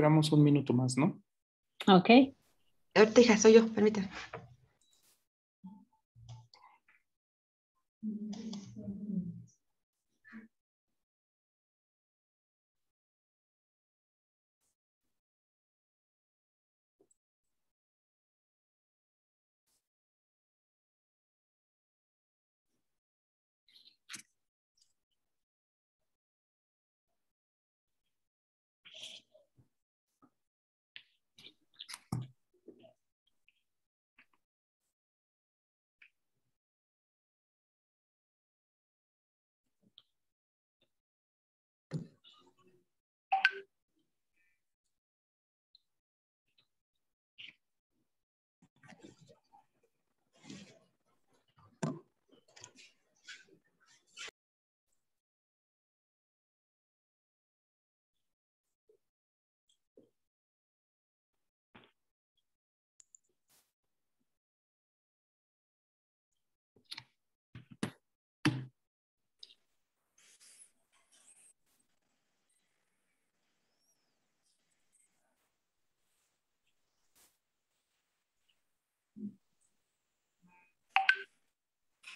esperamos un minuto más, ¿no? Ok. Ahorita, hija, soy yo, permítame.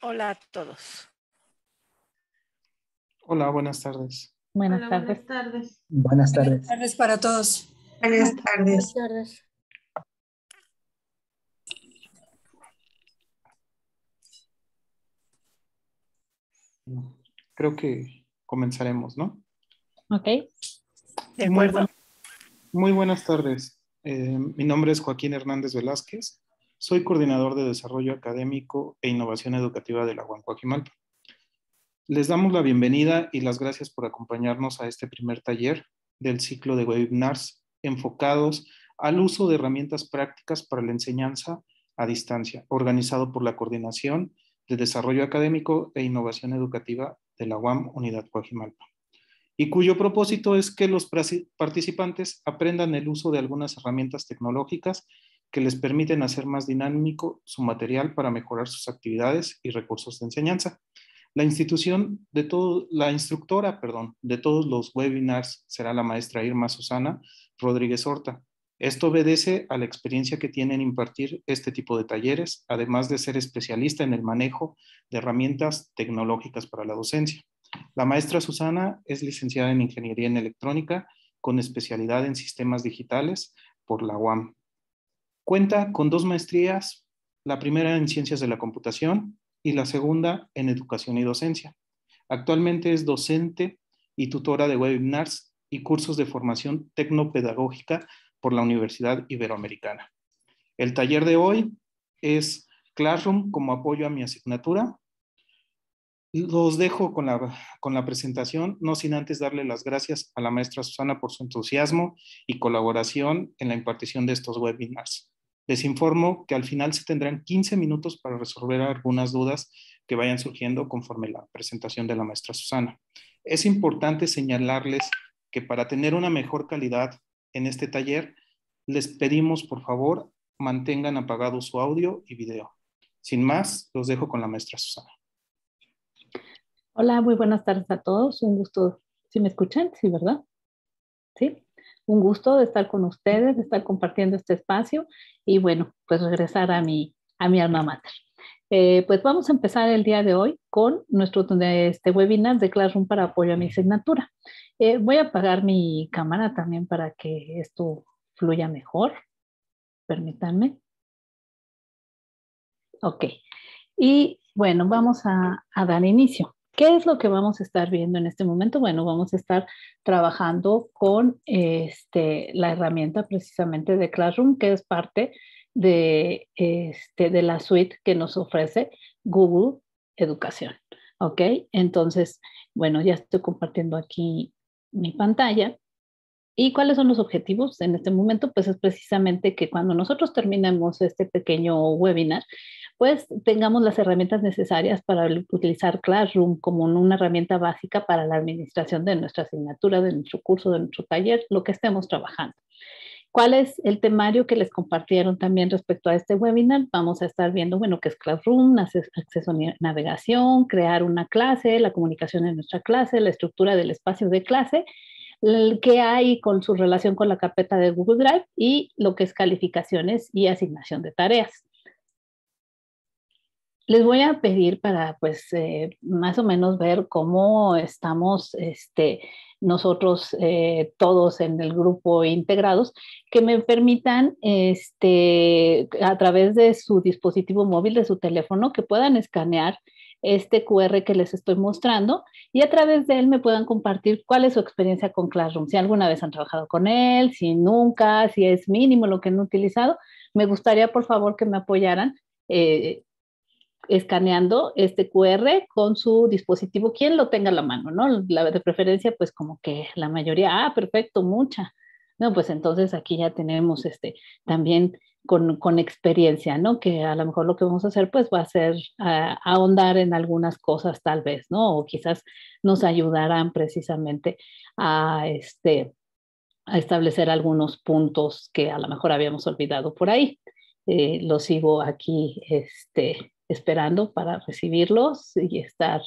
Hola a todos. Hola, buenas tardes. Buenas, tardes. buenas tardes. Buenas tardes. para todos. Buenas tardes. Creo que comenzaremos, ¿no? Ok. De acuerdo. Muy, buenas tardes. Eh, mi nombre es Joaquín Hernández Velázquez. Soy coordinador de Desarrollo Académico e Innovación Educativa de la UAM Coajimalpa. Les damos la bienvenida y las gracias por acompañarnos a este primer taller del ciclo de webinars enfocados al uso de herramientas prácticas para la enseñanza a distancia, organizado por la Coordinación de Desarrollo Académico e Innovación Educativa de la UAM Unidad Coajimalpa, y cuyo propósito es que los participantes aprendan el uso de algunas herramientas tecnológicas que les permiten hacer más dinámico su material para mejorar sus actividades y recursos de enseñanza. La institución de todo, la instructora, perdón, de todos los webinars será la maestra Irma Susana Rodríguez Horta. Esto obedece a la experiencia que tiene en impartir este tipo de talleres, además de ser especialista en el manejo de herramientas tecnológicas para la docencia. La maestra Susana es licenciada en Ingeniería en Electrónica con especialidad en sistemas digitales por la UAM. Cuenta con dos maestrías, la primera en Ciencias de la Computación y la segunda en Educación y Docencia. Actualmente es docente y tutora de webinars y cursos de formación tecnopedagógica por la Universidad Iberoamericana. El taller de hoy es Classroom como apoyo a mi asignatura. Los dejo con la, con la presentación, no sin antes darle las gracias a la maestra Susana por su entusiasmo y colaboración en la impartición de estos webinars. Les informo que al final se tendrán 15 minutos para resolver algunas dudas que vayan surgiendo conforme la presentación de la maestra Susana. Es importante señalarles que para tener una mejor calidad en este taller, les pedimos por favor mantengan apagado su audio y video. Sin más, los dejo con la maestra Susana. Hola, muy buenas tardes a todos. Un gusto. ¿Sí me escuchan? Sí, ¿verdad? Sí un gusto de estar con ustedes, de estar compartiendo este espacio y bueno, pues regresar a mi, a mi alma mater. Eh, pues vamos a empezar el día de hoy con nuestro este webinar de Classroom para apoyo a mi asignatura. Eh, voy a apagar mi cámara también para que esto fluya mejor. Permítanme. Ok. Y bueno, vamos a dar inicio. ¿Qué es lo que vamos a estar viendo en este momento? Bueno, vamos a estar trabajando con este, la herramienta precisamente de Classroom, que es parte de, este, de la suite que nos ofrece Google Educación. ¿Ok? Entonces, bueno, ya estoy compartiendo aquí mi pantalla. ¿Y cuáles son los objetivos en este momento? Pues es precisamente que cuando nosotros terminemos este pequeño webinar, pues tengamos las herramientas necesarias para utilizar Classroom como una herramienta básica para la administración de nuestra asignatura, de nuestro curso, de nuestro taller, lo que estemos trabajando. ¿Cuál es el temario que les compartieron también respecto a este webinar? Vamos a estar viendo, bueno, qué es Classroom, acceso a navegación, crear una clase, la comunicación en nuestra clase, la estructura del espacio de clase, qué hay con su relación con la carpeta de Google Drive y lo que es calificaciones y asignación de tareas. Les voy a pedir para, pues, eh, más o menos ver cómo estamos este, nosotros eh, todos en el grupo integrados, que me permitan, este, a través de su dispositivo móvil, de su teléfono, que puedan escanear este QR que les estoy mostrando y a través de él me puedan compartir cuál es su experiencia con Classroom, si alguna vez han trabajado con él, si nunca, si es mínimo lo que han utilizado. Me gustaría, por favor, que me apoyaran eh, escaneando este QR con su dispositivo, quien lo tenga a la mano, ¿no? La de preferencia, pues como que la mayoría, ah, perfecto, mucha. No, pues entonces aquí ya tenemos este también con, experiencia, ¿no? Que a lo mejor lo que vamos a hacer, pues va a ser ah, ahondar en algunas cosas tal vez, ¿no? O quizás nos ayudarán precisamente a este a establecer algunos puntos que a lo mejor habíamos olvidado por ahí. Eh, lo sigo aquí este, esperando para recibirlos y estar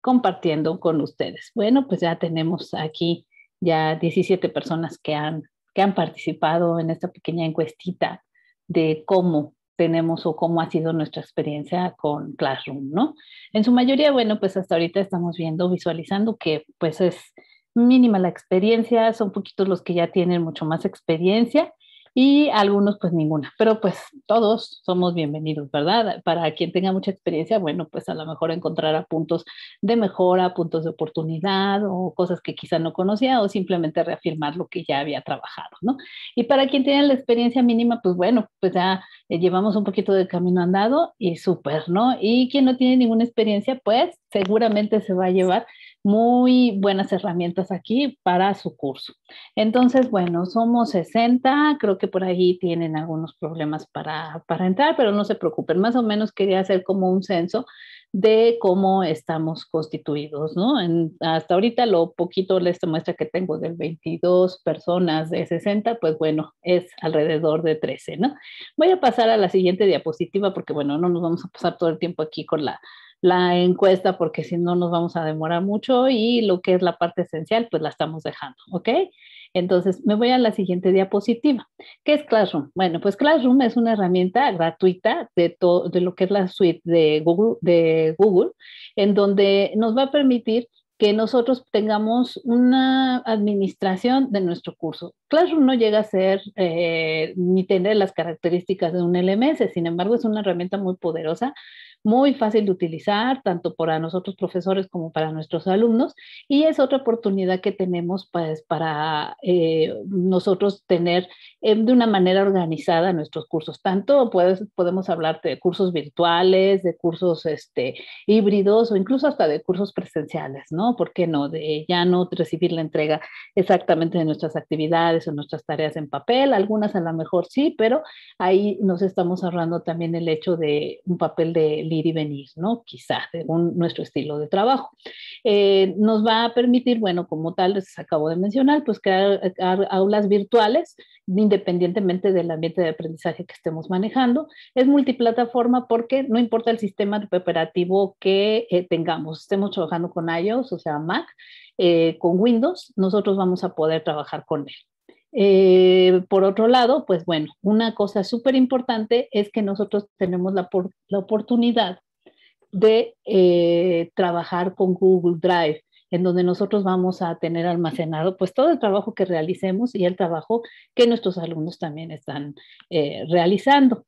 compartiendo con ustedes. Bueno, pues ya tenemos aquí ya 17 personas que han, que han participado en esta pequeña encuestita de cómo tenemos o cómo ha sido nuestra experiencia con Classroom, ¿no? En su mayoría, bueno, pues hasta ahorita estamos viendo, visualizando que pues es mínima la experiencia, son poquitos los que ya tienen mucho más experiencia y algunos pues ninguna, pero pues todos somos bienvenidos, ¿verdad? Para quien tenga mucha experiencia, bueno, pues a lo mejor encontrará puntos de mejora, puntos de oportunidad o cosas que quizá no conocía o simplemente reafirmar lo que ya había trabajado, ¿no? Y para quien tiene la experiencia mínima, pues bueno, pues ya eh, llevamos un poquito de camino andado y súper, ¿no? Y quien no tiene ninguna experiencia, pues seguramente se va a llevar muy buenas herramientas aquí para su curso. Entonces, bueno, somos 60, creo que por ahí tienen algunos problemas para, entrar, pero no se preocupen, más o menos quería hacer como un censo de cómo estamos constituidos, ¿no? hasta ahorita lo poquito les muestra que tengo de 22 personas de 60, pues bueno, es alrededor de 13, ¿no? Voy a pasar a la siguiente diapositiva porque, bueno, no nos vamos a pasar todo el tiempo aquí con la la encuesta porque si no nos vamos a demorar mucho y lo que es la parte esencial pues la estamos dejando, ¿ok? Entonces me voy a la siguiente diapositiva. ¿Qué es Classroom? Bueno, pues Classroom es una herramienta gratuita de, de lo que es la suite de Google, de Google, en donde nos va a permitir que nosotros tengamos una administración de nuestro curso. Classroom no llega a ser eh, ni tener las características de un LMS, sin embargo es una herramienta muy poderosa muy fácil de utilizar, tanto para nosotros profesores como para nuestros alumnos, y es otra oportunidad que tenemos pues, para eh, nosotros tener eh, de una manera organizada nuestros cursos. Tanto podemos hablar de cursos virtuales, de cursos este, híbridos o incluso hasta de cursos presenciales, ¿no? ¿Por qué no? De ya no recibir la entrega exactamente de nuestras actividades o nuestras tareas en papel, algunas a lo mejor sí, pero ahí nos estamos ahorrando también el hecho de un papel de ir y venir, ¿no? quizás según nuestro estilo de trabajo. Eh, nos va a permitir, bueno, como tal, les acabo de mencionar, pues crear, aulas virtuales independientemente del ambiente de aprendizaje que estemos manejando. Es multiplataforma porque no importa el sistema operativo que eh, tengamos, estemos trabajando con iOS, o sea, Mac, eh, con Windows, nosotros vamos a poder trabajar con él. Eh, por otro lado, pues bueno, una cosa súper importante es que nosotros tenemos la, oportunidad de eh, trabajar con Google Drive, en donde nosotros vamos a tener almacenado pues todo el trabajo que realicemos y el trabajo que nuestros alumnos también están eh, realizando.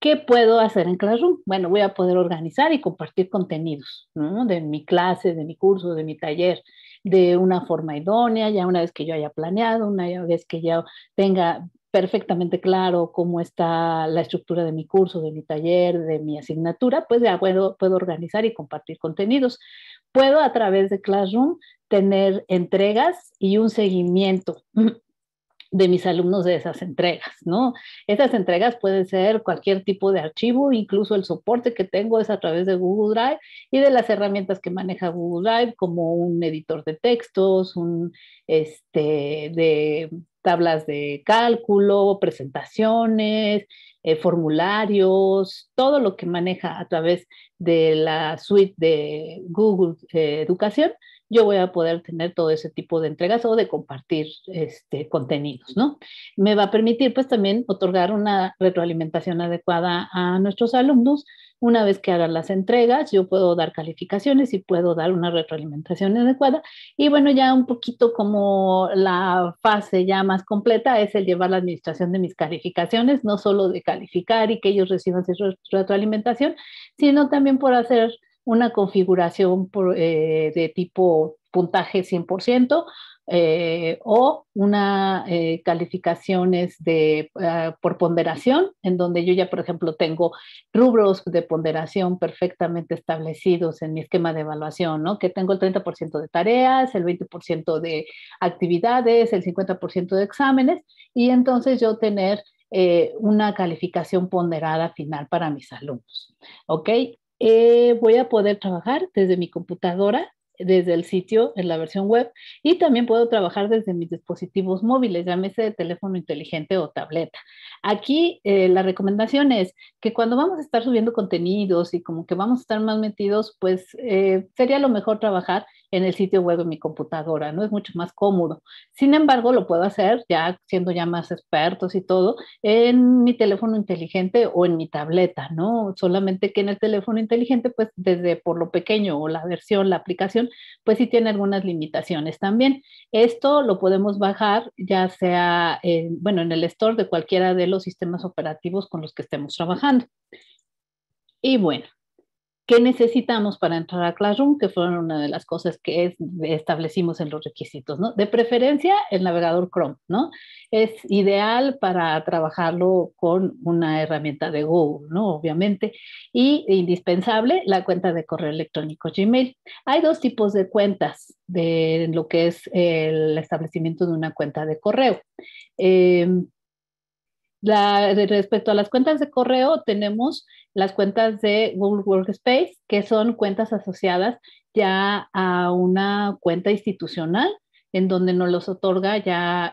¿Qué puedo hacer en Classroom? Bueno, voy a poder organizar y compartir contenidos de mi clase, de mi curso, de mi taller, de una forma idónea, ya una vez que yo haya planeado, una vez que ya tenga perfectamente claro cómo está la estructura de mi curso, de mi taller, de mi asignatura, pues ya puedo, puedo organizar y compartir contenidos. Puedo a través de Classroom tener entregas y un seguimiento de mis alumnos de esas entregas, ¿no? Esas entregas pueden ser cualquier tipo de archivo, incluso el soporte que tengo es a través de Google Drive y de las herramientas que maneja Google Drive, como un editor de textos, un este de tablas de cálculo, presentaciones, eh, formularios, todo lo que maneja a través de la suite de Google eh, Educación yo voy a poder tener todo ese tipo de entregas o de compartir este, contenidos, ¿no? Me va a permitir pues también otorgar una retroalimentación adecuada a nuestros alumnos. Una vez que hagan las entregas, yo puedo dar calificaciones y puedo dar una retroalimentación adecuada. Y bueno, ya un poquito como la fase ya más completa es el llevar la administración de mis calificaciones, no solo de calificar y que ellos reciban su retroalimentación, sino también por hacer una configuración eh, de tipo puntaje 100% eh, o una eh, calificaciones de, por ponderación, en donde yo ya, por ejemplo, tengo rubros de ponderación perfectamente establecidos en mi esquema de evaluación, ¿no? Que tengo el 30% de tareas, el 20% de actividades, el 50% de exámenes, y entonces yo tener una calificación ponderada final para mis alumnos. ¿Ok? Eh, voy a poder trabajar desde mi computadora, desde el sitio, en la versión web, y también puedo trabajar desde mis dispositivos móviles, llámese de teléfono inteligente o tableta. Aquí eh, la recomendación es que cuando vamos a estar subiendo contenidos y como que vamos a estar más metidos, pues eh, sería lo mejor trabajar en el sitio web en mi computadora, ¿no? Es mucho más cómodo. Sin embargo, lo puedo hacer ya siendo ya más expertos y todo en mi teléfono inteligente o en mi tableta, ¿no? Solamente que en el teléfono inteligente, pues desde por lo pequeño o la versión, la aplicación, pues sí tiene algunas limitaciones también. Esto lo podemos bajar ya sea, bueno, en el store de cualquiera de los sistemas operativos con los que estemos trabajando. Y bueno, ¿Qué necesitamos para entrar a Classroom? Que fueron una de las cosas que establecimos en los requisitos, ¿no? De preferencia, el navegador Chrome, ¿no? Es ideal para trabajarlo con una herramienta de Google, ¿no? Obviamente. Y indispensable, la cuenta de correo electrónico Gmail. Hay dos tipos de cuentas de lo que es el establecimiento de una cuenta de correo. Eh, la, respecto a las cuentas de correo, tenemos las cuentas de Google Workspace, que son cuentas asociadas ya a una cuenta institucional en donde nos los otorga ya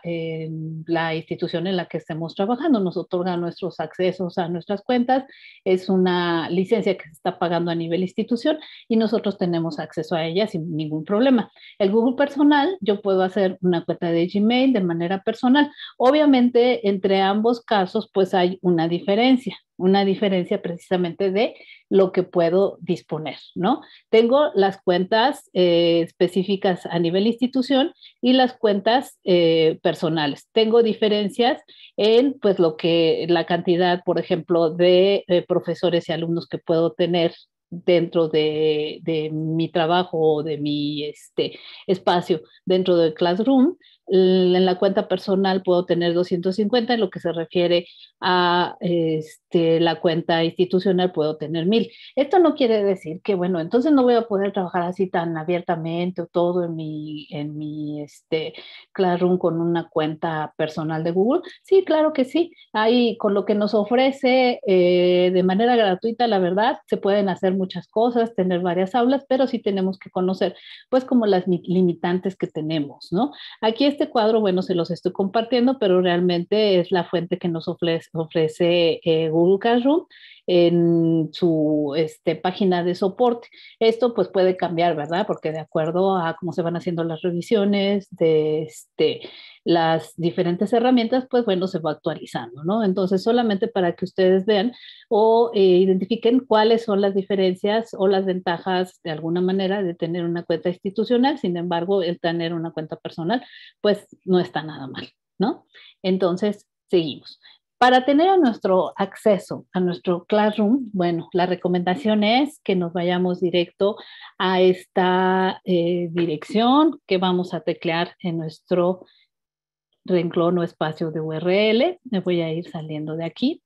la institución en la que estemos trabajando, nos otorga nuestros accesos a nuestras cuentas, es una licencia que se está pagando a nivel institución y nosotros tenemos acceso a ella sin ningún problema. El Google personal, yo puedo hacer una cuenta de Gmail de manera personal. Obviamente, entre ambos casos, pues hay una diferencia una diferencia precisamente de lo que puedo disponer, ¿no? Tengo las cuentas eh, específicas a nivel institución y las cuentas eh, personales. Tengo diferencias en, pues, lo que, la cantidad, por ejemplo, de eh, profesores y alumnos que puedo tener dentro de, mi trabajo o de mi este, espacio dentro del classroom en la cuenta personal puedo tener 250, en lo que se refiere a este, la cuenta institucional puedo tener 1000. Esto no quiere decir que, bueno, entonces no voy a poder trabajar así tan abiertamente o todo en mi, en mi este, Classroom con una cuenta personal de Google. Sí, claro que sí. Ahí con lo que nos ofrece eh, de manera gratuita, la verdad, se pueden hacer muchas cosas, tener varias aulas, pero sí tenemos que conocer, pues, como las limitantes que tenemos, ¿no? Aquí está este cuadro, bueno, se los estoy compartiendo, pero realmente es la fuente que nos ofrece, eh, Google Classroom en su este, página de soporte. Esto pues puede cambiar, ¿verdad? Porque de acuerdo a cómo se van haciendo las revisiones de este, las diferentes herramientas, pues bueno, se va actualizando, ¿no? Entonces, solamente para que ustedes vean o eh, identifiquen cuáles son las diferencias o las ventajas de alguna manera de tener una cuenta institucional, sin embargo, el tener una cuenta personal, pues no está nada mal, ¿no? Entonces, seguimos. Para tener nuestro acceso a nuestro Classroom, bueno, la recomendación es que nos vayamos directo a esta eh, dirección que vamos a teclear en nuestro renglón o espacio de URL. Me voy a ir saliendo de aquí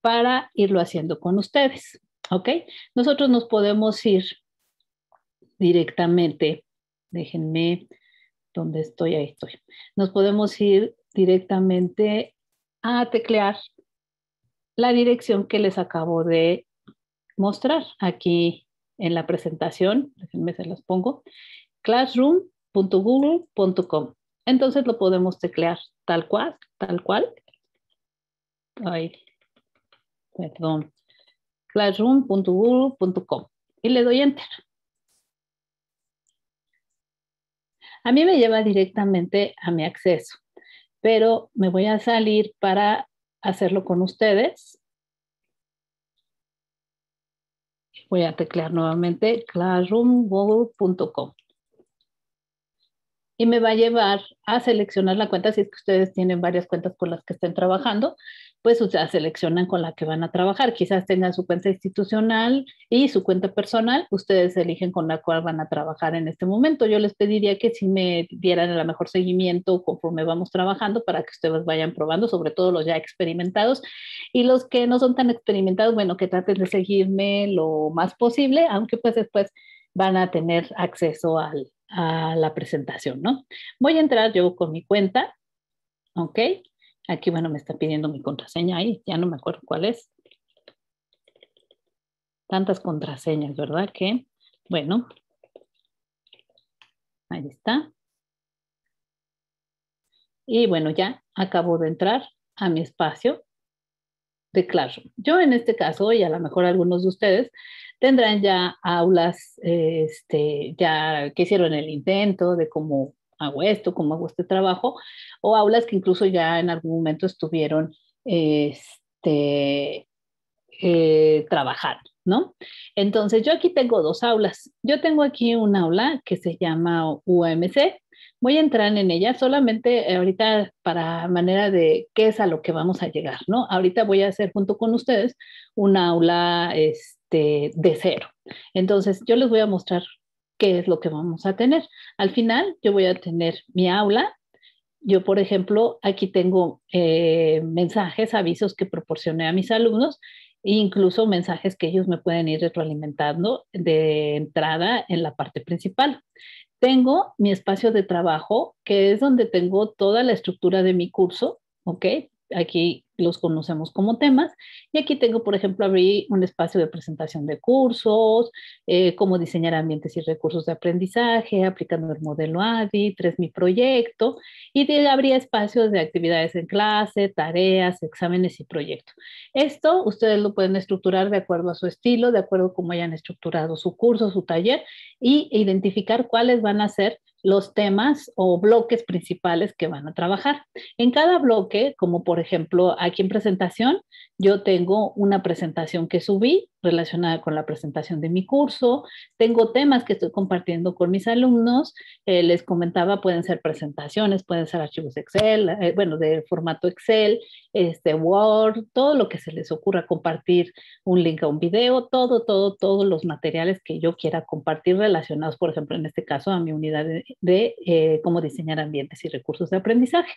para irlo haciendo con ustedes, ¿ok? Nosotros nos podemos ir directamente, déjenme, ¿dónde estoy? Ahí estoy. Nos podemos ir directamente a teclear la dirección que les acabo de mostrar aquí en la presentación. Déjenme se las pongo. classroom.google.com. Entonces lo podemos teclear tal cual, tal cual. Ay, perdón. classroom.google.com y le doy enter. A mí me lleva directamente a mi acceso pero me voy a salir para hacerlo con ustedes. Voy a teclear nuevamente classroomgoogle.com y me va a llevar a seleccionar la cuenta si es que ustedes tienen varias cuentas con las que estén trabajando pues ustedes seleccionan con la que van a trabajar. Quizás tengan su cuenta institucional y su cuenta personal, ustedes eligen con la cual van a trabajar en este momento. Yo les pediría que si me dieran el mejor seguimiento conforme vamos trabajando para que ustedes vayan probando, sobre todo los ya experimentados y los que no son tan experimentados, bueno, que traten de seguirme lo más posible, aunque pues después van a tener acceso a la presentación, ¿no? Voy a entrar yo con mi cuenta, ¿ok? Aquí, bueno, me está pidiendo mi contraseña ahí, ya no me acuerdo cuál es. Tantas contraseñas, ¿verdad? Que, bueno, ahí está. Y bueno, ya acabo de entrar a mi espacio de Classroom. Yo en este caso, y a lo mejor algunos de ustedes, tendrán ya aulas eh, este, ya que hicieron el intento de cómo hago esto, cómo hago este trabajo, o aulas que incluso ya en algún momento estuvieron este, eh, trabajando, ¿no? Entonces, yo aquí tengo dos aulas. Yo tengo aquí una aula que se llama UMC. Voy a entrar en ella solamente ahorita para manera de qué es a lo que vamos a llegar, ¿no? Ahorita voy a hacer junto con ustedes una aula este, de cero. Entonces, yo les voy a mostrar qué es lo que vamos a tener. Al final, yo voy a tener mi aula. Yo, por ejemplo, aquí tengo eh, mensajes, avisos que proporcioné a mis alumnos e incluso mensajes que ellos me pueden ir retroalimentando de entrada en la parte principal. Tengo mi espacio de trabajo, que es donde tengo toda la estructura de mi curso, ¿ok? Aquí los conocemos como temas. Y aquí tengo, por ejemplo, abrí un espacio de presentación de cursos, eh, cómo diseñar ambientes y recursos de aprendizaje, aplicando el modelo ADI, tres mi proyecto, y de, habría espacios de actividades en clase, tareas, exámenes y proyecto Esto ustedes lo pueden estructurar de acuerdo a su estilo, de acuerdo a cómo hayan estructurado su curso, su taller, y identificar cuáles van a ser los temas o bloques principales que van a trabajar. En cada bloque, como por ejemplo, aquí en presentación, yo tengo una presentación que subí relacionada con la presentación de mi curso. Tengo temas que estoy compartiendo con mis alumnos. Eh, les comentaba, pueden ser presentaciones, pueden ser archivos Excel, eh, bueno, de formato Excel, este Word, todo lo que se les ocurra compartir, un link a un video, todo, todo, todos los materiales que yo quiera compartir relacionados, por ejemplo, en este caso, a mi unidad de, eh, cómo diseñar ambientes y recursos de aprendizaje.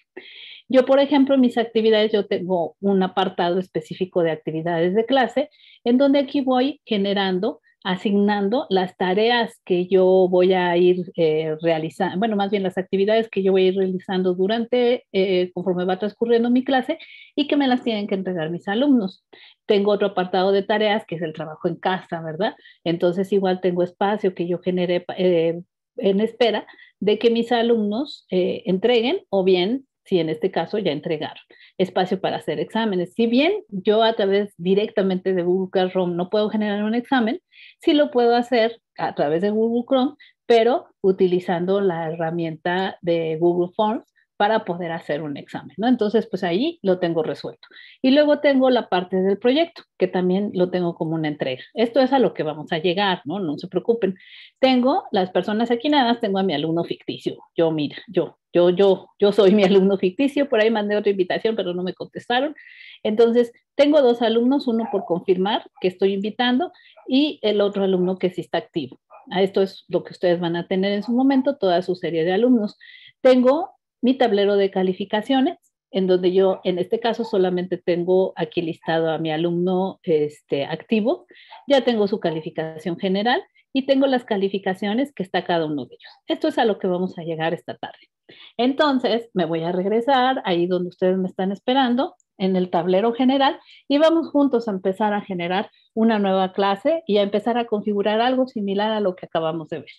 Yo, por ejemplo, en mis actividades, yo tengo un apartado específico de actividades de clase en donde aquí voy generando, asignando las tareas que yo voy a ir eh, realizando, bueno, más bien las actividades que yo voy a ir realizando durante, eh, conforme va transcurriendo mi clase y que me las tienen que entregar mis alumnos. Tengo otro apartado de tareas que es el trabajo en casa, ¿verdad? Entonces igual tengo espacio que yo generé eh, en espera de que mis alumnos entreguen o bien si en este caso ya entregar espacio para hacer exámenes. Si bien yo a través directamente de Google Chrome no puedo generar un examen, sí lo puedo hacer a través de Google Chrome, pero utilizando la herramienta de Google Forms para poder hacer un examen, ¿no? Entonces, pues ahí lo tengo resuelto. Y luego tengo la parte del proyecto, que también lo tengo como una entrega. Esto es a lo que vamos a llegar, ¿no? No se preocupen. Tengo las personas aquí nada más, tengo a mi alumno ficticio. Yo, mira, yo, yo, yo, yo soy mi alumno ficticio, por ahí mandé otra invitación, pero no me contestaron. Entonces, tengo dos alumnos, uno por confirmar que estoy invitando y el otro alumno que sí está activo. Esto es lo que ustedes van a tener en su momento, toda su serie de alumnos. Tengo mi tablero de calificaciones, en donde yo en este caso solamente tengo aquí listado a mi alumno este, activo, ya tengo su calificación general y tengo las calificaciones que está cada uno de ellos. Esto es a lo que vamos a llegar esta tarde. Entonces, me voy a regresar ahí donde ustedes me están esperando, en el tablero general, y vamos juntos a empezar a generar una nueva clase y a empezar a configurar algo similar a lo que acabamos de ver.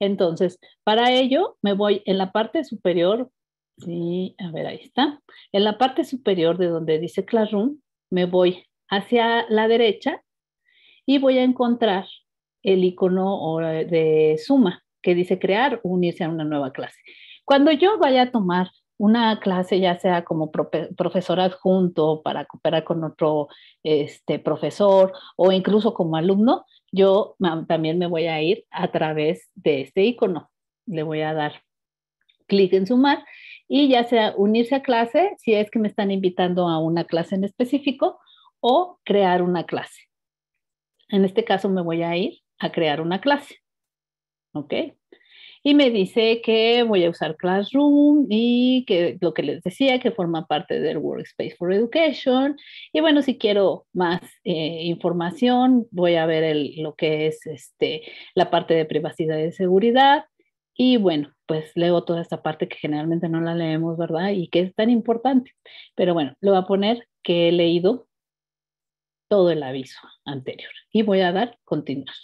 Entonces, para ello, me voy en la parte superior Sí, a ver, ahí está. En la parte superior de donde dice Classroom, me voy hacia la derecha y voy a encontrar el icono de suma que dice crear, unirse a una nueva clase. Cuando yo vaya a tomar una clase, ya sea como profesor adjunto para cooperar con otro este, profesor o incluso como alumno, yo también me voy a ir a través de este icono. Le voy a dar clic en sumar y ya sea unirse a clase si es que me están invitando a una clase en específico o crear una clase. En este caso me voy a ir a crear una clase. ¿Ok? Y me dice que voy a usar Classroom y que lo que les decía, que forma parte del Workspace for Education. Y bueno, si quiero más eh, información, voy a ver el, lo que es este, la parte de privacidad y seguridad. Y bueno, pues leo toda esta parte que generalmente no la leemos, ¿verdad? Y que es tan importante. Pero bueno, le voy a poner que he leído todo el aviso anterior y voy a dar continuar.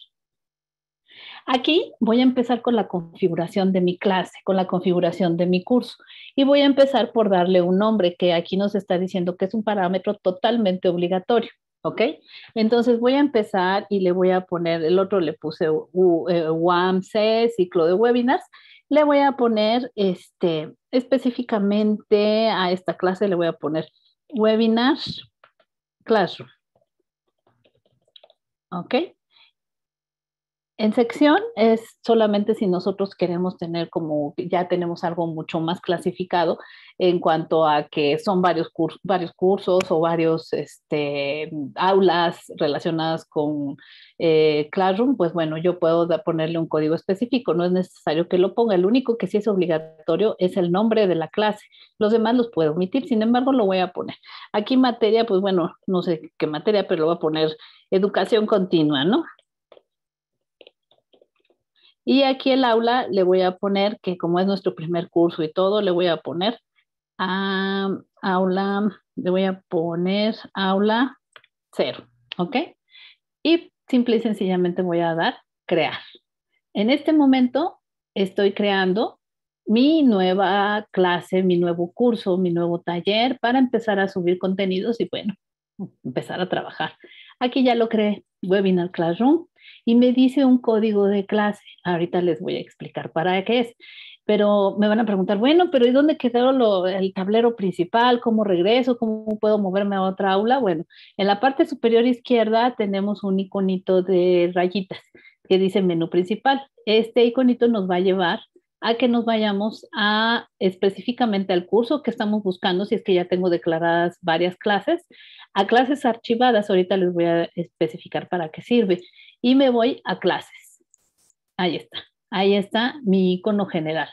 Aquí voy a empezar con la configuración de mi clase, con la configuración de mi curso. Y voy a empezar por darle un nombre que aquí nos está diciendo que es un parámetro totalmente obligatorio. ¿Ok? Entonces voy a empezar y le voy a poner, el otro le puse eh, UAMC, ciclo de webinars, le voy a poner este, específicamente a esta clase le voy a poner webinar classroom. ¿Ok? En sección es solamente si nosotros queremos tener como ya tenemos algo mucho más clasificado en cuanto a que son varios, cursos, varios cursos o varios este, aulas relacionadas con eh, Classroom, pues bueno, yo puedo ponerle un código específico, no es necesario que lo ponga, el único que sí es obligatorio es el nombre de la clase, los demás los puedo omitir, sin embargo lo voy a poner. Aquí materia, pues bueno, no sé qué materia, pero lo voy a poner educación continua, ¿no? Y aquí el aula le voy a poner, que como es nuestro primer curso y todo, le voy a poner a aula, le voy a poner aula cero, ¿ok? Y simple y sencillamente voy a dar crear. En este momento estoy creando mi nueva clase, mi nuevo curso, mi nuevo taller para empezar a subir contenidos y bueno, empezar a trabajar. Aquí ya lo creé, Webinar Classroom, y me dice un código de clase. Ahorita les voy a explicar para qué es. Pero me van a preguntar, bueno, pero ¿y dónde quedó el tablero principal? ¿Cómo regreso? ¿Cómo puedo moverme a otra aula? Bueno, en la parte superior izquierda tenemos un iconito de rayitas que dice menú principal. Este iconito nos va a llevar a que nos vayamos a específicamente al curso que estamos buscando, si es que ya tengo declaradas varias clases, a clases archivadas, ahorita les voy a especificar para qué sirve y me voy a clases. Ahí está, ahí está mi icono general.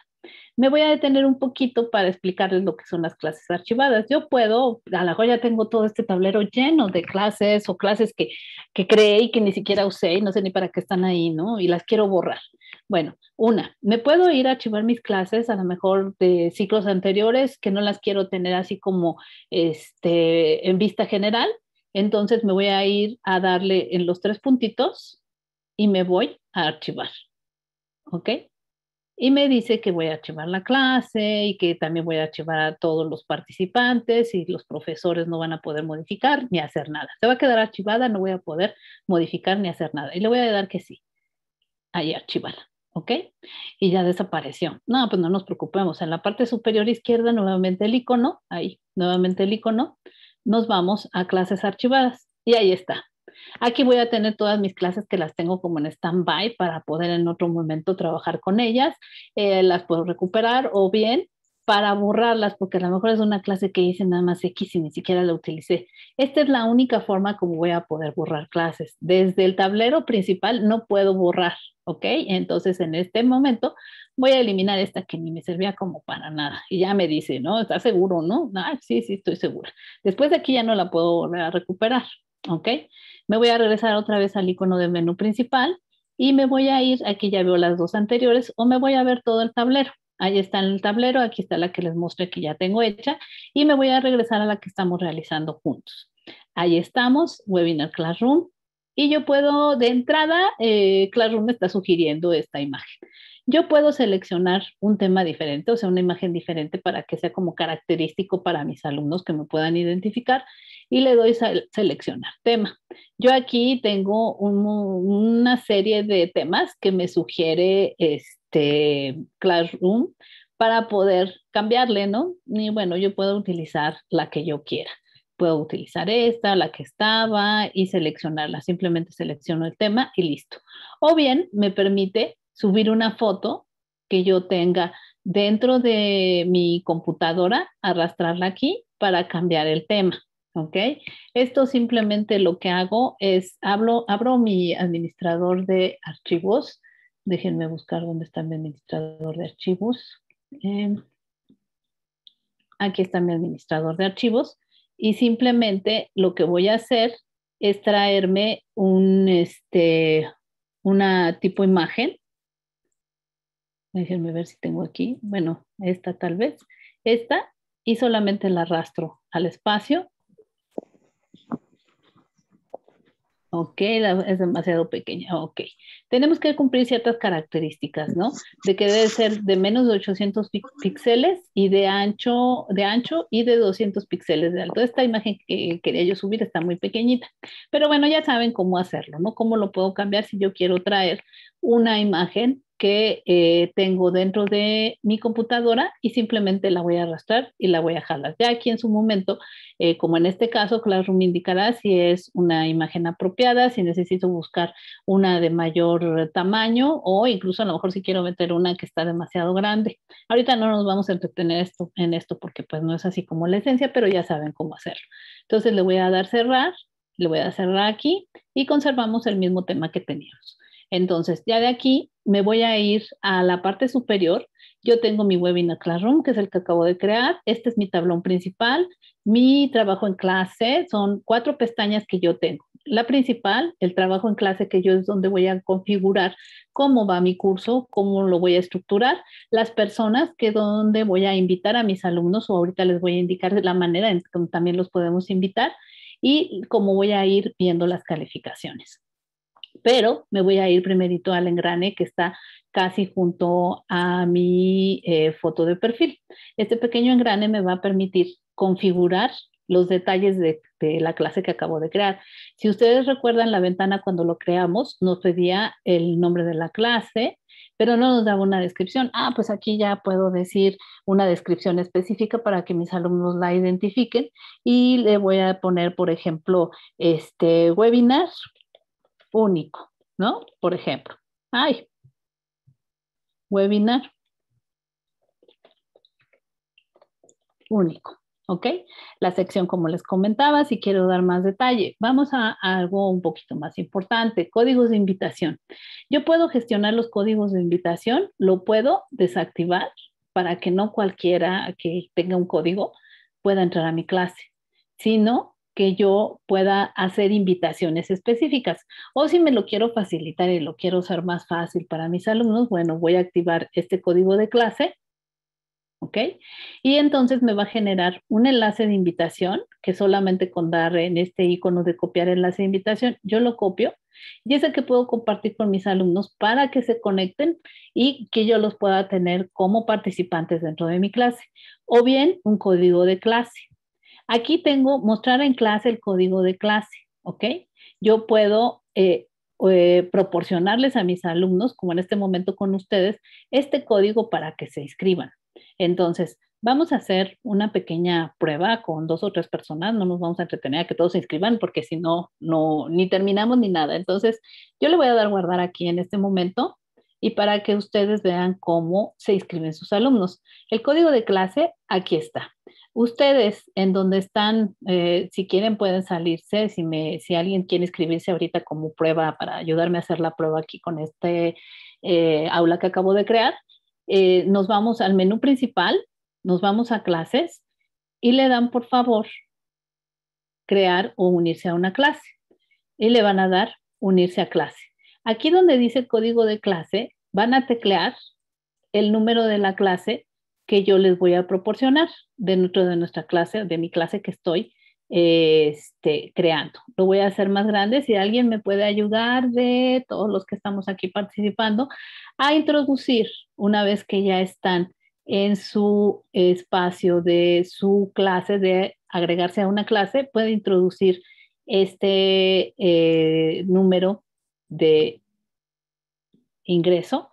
Me voy a detener un poquito para explicarles lo que son las clases archivadas. Yo puedo, a lo mejor ya tengo todo este tablero lleno de clases o clases que, que creé y que ni siquiera usé y no sé ni para qué están ahí, ¿no? Y las quiero borrar. Bueno, una, me puedo ir a archivar mis clases, a lo mejor de ciclos anteriores, que no las quiero tener así como este, en vista general. Entonces me voy a ir a darle en los tres puntitos y me voy a archivar. ¿Ok? Y me dice que voy a archivar la clase y que también voy a archivar a todos los participantes y los profesores no van a poder modificar ni hacer nada. Se va a quedar archivada, no voy a poder modificar ni hacer nada. Y le voy a dar que sí. Ahí archivarla. ¿ok? Y ya desapareció. No, pues no nos preocupemos. En la parte superior izquierda, nuevamente el icono, ahí, nuevamente el icono, nos vamos a clases archivadas y ahí está. Aquí voy a tener todas mis clases que las tengo como en stand-by para poder en otro momento trabajar con ellas. Eh, las puedo recuperar o bien para borrarlas, porque a lo mejor es una clase que hice nada más X y ni siquiera la utilicé. Esta es la única forma como voy a poder borrar clases. Desde el tablero principal no puedo borrar, ¿ok? Entonces en este momento voy a eliminar esta que ni me servía como para nada. Y ya me dice, ¿no? ¿Estás seguro, no? Ah, sí, sí, estoy segura. Después de aquí ya no la puedo volver a recuperar, ¿Ok? Me voy a regresar otra vez al icono de menú principal y me voy a ir, aquí ya veo las dos anteriores, o me voy a ver todo el tablero. Ahí está en el tablero, aquí está la que les mostré que ya tengo hecha y me voy a regresar a la que estamos realizando juntos. Ahí estamos, Webinar Classroom, y yo puedo, de entrada, eh, Classroom está sugiriendo esta imagen. Yo puedo seleccionar un tema diferente, o sea, una imagen diferente para que sea como característico para mis alumnos que me puedan identificar y le doy seleccionar tema. Yo aquí tengo una serie de temas que me sugiere este Classroom para poder cambiarle, ¿no? Y bueno, yo puedo utilizar la que yo quiera. Puedo utilizar esta, la que estaba y seleccionarla. Simplemente selecciono el tema y listo. O bien me permite subir una foto que yo tenga dentro de mi computadora, arrastrarla aquí para cambiar el tema. ¿ok? Esto simplemente lo que hago es, hablo, abro mi administrador de archivos. Déjenme buscar dónde está mi administrador de archivos. Eh, aquí está mi administrador de archivos. Y simplemente lo que voy a hacer es traerme un, este, una tipo imagen. Déjenme ver si tengo aquí. Bueno, esta tal vez. Esta y solamente la arrastro al espacio Ok, la, es demasiado pequeña. Ok. Tenemos que cumplir ciertas características, ¿no? De que debe ser de menos de 800 píxeles y de ancho, de ancho y de 200 píxeles de alto. Esta imagen que quería yo subir está muy pequeñita. Pero bueno, ya saben cómo hacerlo, ¿no? Cómo lo puedo cambiar si yo quiero traer una imagen que eh, tengo dentro de mi computadora y simplemente la voy a arrastrar y la voy a jalar. Ya aquí en su momento, eh, como en este caso, Classroom indicará si es una imagen apropiada, si necesito buscar una de mayor tamaño o incluso a lo mejor si quiero meter una que está demasiado grande. Ahorita no nos vamos a entretener esto, en esto porque pues no es así como la esencia, pero ya saben cómo hacerlo. Entonces le voy a dar cerrar, le voy a cerrar aquí y conservamos el mismo tema que teníamos. Entonces, ya de aquí me voy a ir a la parte superior. Yo tengo mi webinar Classroom, que es el que acabo de crear. Este es mi tablón principal. Mi trabajo en clase son cuatro pestañas que yo tengo. La principal, el trabajo en clase, que yo es donde voy a configurar cómo va mi curso, cómo lo voy a estructurar, las personas que donde voy a invitar a mis alumnos o ahorita les voy a indicar la manera en que también los podemos invitar y cómo voy a ir viendo las calificaciones pero me voy a ir primerito al engrane que está casi junto a mi eh, foto de perfil. Este pequeño engrane me va a permitir configurar los detalles de, de, la clase que acabo de crear. Si ustedes recuerdan la ventana cuando lo creamos, nos pedía el nombre de la clase, pero no nos daba una descripción. Ah, pues aquí ya puedo decir una descripción específica para que mis alumnos la identifiquen y le voy a poner, por ejemplo, este webinar único, ¿no? Por ejemplo, hay webinar único. ¿ok? La sección, como les comentaba, si quiero dar más detalle, vamos a, algo un poquito más importante, códigos de invitación. Yo puedo gestionar los códigos de invitación, lo puedo desactivar para que no cualquiera que tenga un código pueda entrar a mi clase, sino que yo pueda hacer invitaciones específicas. O si me lo quiero facilitar y lo quiero usar más fácil para mis alumnos, bueno, voy a activar este código de clase, ¿ok? Y entonces me va a generar un enlace de invitación que solamente con dar en este icono de copiar enlace de invitación, yo lo copio y es el que puedo compartir con mis alumnos para que se conecten y que yo los pueda tener como participantes dentro de mi clase. O bien un código de clase. Aquí tengo mostrar en clase el código de clase, ¿ok? Yo puedo eh, eh, proporcionarles a mis alumnos, como en este momento con ustedes, este código para que se inscriban. Entonces, vamos a hacer una pequeña prueba con dos o tres personas, no nos vamos a entretener a que todos se inscriban porque si no, no, ni terminamos ni nada. Entonces, yo le voy a dar guardar aquí en este momento y para que ustedes vean cómo se inscriben sus alumnos. El código de clase, aquí está. Ustedes, en donde están, eh, si quieren pueden salirse, si, me, si alguien quiere inscribirse ahorita como prueba para ayudarme a hacer la prueba aquí con este eh, aula que acabo de crear, eh, nos vamos al menú principal, nos vamos a clases y le dan por favor crear o unirse a una clase y le van a dar unirse a clase. Aquí donde dice código de clase, van a teclear el número de la clase que yo les voy a proporcionar dentro de nuestra clase, de mi clase que estoy eh, este, creando. Lo voy a hacer más grande. Si alguien me puede ayudar de todos los que estamos aquí participando a introducir una vez que ya están en su espacio de su clase, de agregarse a una clase, puede introducir este eh, número de ingreso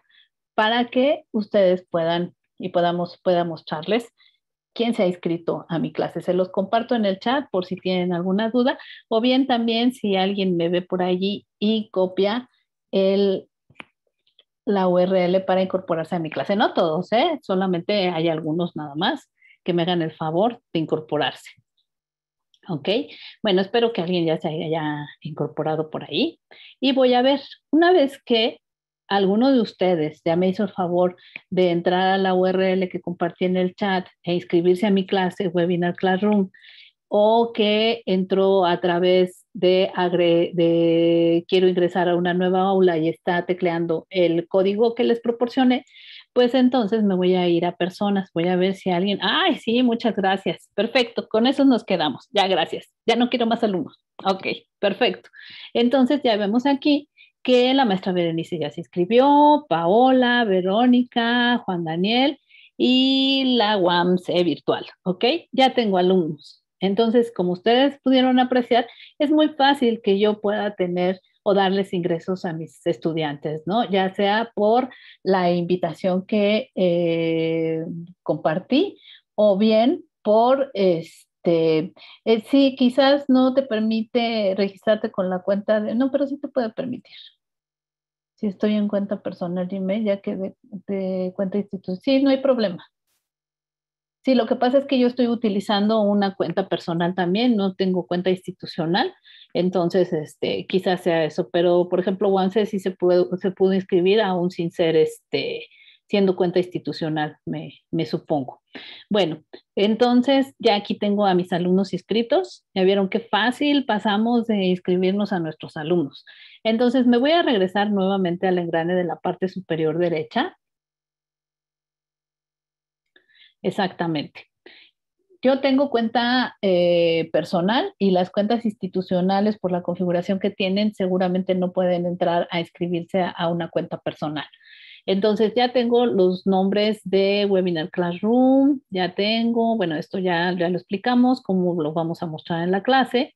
para que ustedes puedan y podamos, pueda mostrarles quién se ha inscrito a mi clase. Se los comparto en el chat por si tienen alguna duda o bien también si alguien me ve por allí y copia el, la URL para incorporarse a mi clase. No todos, ¿eh? solamente hay algunos nada más que me hagan el favor de incorporarse. ¿Ok? Bueno, espero que alguien ya se haya incorporado por ahí. Y voy a ver, una vez que alguno de ustedes ya me hizo el favor de entrar a la URL que compartí en el chat e inscribirse a mi clase Webinar Classroom o que entró a través de, de quiero ingresar a una nueva aula y está tecleando el código que les proporcioné, pues entonces me voy a ir a personas, voy a ver si alguien, ay, sí, muchas gracias, perfecto, con eso nos quedamos, ya gracias, ya no quiero más alumnos, ok, perfecto. Entonces ya vemos aquí que la maestra Berenice ya se inscribió, Paola, Verónica, Juan Daniel y la WAMC e virtual, ¿ok? Ya tengo alumnos. Entonces, como ustedes pudieron apreciar, es muy fácil que yo pueda tener o darles ingresos a mis estudiantes, ¿no? Ya sea por la invitación que eh, compartí o bien por este, eh, sí, quizás no te permite registrarte con la cuenta de, no, pero sí te puede permitir, si estoy en cuenta personal dime, ya que de, cuenta institucional, sí, no hay problema. Sí, lo que pasa es que yo estoy utilizando una cuenta personal también, no tengo cuenta institucional, entonces este, quizás sea eso, pero por ejemplo, once sí se pudo, se pudo inscribir aún sin ser este, siendo cuenta institucional, me, supongo. Bueno, entonces ya aquí tengo a mis alumnos inscritos. Ya vieron qué fácil pasamos de inscribirnos a nuestros alumnos. Entonces me voy a regresar nuevamente al engrane de la parte superior derecha. Exactamente. Yo tengo cuenta eh, personal y las cuentas institucionales por la configuración que tienen seguramente no pueden entrar a inscribirse a una cuenta personal. Entonces ya tengo los nombres de Webinar Classroom, ya tengo, bueno, esto ya, ya lo explicamos, cómo lo vamos a mostrar en la clase.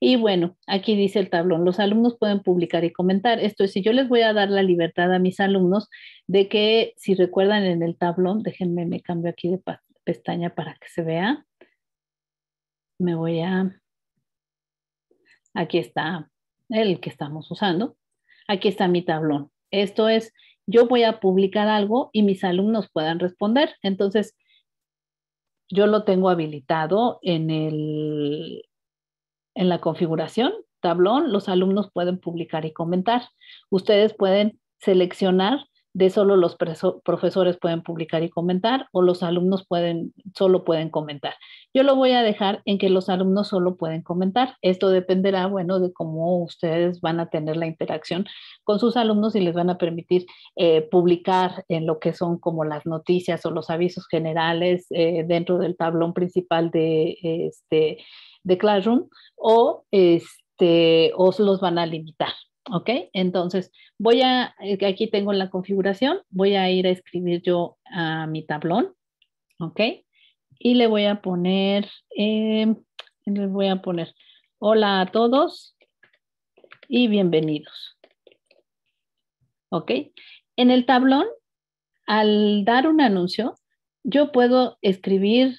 Y bueno, aquí dice el tablón, los alumnos pueden publicar y comentar. Esto es, si yo les voy a dar la libertad a mis alumnos de que, si recuerdan en el tablón, déjenme, me cambio aquí de pestaña para que se vea. Me voy a... Aquí está el que estamos usando. Aquí está mi tablón. Esto es, yo voy a publicar algo y mis alumnos puedan responder. Entonces, yo lo tengo habilitado en, el, en la configuración, tablón, los alumnos pueden publicar y comentar. Ustedes pueden seleccionar de solo los profesores pueden publicar y comentar o los alumnos pueden, solo pueden comentar. Yo lo voy a dejar en que los alumnos solo pueden comentar. Esto dependerá, bueno, de cómo ustedes van a tener la interacción con sus alumnos y les van a permitir eh, publicar en lo que son como las noticias o los avisos generales eh, dentro del tablón principal de, este, de Classroom o, este, o los van a limitar. ¿Ok? Entonces, voy a, eh, aquí tengo la configuración, voy a ir a escribir yo a mi tablón, ¿ok? Y le voy a poner, em, le voy a poner, hola a todos y bienvenidos. ¿Ok? En el tablón, al dar un anuncio, yo puedo escribir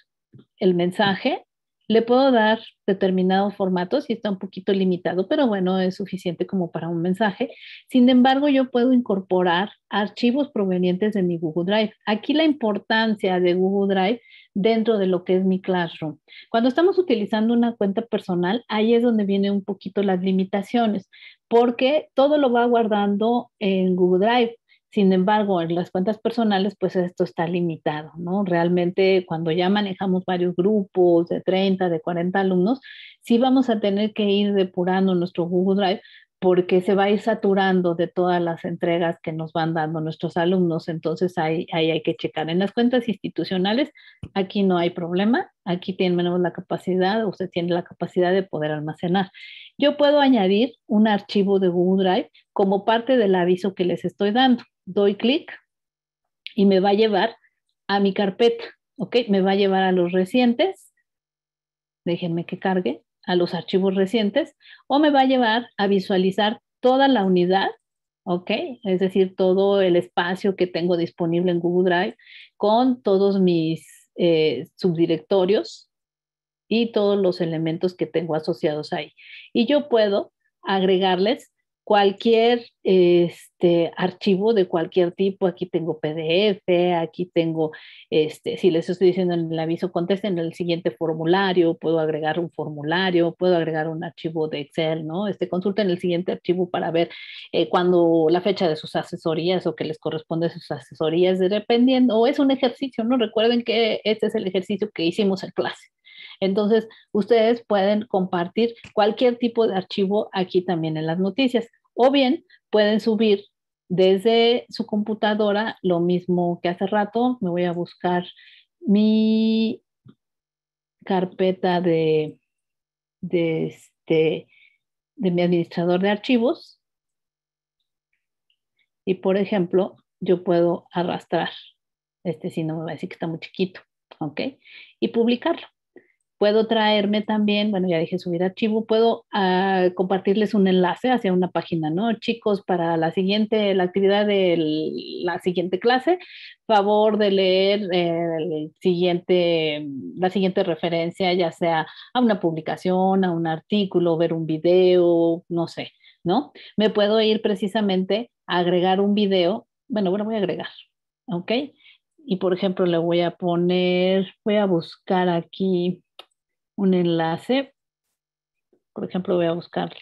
el mensaje le puedo dar determinado formato si está un poquito limitado, pero bueno, es suficiente como para un mensaje. Sin embargo, yo puedo incorporar archivos provenientes de mi Google Drive. Aquí la importancia de Google Drive dentro de lo que es mi Classroom. Cuando estamos utilizando una cuenta personal, ahí es donde vienen un poquito las limitaciones, porque todo lo va guardando en Google Drive sin embargo, en las cuentas personales, pues esto está limitado, ¿no? Realmente cuando ya manejamos varios grupos de 30, de 40 alumnos, sí vamos a tener que ir depurando nuestro Google Drive porque se va a ir saturando de todas las entregas que nos van dando nuestros alumnos. Entonces ahí, hay que checar. En las cuentas institucionales, aquí no hay problema, aquí menos la capacidad, usted tiene la capacidad de poder almacenar. Yo puedo añadir un archivo de Google Drive como parte del aviso que les estoy dando. Doy clic y me va a llevar a mi carpeta, ¿ok? Me va a llevar a los recientes. Déjenme que cargue a los archivos recientes o me va a llevar a visualizar toda la unidad, ¿ok? Es decir, todo el espacio que tengo disponible en Google Drive con todos mis eh, subdirectorios y todos los elementos que tengo asociados ahí. Y yo puedo agregarles cualquier este, archivo de cualquier tipo. Aquí tengo PDF, aquí tengo, este, si les estoy diciendo en el aviso, contesten el siguiente formulario, puedo agregar un formulario, puedo agregar un archivo de Excel, ¿no? Este, consulten el siguiente archivo para ver eh, cuando la fecha de sus asesorías o que les corresponde sus asesorías, dependiendo, o es un ejercicio, ¿no? Recuerden que este es el ejercicio que hicimos en clase. Entonces, ustedes pueden compartir cualquier tipo de archivo aquí también en las noticias o bien pueden subir desde su computadora lo mismo que hace rato. Me voy a buscar mi carpeta de, este, de mi administrador de archivos. Y por ejemplo, yo puedo arrastrar, este sí no me va a decir que está muy chiquito, ¿ok? Y publicarlo. Puedo traerme también, bueno, ya dije subir archivo, puedo ah, compartirles un enlace hacia una página, ¿no? Chicos, para la siguiente, la actividad de la siguiente clase, favor de leer eh, el siguiente, la siguiente referencia, ya sea a una publicación, a un artículo, ver un video, no sé, ¿no? Me puedo ir precisamente a agregar un video, bueno, bueno, voy a agregar, ¿ok? Y por ejemplo, le voy a poner, voy a buscar aquí un enlace. Por ejemplo, voy a buscar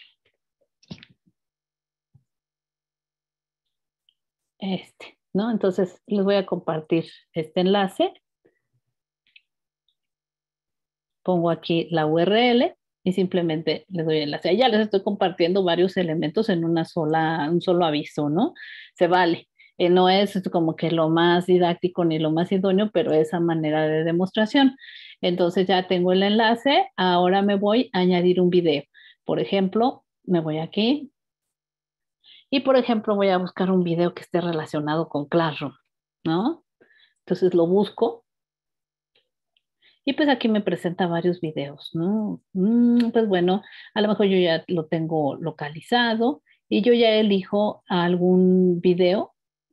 este, ¿no? Entonces les voy a compartir este enlace. Pongo aquí la URL y simplemente les doy el enlace. Ya les estoy compartiendo varios elementos en una sola, un solo aviso, ¿no? Se vale. Eh, no es como que lo más didáctico ni lo más idóneo, pero esa manera de demostración. Entonces ya tengo el enlace, ahora me voy a añadir un video. Por ejemplo, me voy aquí y por ejemplo voy a buscar un video que esté relacionado con Classroom, ¿no? Entonces lo busco y pues aquí me presenta varios videos, ¿no? Mm, pues bueno, a lo mejor yo ya lo tengo localizado y yo ya elijo algún video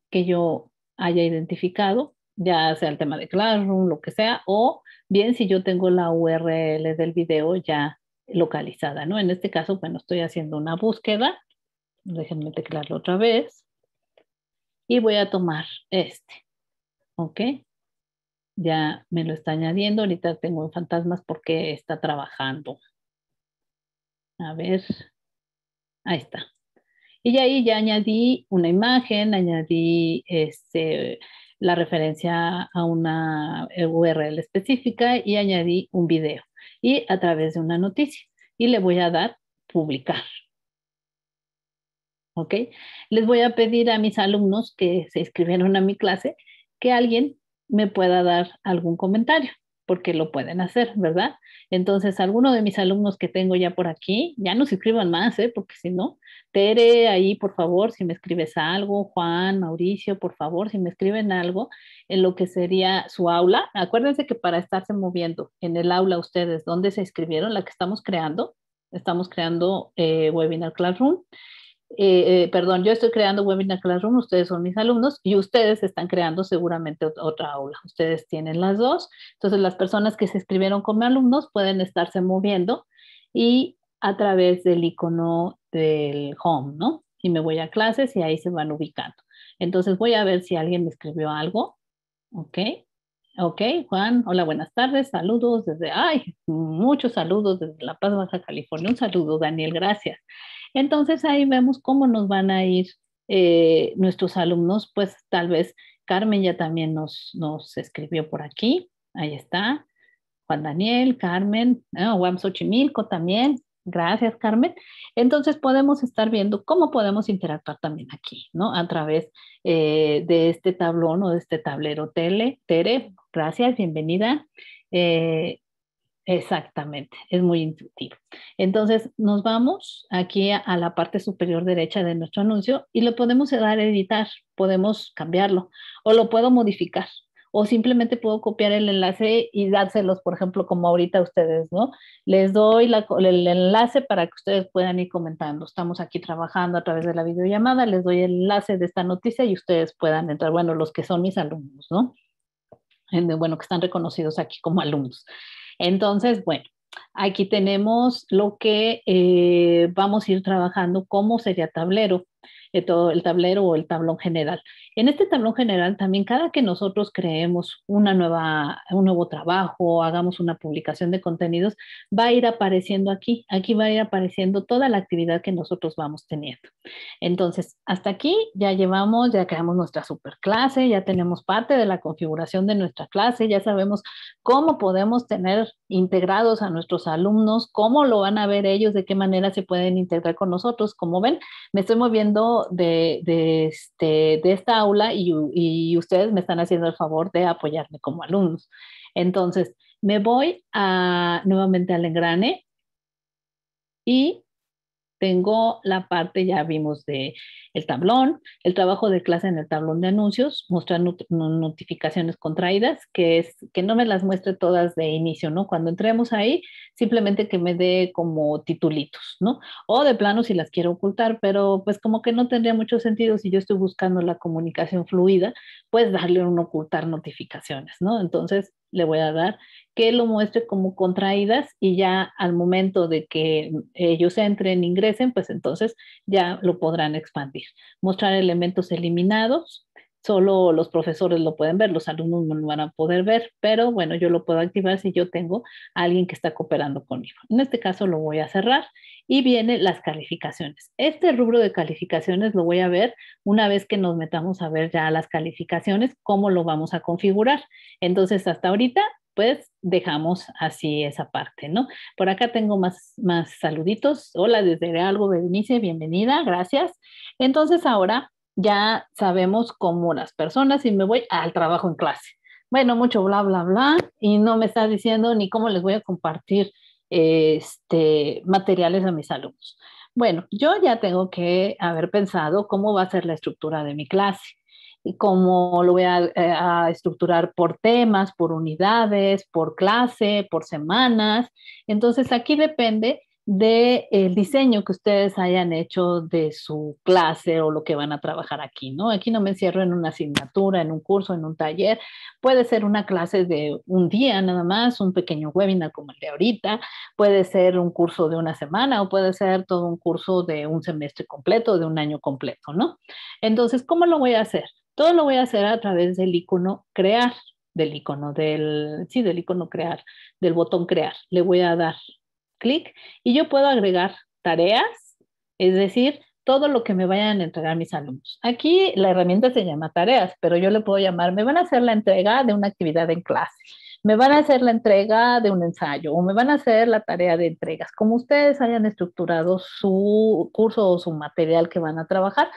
que yo haya identificado, ya sea el tema de Classroom, lo que sea, o bien si yo tengo la URL del video ya localizada, ¿no? En este caso, bueno, estoy haciendo una búsqueda. Déjenme teclarlo otra vez. Y voy a tomar este. ¿Ok? Ya me lo está añadiendo. Ahorita tengo fantasmas porque está trabajando. A ver. Ahí está. Y ahí ya añadí una imagen, añadí este, la referencia a una eh, URL específica y añadí un video y a través de una noticia y le voy a dar publicar. ¿Ok? Les voy a pedir a mis alumnos que se inscribieron a mi clase que alguien me pueda dar algún comentario porque lo pueden hacer, ¿verdad? Entonces, alguno de mis alumnos que tengo ya por aquí, ya no se escriban más, ¿eh? Porque si no, Tere, ahí, por favor, si me escribes algo, Juan, Mauricio, por favor, si me escriben algo en lo que sería su aula, acuérdense que para estarse moviendo en el aula ustedes, ¿dónde se inscribieron? La que estamos creando, estamos creando eh, Webinar Classroom eh, eh, perdón, yo estoy creando Webinar Classroom, ustedes son mis alumnos y ustedes están creando seguramente otra aula. Ustedes tienen las dos. Entonces, las personas que se escribieron como alumnos pueden estarse moviendo y a través del icono del home, ¿no? Y me voy a clases y ahí se van ubicando. Entonces, voy a ver si alguien me escribió algo. Ok. Ok, Juan, hola, buenas tardes, saludos desde, ay, muchos saludos desde La Paz, Baja California, un saludo, Daniel, gracias. Entonces ahí vemos cómo nos van a ir eh, nuestros alumnos, pues tal vez Carmen ya también nos, nos escribió por aquí, ahí está, Juan Daniel, Carmen, oh, ah, Guam también, Gracias, Carmen. Entonces podemos estar viendo cómo podemos interactuar también aquí, ¿no? A través eh, de este tablón o de este tablero tele. Tere, gracias, bienvenida. Eh, Exactamente, es muy intuitivo. Entonces nos vamos aquí a, la parte superior derecha de nuestro anuncio y lo podemos dar a editar, podemos cambiarlo o lo puedo modificar o simplemente puedo copiar el enlace y dárselos, por ejemplo, como ahorita a ustedes, ¿no? Les doy el enlace para que ustedes puedan ir comentando. Estamos aquí trabajando a través de la videollamada, les doy el enlace de esta noticia y ustedes puedan entrar, bueno, los que son mis alumnos, ¿no? Bueno, que están reconocidos aquí como alumnos. Entonces, bueno, aquí tenemos lo que eh, vamos a ir trabajando como sería tablero, eh, todo el tablero o el tablón general. En este tablón general también cada que nosotros creemos una nueva, un nuevo trabajo, hagamos una publicación de contenidos, va a ir apareciendo aquí. Aquí va a ir apareciendo toda la actividad que nosotros vamos teniendo. Entonces, hasta aquí ya llevamos, ya creamos nuestra superclase, ya tenemos parte de la configuración de nuestra clase, ya sabemos cómo podemos tener integrados a nuestros alumnos, cómo lo van a ver ellos, de qué manera se pueden integrar con nosotros. Como ven, me estoy moviendo de, de, este, de esta y, ustedes me están haciendo el favor de apoyarme como alumnos. Entonces, me voy a, nuevamente al engrane y tengo la parte, ya vimos, de el tablón, el trabajo de clase en el tablón de anuncios, mostrar notificaciones contraídas, que es que no me las muestre todas de inicio, ¿no? Cuando entremos ahí, simplemente que me dé como titulitos, ¿no? O de plano si las quiero ocultar, pero pues como que no tendría mucho sentido si yo estoy buscando la comunicación fluida, pues darle un ocultar notificaciones, ¿no? Entonces, le voy a dar, que lo muestre como contraídas y ya al momento de que ellos entren, ingresen, pues entonces ya lo podrán expandir. Mostrar elementos eliminados, solo los profesores lo pueden ver, los alumnos no lo van a poder ver, pero bueno, yo lo puedo activar si yo tengo alguien que está cooperando conmigo. En este caso lo voy a cerrar y vienen las calificaciones. Este rubro de calificaciones lo voy a ver una vez que nos metamos a ver ya las calificaciones, cómo lo vamos a configurar. Entonces, hasta ahorita pues dejamos así esa parte, ¿no? Por acá tengo más, más saluditos. Hola, desde algo, Berenice, bienvenida, gracias. Entonces ahora ya sabemos cómo las personas, y me voy al trabajo en clase. Bueno, mucho bla, bla, bla, y no me está diciendo ni cómo les voy a compartir este, materiales a mis alumnos. Bueno, yo ya tengo que haber pensado cómo va a ser la estructura de mi clase y cómo lo voy a, eh, estructurar por temas, por unidades, por clase, por semanas. Entonces, aquí depende del el diseño que ustedes hayan hecho de su clase o lo que van a trabajar aquí, ¿no? Aquí no me encierro en una asignatura, en un curso, en un taller. Puede ser una clase de un día nada más, un pequeño webinar como el de ahorita, puede ser un curso de una semana o puede ser todo un curso de un semestre completo, de un año completo, ¿no? Entonces, ¿cómo lo voy a hacer? Todo lo voy a hacer a través del icono crear, del icono del, sí, del icono crear, del botón crear. Le voy a dar clic y yo puedo agregar tareas, es decir, todo lo que me vayan a entregar mis alumnos. Aquí la herramienta se llama tareas, pero yo le puedo llamar, me van a hacer la entrega de una actividad en clase, me van a hacer la entrega de un ensayo o me van a hacer la tarea de entregas, como ustedes hayan estructurado su curso o su material que van a trabajar.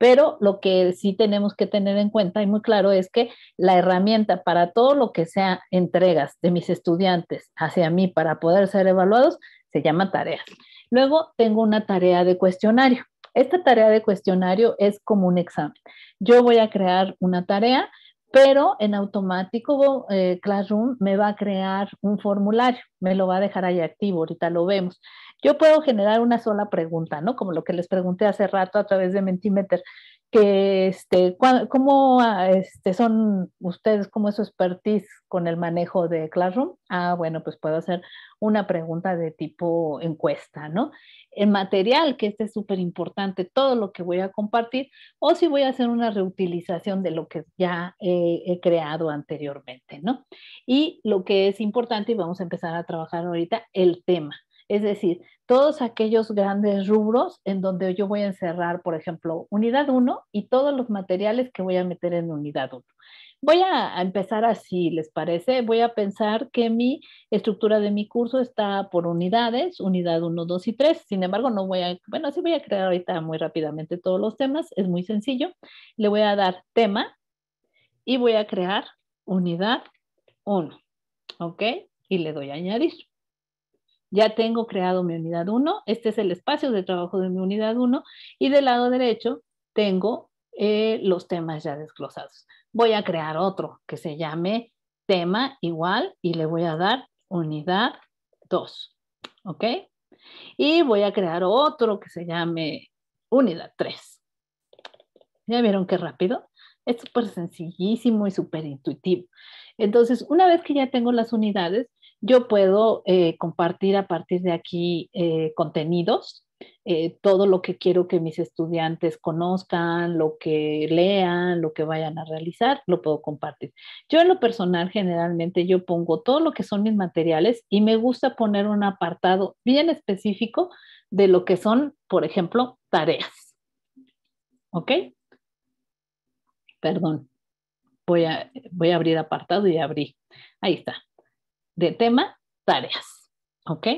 Pero lo que sí tenemos que tener en cuenta y muy claro es que la herramienta para todo lo que sea entregas de mis estudiantes hacia mí para poder ser evaluados se llama tareas. Luego tengo una tarea de cuestionario. Esta tarea de cuestionario es como un examen. Yo voy a crear una tarea, pero en automático eh, Classroom me va a crear un formulario, me lo va a dejar ahí activo, ahorita lo vemos. Yo puedo generar una sola pregunta, ¿no? Como lo que les pregunté hace rato a través de Mentimeter, que este, ¿cómo ah, este, son ustedes, cómo es su expertise con el manejo de Classroom? Ah, bueno, pues puedo hacer una pregunta de tipo encuesta, ¿no? El material, que este es súper importante, todo lo que voy a compartir, o si voy a hacer una reutilización de lo que ya he creado anteriormente, ¿no? Y lo que es importante, y vamos a empezar a trabajar ahorita, el tema, es decir, todos aquellos grandes rubros en donde yo voy a encerrar, por ejemplo, unidad 1 y todos los materiales que voy a meter en unidad 1. Voy a empezar así, ¿les parece? Voy a pensar que mi estructura de mi curso está por unidades, unidad 1, 2 y 3. Sin embargo, no voy a, bueno, sí voy a crear ahorita muy rápidamente todos los temas, es muy sencillo. Le voy a dar tema y voy a crear unidad 1, ¿ok? Y le doy a añadir ya tengo creado mi unidad 1, este es el espacio de trabajo de mi unidad 1 y del lado derecho tengo eh, los temas ya desglosados. Voy a crear otro que se llame tema igual y le voy a dar unidad 2, ¿ok? Y voy a crear otro que se llame unidad 3. ¿Ya vieron qué rápido? Es súper sencillísimo y súper intuitivo. Entonces, una vez que ya tengo las unidades, yo puedo eh, compartir a partir de aquí eh, contenidos, eh, todo lo que quiero que mis estudiantes conozcan, lo que lean, lo que vayan a realizar, lo puedo compartir. Yo en lo personal generalmente yo pongo todo lo que son mis materiales y me gusta poner un apartado bien específico de lo que son, por ejemplo, tareas. ¿Ok? Perdón. Voy a, voy a abrir apartado y abrí. Ahí está de tema, tareas. ¿Ok?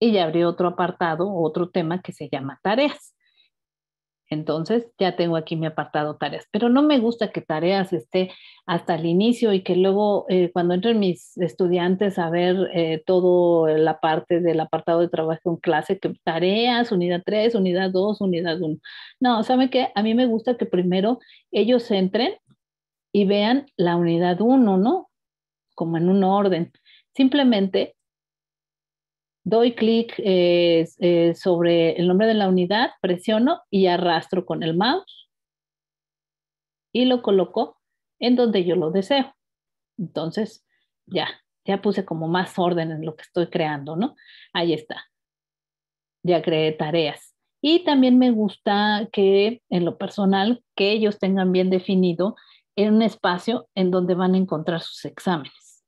Y ya abrí otro apartado, otro tema que se llama tareas. Entonces ya tengo aquí mi apartado tareas, pero no me gusta que tareas esté hasta el inicio y que luego eh, cuando entren mis estudiantes a ver eh, toda la parte del apartado de trabajo en clase, que tareas, unidad 3, unidad 2, unidad 1. No, ¿saben qué? A mí me gusta que primero ellos entren y vean la unidad 1, ¿no? Como en un orden. Simplemente doy clic eh, eh, sobre el nombre de la unidad, presiono y arrastro con el mouse y lo coloco en donde yo lo deseo. Entonces, ya, ya puse como más orden en lo que estoy creando, ¿no? Ahí está. Ya creé tareas. Y también me gusta que en lo personal, que ellos tengan bien definido en un espacio en donde van a encontrar sus exámenes.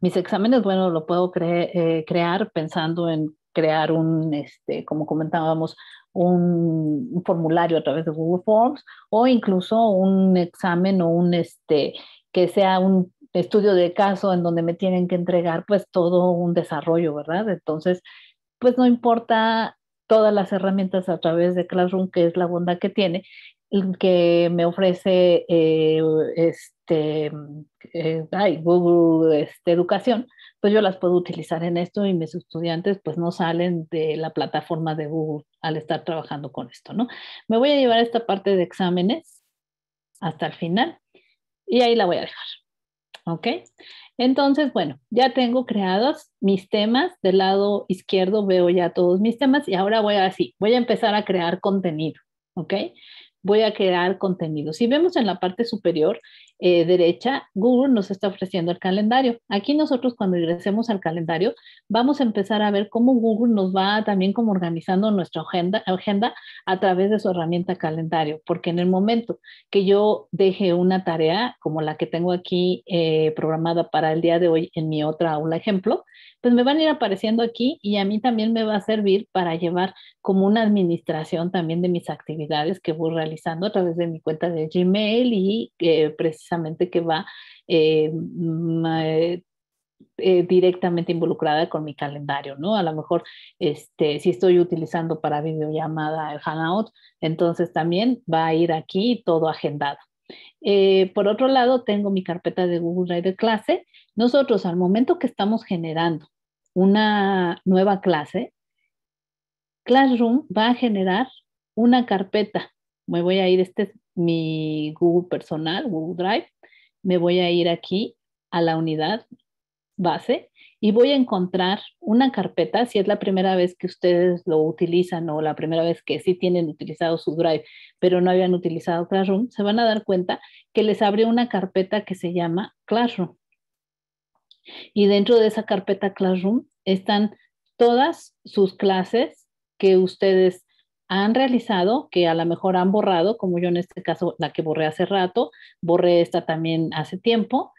Mis exámenes, bueno, lo puedo eh, crear pensando en crear un, este, como comentábamos, un, formulario a través de Google Forms o incluso un examen o un, este, que sea un estudio de caso en donde me tienen que entregar pues todo un desarrollo, ¿verdad? Entonces, pues no importa todas las herramientas a través de Classroom, que es la bondad que tiene, que me ofrece eh, este, eh, Google este, Educación, pues yo las puedo utilizar en esto y mis estudiantes pues no salen de la plataforma de Google al estar trabajando con esto, ¿no? Me voy a llevar esta parte de exámenes hasta el final y ahí la voy a dejar, ¿ok? Entonces, bueno, ya tengo creados mis temas, del lado izquierdo veo ya todos mis temas y ahora voy a así, voy a empezar a crear contenido, ¿ok? voy a crear contenido. Si vemos en la parte superior eh, derecha, Google nos está ofreciendo el calendario. Aquí nosotros cuando ingresemos al calendario, vamos a empezar a ver cómo Google nos va también como organizando nuestra agenda, agenda a través de su herramienta calendario, porque en el momento que yo deje una tarea como la que tengo aquí eh, programada para el día de hoy en mi otra aula ejemplo, pues me van a ir apareciendo aquí y a mí también me va a servir para llevar como una administración también de mis actividades que voy realizando a través de mi cuenta de Gmail y precisamente que va eh, eh, directamente involucrada con mi calendario, ¿no? A lo mejor, este, si estoy utilizando para videollamada el Hangout, entonces también va a ir aquí todo agendado. Eh, por otro lado, tengo mi carpeta de Google Drive de clase. Nosotros, al momento que estamos generando una nueva clase, Classroom va a generar una carpeta. Me voy a ir, este es mi Google personal, Google Drive. Me voy a ir aquí a la unidad base y voy a encontrar una carpeta, si es la primera vez que ustedes lo utilizan o la primera vez que sí tienen utilizado su Drive, pero no habían utilizado Classroom, se van a dar cuenta que les abrió una carpeta que se llama Classroom. Y dentro de esa carpeta Classroom están todas sus clases que ustedes han realizado, que a lo mejor han borrado, como yo en este caso la que borré hace rato, borré esta también hace tiempo,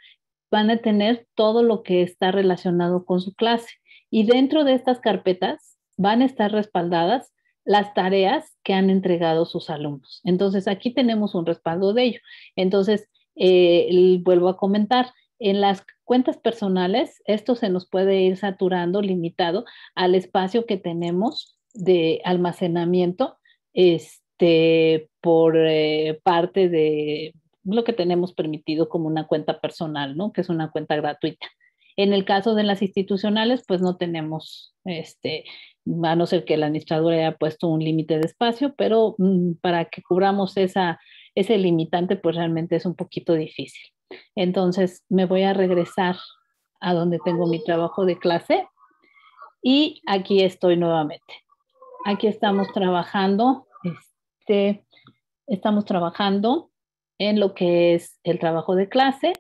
van a tener todo lo que está relacionado con su clase. Y dentro de estas carpetas van a estar respaldadas las tareas que han entregado sus alumnos. Entonces, aquí tenemos un respaldo de ello. Entonces, eh, vuelvo a comentar, en las cuentas personales, esto se nos puede ir saturando, limitado al espacio que tenemos de almacenamiento este, por eh, parte de lo que tenemos permitido como una cuenta personal, que es una cuenta gratuita. En el caso de las institucionales, pues no tenemos, este, a no ser que la administrador haya puesto un límite de espacio, pero mm, para que cubramos esa, ese limitante, pues realmente es un poquito difícil. Entonces me voy a regresar a donde tengo mi trabajo de clase y aquí estoy nuevamente. Aquí estamos trabajando, este, estamos trabajando en lo que es el trabajo de clase.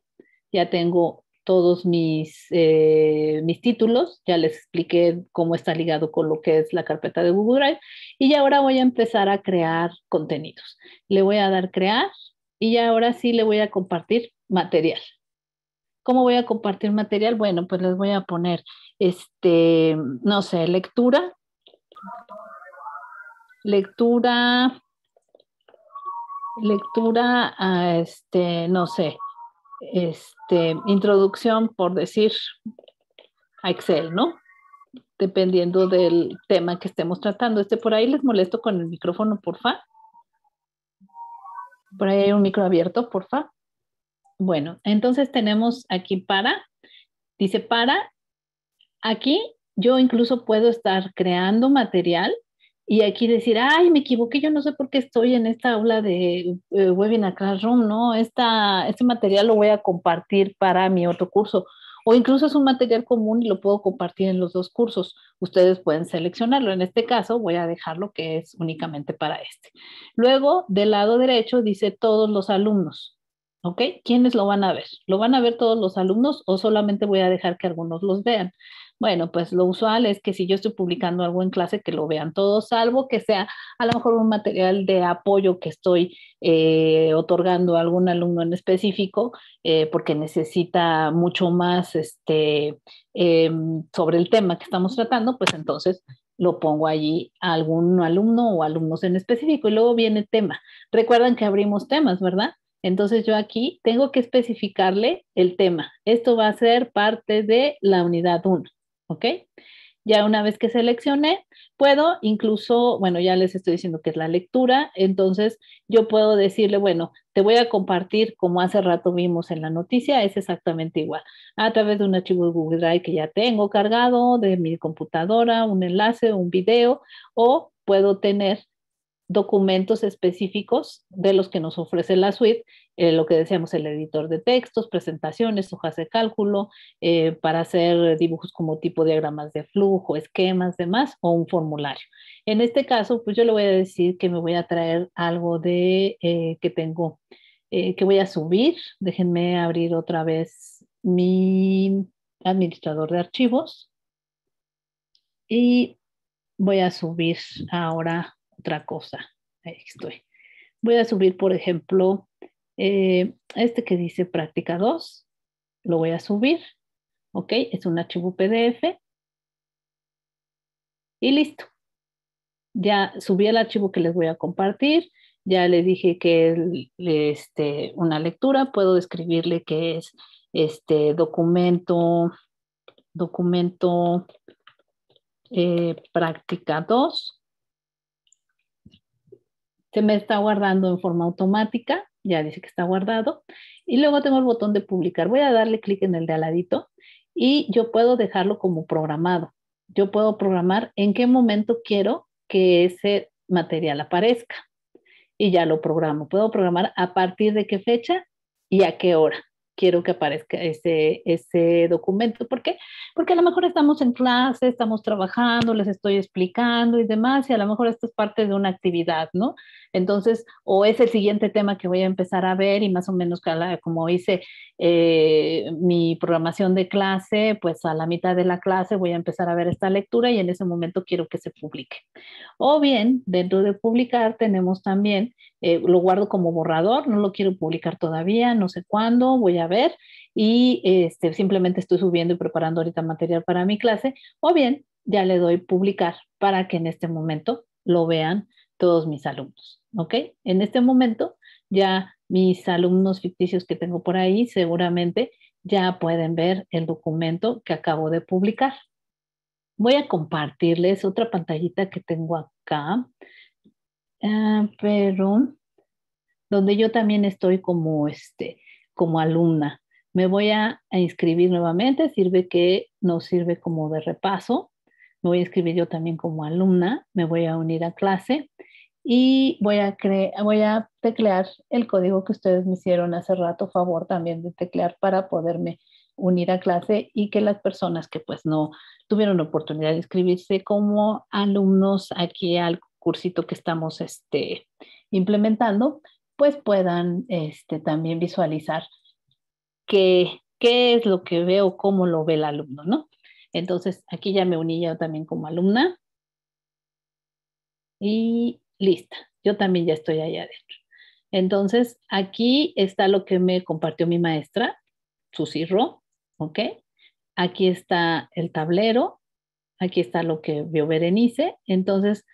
Ya tengo todos mis, eh, mis títulos, ya les expliqué cómo está ligado con lo que es la carpeta de Google Drive y ya ahora voy a empezar a crear contenidos. Le voy a dar crear y ahora sí le voy a compartir material. ¿Cómo voy a compartir material? Bueno, pues les voy a poner, este, no sé, lectura, lectura, lectura, a este, no sé, este, introducción, por decir, a Excel, ¿no? Dependiendo del tema que estemos tratando. Este, por ahí les molesto con el micrófono, porfa. Por ahí hay un micro abierto, porfa. Bueno, entonces tenemos aquí para, dice para, aquí yo incluso puedo estar creando material y aquí decir, ay, me equivoqué, yo no sé por qué estoy en esta aula de eh, Webinar Classroom, ¿no? este material lo voy a compartir para mi otro curso. O incluso es un material común y lo puedo compartir en los dos cursos. Ustedes pueden seleccionarlo. En este caso voy a dejarlo que es únicamente para este. Luego, del lado derecho dice todos los alumnos. ¿Ok? ¿Quiénes lo van a ver? ¿Lo van a ver todos los alumnos o solamente voy a dejar que algunos los vean? Bueno, pues lo usual es que si yo estoy publicando algo en clase, que lo vean todos, salvo que sea a lo mejor un material de apoyo que estoy eh, otorgando a algún alumno en específico, eh, porque necesita mucho más este, em, sobre el tema que estamos tratando, pues entonces lo pongo allí a algún alumno o alumnos en específico y luego viene tema. Recuerdan que abrimos temas, ¿verdad? Entonces yo aquí tengo que especificarle el tema. Esto va a ser parte de la unidad 1, ¿ok? Ya una vez que seleccioné, puedo incluso, bueno, ya les estoy diciendo que es la lectura, entonces yo puedo decirle, bueno, te voy a compartir como hace rato vimos en la noticia, es exactamente igual, a través de un archivo de Google Drive que ya tengo cargado de mi computadora, un enlace, un video, o puedo tener documentos específicos de los que nos ofrece la suite, eh, lo que decíamos, el editor de textos, presentaciones, hojas de cálculo, eh, para hacer dibujos como tipo diagramas de flujo, esquemas, demás, o un formulario. En este caso, pues yo le voy a decir que me voy a traer algo de eh, que tengo, que voy a subir. Déjenme abrir otra vez mi administrador de archivos y voy a subir ahora otra cosa. Ahí estoy. Voy a subir, por ejemplo, eh, este que dice práctica 2. Lo voy a subir. ¿Ok? Es un archivo PDF. Y listo. Ya subí el archivo que les voy a compartir. Ya le dije que es este, una lectura. Puedo describirle que es este documento, documento eh, práctica 2 se me está guardando en forma automática, ya dice que está guardado, y luego tengo el botón de publicar. Voy a darle clic en el de aladito y yo puedo dejarlo como programado. Yo puedo programar en qué momento quiero que ese material aparezca y ya lo programo. Puedo programar a partir de qué fecha y a qué hora quiero que aparezca ese, ese documento. ¿Por qué? Porque a lo mejor estamos en clase, estamos trabajando, les estoy explicando y demás, y a lo mejor esto es parte de una actividad, ¿no? Entonces, o es el siguiente tema que voy a empezar a ver y más o menos como hice eh, mi programación de clase, pues a la mitad de la clase voy a empezar a ver esta lectura y en ese momento quiero que se publique. O bien, dentro de publicar tenemos también, eh, lo guardo como borrador, no lo quiero publicar todavía, no sé cuándo, voy a ver y este, simplemente estoy subiendo y preparando ahorita material para mi clase, o bien ya le doy publicar para que en este momento lo vean todos mis alumnos, ¿ok? En este momento ya mis alumnos ficticios que tengo por ahí seguramente ya pueden ver el documento que acabo de publicar. Voy a compartirles otra pantallita que tengo acá, eh, pero donde yo también estoy como, este, como alumna. Me voy a inscribir nuevamente, sirve que nos sirve como de repaso me voy a escribir yo también como alumna, me voy a unir a clase y voy a, voy a teclear el código que ustedes me hicieron hace rato, favor también de teclear para poderme unir a clase y que las personas que pues no tuvieron la oportunidad de inscribirse como alumnos aquí al cursito que estamos este, implementando, pues puedan este, también visualizar qué, qué es lo que veo, cómo lo ve el alumno, ¿no? Entonces, aquí ya me uní yo también como alumna. Y lista, yo también ya estoy ahí adentro. Entonces, aquí está lo que me compartió mi maestra, Susi Ro, ¿ok? Aquí está el tablero, aquí está lo que vio Berenice. Entonces,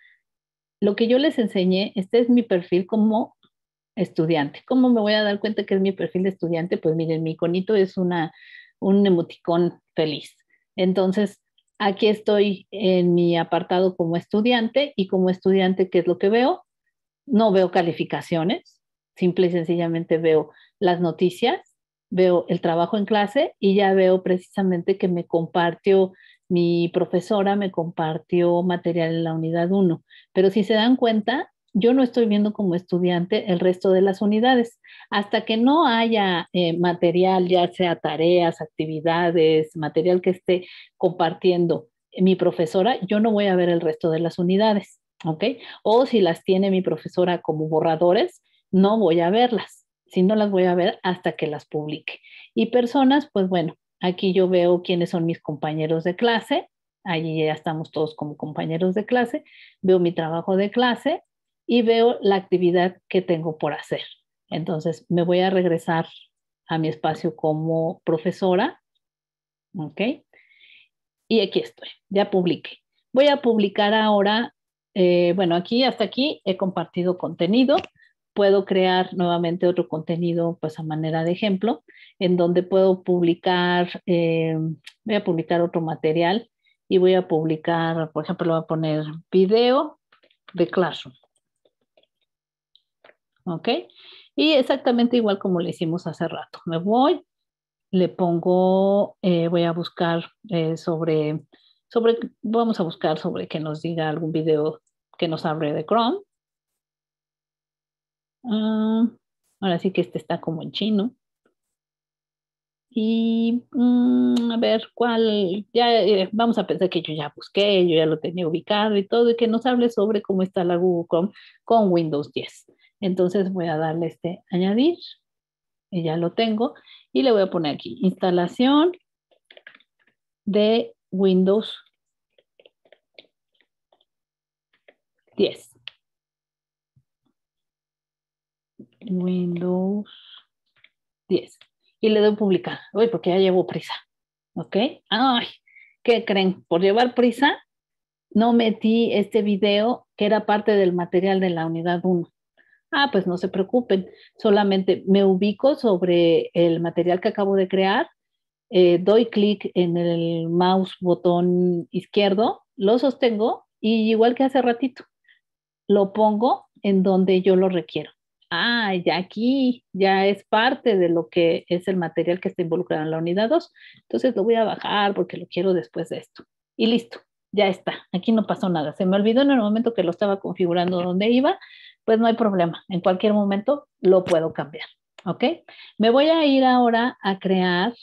lo que yo les enseñé, este es mi perfil como estudiante. ¿Cómo me voy a dar cuenta que es mi perfil de estudiante? Pues miren, mi iconito es una, un emoticón feliz. Entonces, aquí estoy en mi apartado como estudiante y como estudiante, ¿qué es lo que veo? No veo calificaciones, simple y sencillamente veo las noticias, veo el trabajo en clase y ya veo precisamente que me compartió mi profesora, me compartió material en la unidad 1. Pero si se dan cuenta, yo no estoy viendo como estudiante el resto de las unidades. Hasta que no haya eh, material, ya sea tareas, actividades, material que esté compartiendo mi profesora, yo no voy a ver el resto de las unidades, ¿ok? O si las tiene mi profesora como borradores, no voy a verlas, si no las voy a ver hasta que las publique. Y personas, pues bueno, aquí yo veo quiénes son mis compañeros de clase, allí ya estamos todos como compañeros de clase, veo mi trabajo de clase y veo la actividad que tengo por hacer. Entonces, me voy a regresar a mi espacio como profesora, ¿ok? Y aquí estoy, ya publiqué. Voy a publicar ahora, eh, bueno, aquí hasta aquí he compartido contenido. Puedo crear nuevamente otro contenido, pues a manera de ejemplo, en donde puedo publicar, eh, voy a publicar otro material y voy a publicar, por ejemplo, voy a poner video de Classroom. ¿ok? Y exactamente igual como lo hicimos hace rato. Me voy, le pongo, eh, voy a buscar eh, sobre, sobre, vamos a buscar sobre que nos diga algún video que nos hable de Chrome. Ah, ahora sí que este está como en chino. Y mm, a ver cuál, ya eh, vamos a pensar que yo ya busqué, yo ya lo tenía ubicado y todo, y que nos hable sobre cómo está la Google Chrome con Windows 10. Entonces voy a darle este añadir, y ya lo tengo, y le voy a poner aquí instalación de Windows 10. Windows 10. Y le doy publicar. Uy, porque ya llevo prisa. ¿Ok? Ay, ¿qué creen? Por llevar prisa, no metí este video que era parte del material de la unidad 1. Ah, pues no se preocupen, solamente me ubico sobre el material que acabo de crear, eh, doy clic en el mouse botón izquierdo, lo sostengo y igual que hace ratito, lo pongo en donde yo lo requiero. Ah, ya aquí, ya es parte de lo que es el material que está involucrado en la unidad 2. Entonces lo voy a bajar porque lo quiero después de esto. Y listo, ya está. Aquí no pasó nada. Se me olvidó en el momento que lo estaba configurando donde iba, pues no hay problema. En cualquier momento lo puedo cambiar. ¿Ok? Me voy a ir ahora a crear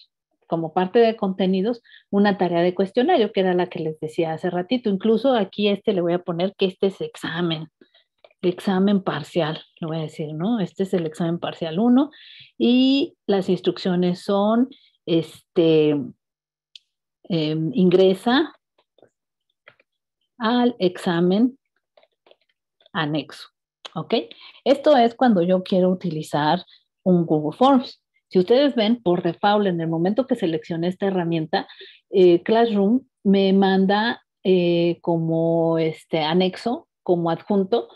como parte de contenidos una tarea de cuestionario, que era la que les decía hace ratito. Incluso aquí este le voy a poner que este es examen, examen parcial, lo voy a decir, ¿no? Este es el examen parcial 1 y las instrucciones son, este, em, ingresa al examen anexo. ¿Ok? Esto es cuando yo quiero utilizar un Google Forms. Si ustedes ven, por default, en el momento que seleccioné esta herramienta, eh, Classroom me manda eh, como este anexo, como adjunto,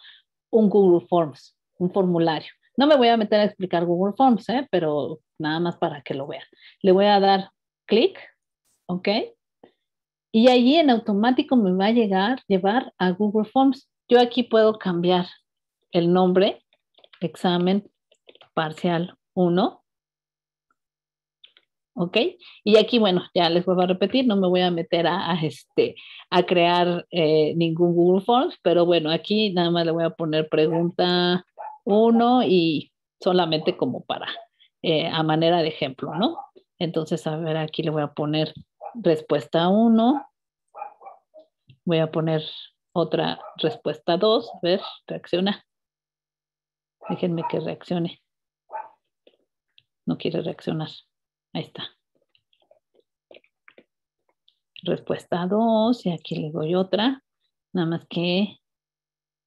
un Google Forms, un formulario. No me voy a meter a explicar Google Forms, ¿eh? pero nada más para que lo vean. Le voy a dar clic, ¿ok? Y allí en automático me va a llegar, llevar a Google Forms. Yo aquí puedo cambiar el nombre, examen parcial 1. ¿Ok? Y aquí, bueno, ya les vuelvo a repetir, no me voy a meter a, este, a crear eh, ningún Google Forms, pero bueno, aquí nada más le voy a poner pregunta 1 y solamente como para, eh, a manera de ejemplo, ¿no? Entonces, a ver, aquí le voy a poner respuesta 1, voy a poner otra respuesta 2, a ver, reacciona. Déjenme que reaccione. No quiere reaccionar. Ahí está. Respuesta 2 y aquí le doy otra. Nada más que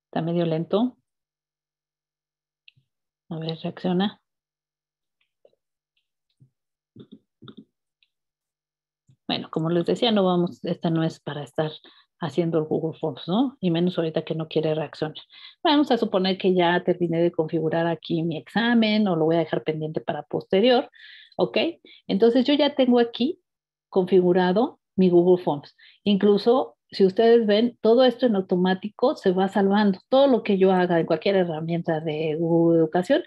está medio lento. A ver, reacciona. Bueno, como les decía, no vamos, esta no es para estar haciendo el Google Forms, ¿no? Y menos ahorita que no quiere reaccionar. Vamos a suponer que ya terminé de configurar aquí mi examen o lo voy a dejar pendiente para posterior, ¿ok? Entonces yo ya tengo aquí configurado mi Google Forms. Incluso si ustedes ven, todo esto en automático se va salvando. Todo lo que yo haga en cualquier herramienta de Google Educación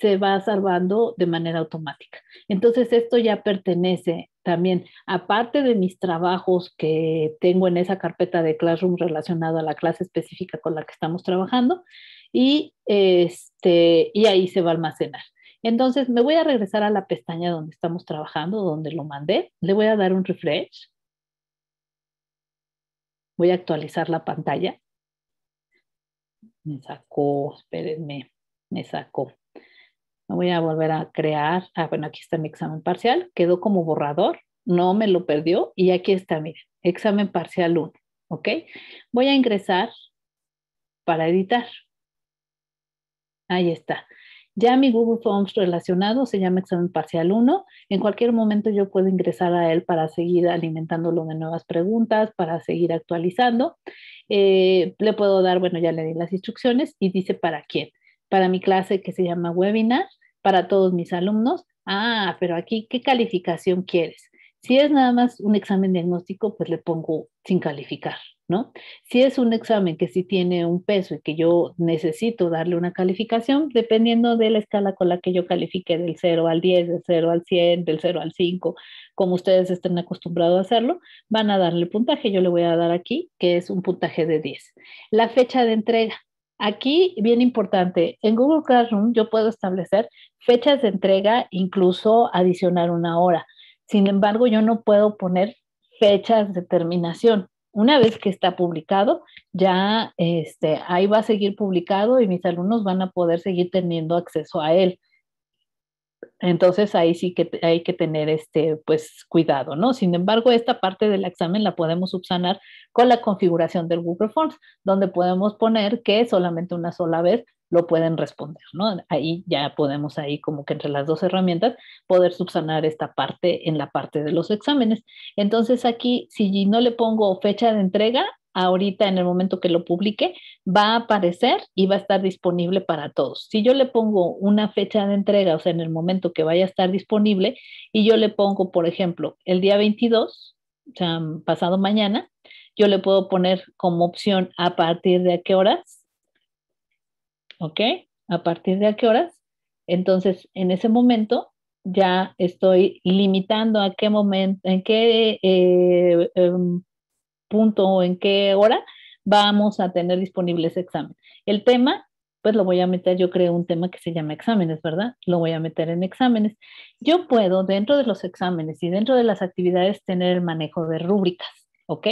se va salvando de manera automática. Entonces, esto ya pertenece también, aparte de mis trabajos que tengo en esa carpeta de Classroom relacionado a la clase específica con la que estamos trabajando, y, este, y ahí se va a almacenar. Entonces me voy a regresar a la pestaña donde estamos trabajando, donde lo mandé, le voy a dar un refresh, voy a actualizar la pantalla, me sacó, espérenme, me sacó voy a volver a crear, ah, bueno, aquí está mi examen parcial, quedó como borrador, no me lo perdió y aquí está, miren, examen parcial 1, ¿ok? Voy a ingresar para editar. Ahí está. Ya mi Google Forms relacionado se llama examen parcial 1. En cualquier momento yo puedo ingresar a él para seguir alimentándolo de nuevas preguntas, para seguir actualizando. Eh, le puedo dar, bueno, ya le di las instrucciones y dice para quién para mi clase que se llama webinar para todos mis alumnos. Ah, pero aquí, ¿qué calificación quieres? Si es nada más un examen diagnóstico, pues le pongo sin calificar, ¿no? Si es un examen que sí tiene un peso y que yo necesito darle una calificación, dependiendo de la escala con la que yo califique del 0 al 10, del 0 al 100, del 0 al 5, como ustedes estén acostumbrados a hacerlo, van a darle puntaje. Yo le voy a dar aquí, que es un puntaje de 10. La fecha de entrega. Aquí, bien importante, en Google Classroom yo puedo establecer fechas de entrega, incluso adicionar una hora. Sin embargo, yo no puedo poner fechas de terminación. Una vez que está publicado, ya este, ahí va a seguir publicado y mis alumnos van a poder seguir teniendo acceso a él. Entonces ahí sí que hay que tener este pues cuidado, ¿no? Sin embargo, esta parte del examen la podemos subsanar con la configuración del Google Forms, donde podemos poner que solamente una sola vez lo pueden responder, ¿no? Ahí ya podemos ahí como que entre las dos herramientas poder subsanar esta parte en la parte de los exámenes. Entonces aquí, si no le pongo fecha de entrega, ahorita en el momento que lo publique, va a aparecer y va a estar disponible para todos. Si yo le pongo una fecha de entrega, o sea, en el momento que vaya a estar disponible, y yo le pongo, por ejemplo, el día 22, o sea, pasado mañana, yo le puedo poner como opción a partir de a qué horas, ¿ok? A partir de a qué horas. Entonces, en ese momento ya estoy limitando a qué momento, en qué... Eh, em, punto o en qué hora vamos a tener disponibles ese examen. El tema, pues lo voy a meter, yo creo un tema que se llama exámenes, ¿verdad? Lo voy a meter en exámenes. Yo puedo dentro de los exámenes y dentro de las actividades tener el manejo de rúbricas. ¿ok?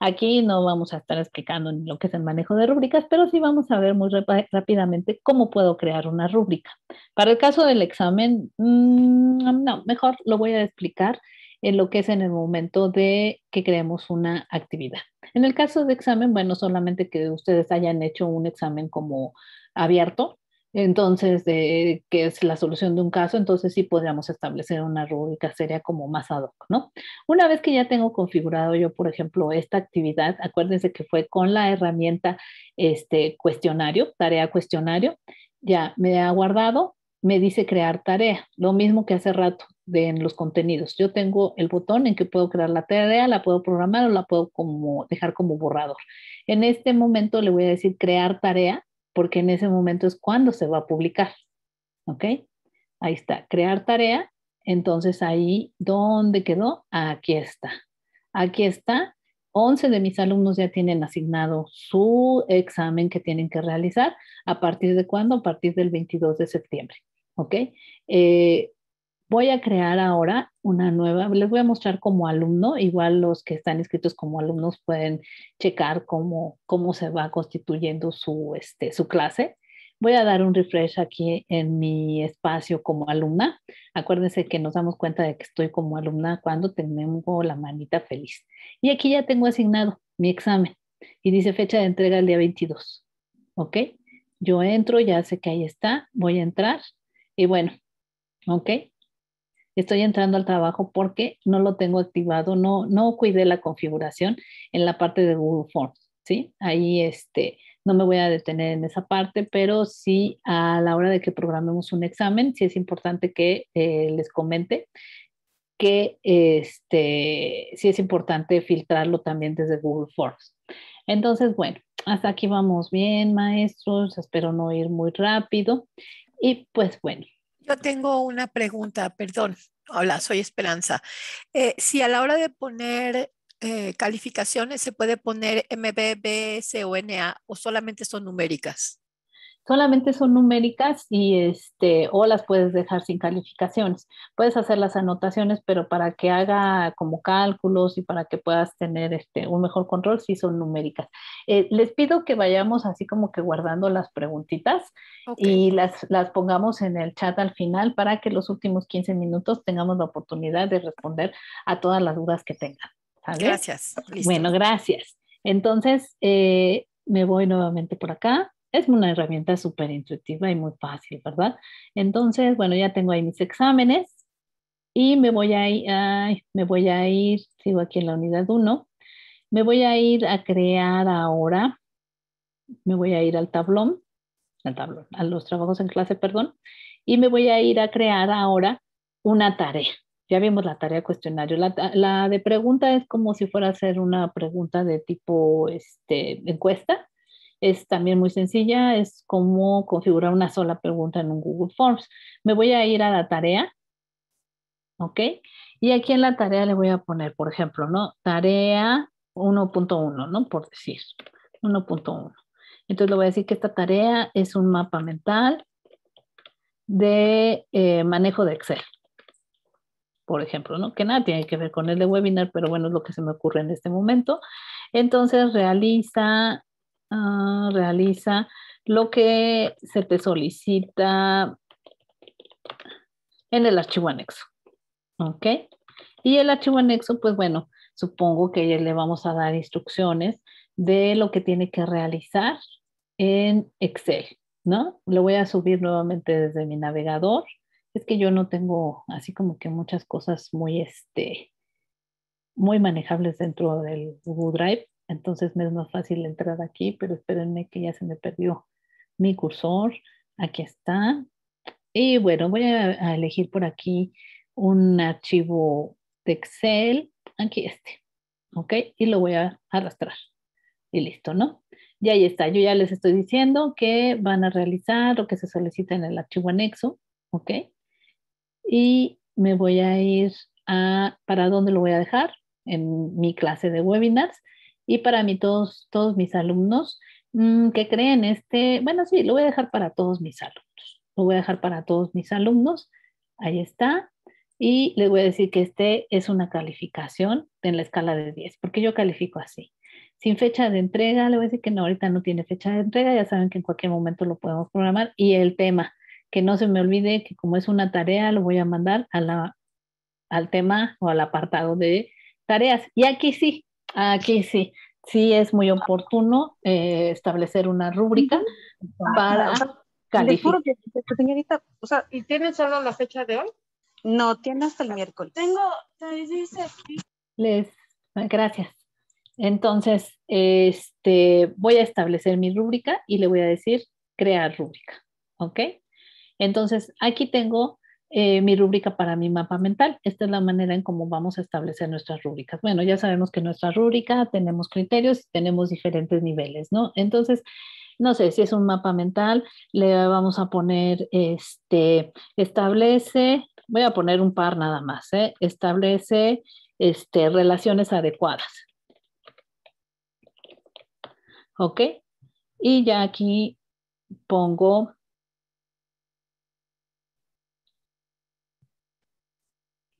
Aquí no vamos a estar explicando lo que es el manejo de rúbricas, pero sí vamos a ver muy rápidamente cómo puedo crear una rúbrica. Para el caso del examen, mm, no, mejor lo voy a explicar en lo que es en el momento de que creemos una actividad. En el caso de examen, bueno, solamente que ustedes hayan hecho un examen como abierto, entonces, de, que es la solución de un caso, entonces sí podríamos establecer una rúbrica seria como más ad hoc, ¿no? Una vez que ya tengo configurado yo, por ejemplo, esta actividad, acuérdense que fue con la herramienta este, cuestionario, tarea cuestionario, ya me ha guardado, me dice crear tarea, lo mismo que hace rato, en los contenidos. Yo tengo el botón en que puedo crear la tarea, la puedo programar o la puedo como, dejar como borrador. En este momento le voy a decir crear tarea porque en ese momento es cuando se va a publicar. ¿Ok? Ahí está, crear tarea. Entonces ahí, ¿dónde quedó? Aquí está. Aquí está. 11 de mis alumnos ya tienen asignado su examen que tienen que realizar. ¿A partir de cuándo? A partir del 22 de septiembre. ¿Ok? Eh, voy a crear ahora una nueva, les voy a mostrar como alumno, igual los que están inscritos como alumnos pueden checar cómo, cómo se va constituyendo su, este, su clase. Voy a dar un refresh aquí en mi espacio como alumna. Acuérdense que nos damos cuenta de que estoy como alumna cuando tengo la manita feliz. Y aquí ya tengo asignado mi examen y dice fecha de entrega el día 22. ¿Ok? Yo entro, ya sé que ahí está, voy a entrar y bueno, ¿ok? estoy entrando al trabajo porque no lo tengo activado, no, no cuidé la configuración en la parte de Google Forms, ¿sí? Ahí este, no me voy a detener en esa parte, pero sí a la hora de que programemos un examen, sí es importante que eh, les comente que este, sí es importante filtrarlo también desde Google Forms. Entonces, bueno, hasta aquí vamos bien, maestros. Espero no ir muy rápido. Y pues bueno, yo tengo una pregunta, perdón. Hola, soy Esperanza. Eh, si a la hora de poner eh, calificaciones se puede poner o NA o solamente son numéricas solamente son numéricas y este, o las puedes dejar sin calificaciones. Puedes hacer las anotaciones, pero para que haga como cálculos y para que puedas tener este, un mejor control, si son numéricas. Eh, les pido que vayamos así como que guardando las preguntitas y las, pongamos en el chat al final para que los últimos 15 minutos tengamos la oportunidad de responder a todas las dudas que tengan. Gracias. Bueno, gracias. Entonces, eh, me voy nuevamente por acá. Es una herramienta súper intuitiva y muy fácil, ¿verdad? Entonces, bueno, ya tengo ahí mis exámenes y me voy a, ir, me voy a ir, sigo aquí en la unidad 1, me voy a ir a crear ahora, me voy a ir al tablón, al tablón, a los trabajos en clase, perdón, y me voy a ir a crear ahora una tarea. Ya vimos la tarea cuestionario. La, de pregunta es como si fuera a hacer una pregunta de tipo este, encuesta es también muy sencilla, es como configurar una sola pregunta en un Google Forms. Me voy a ir a la tarea, ¿ok? Y aquí en la tarea le voy a poner, por ejemplo, ¿no? Tarea 1.1, ¿no? Por decir, 1.1. Entonces le voy a decir que esta tarea es un mapa mental de eh, manejo de Excel, por ejemplo, ¿no? Que nada tiene que ver con el de webinar, pero bueno, es lo que se me ocurre en este momento. Entonces realiza Ah, realiza lo que se te solicita en el archivo anexo. ¿Ok? Y el archivo anexo, pues bueno, supongo que le vamos a dar instrucciones de lo que tiene que realizar en Excel, ¿no? Lo voy a subir nuevamente desde mi navegador. Es que yo no tengo así como que muchas cosas muy, este, muy manejables dentro del Google Drive. Entonces me es más fácil entrar aquí, pero espérenme que ya se me perdió mi cursor. Aquí está. Y bueno, voy a, elegir por aquí un archivo de Excel. Aquí este. ¿Ok? Y lo voy a arrastrar. Y listo, ¿no? Y ahí está. Yo ya les estoy diciendo que van a realizar lo que se solicita en el archivo anexo. ¿Ok? Y me voy a ir a para dónde lo voy a dejar en mi clase de webinars y para mí todos, todos mis alumnos mm, que creen este, bueno, sí, lo voy a dejar para todos mis alumnos, lo voy a dejar para todos mis alumnos, ahí está, y les voy a decir que este es una calificación en la escala de 10, porque yo califico así. Sin fecha de entrega, le voy a decir que no, ahorita no tiene fecha de entrega, ya saben que en cualquier momento lo podemos programar, y el tema, que no se me olvide que como es una tarea, lo voy a mandar a la, al tema o al apartado de tareas. Y aquí sí, Aquí sí, sí es muy oportuno eh, establecer una rúbrica para calificar. que, señorita, o sea, ¿y tiene solo la fecha de hoy? No, tiene hasta el miércoles. Tengo, te dice aquí. Les, ah, gracias. Entonces, este, voy a establecer mi rúbrica y le voy a decir crear rúbrica, ¿ok? Entonces, aquí tengo eh, mi rúbrica para mi mapa mental. Esta es la manera en cómo vamos a establecer nuestras rúbricas. Bueno, ya sabemos que nuestra rúbrica tenemos criterios, tenemos diferentes niveles, ¿no? Entonces, no sé, si es un mapa mental, le vamos a poner, este, establece, voy a poner un par nada más, ¿eh? establece este, relaciones adecuadas. ¿Ok? Y ya aquí pongo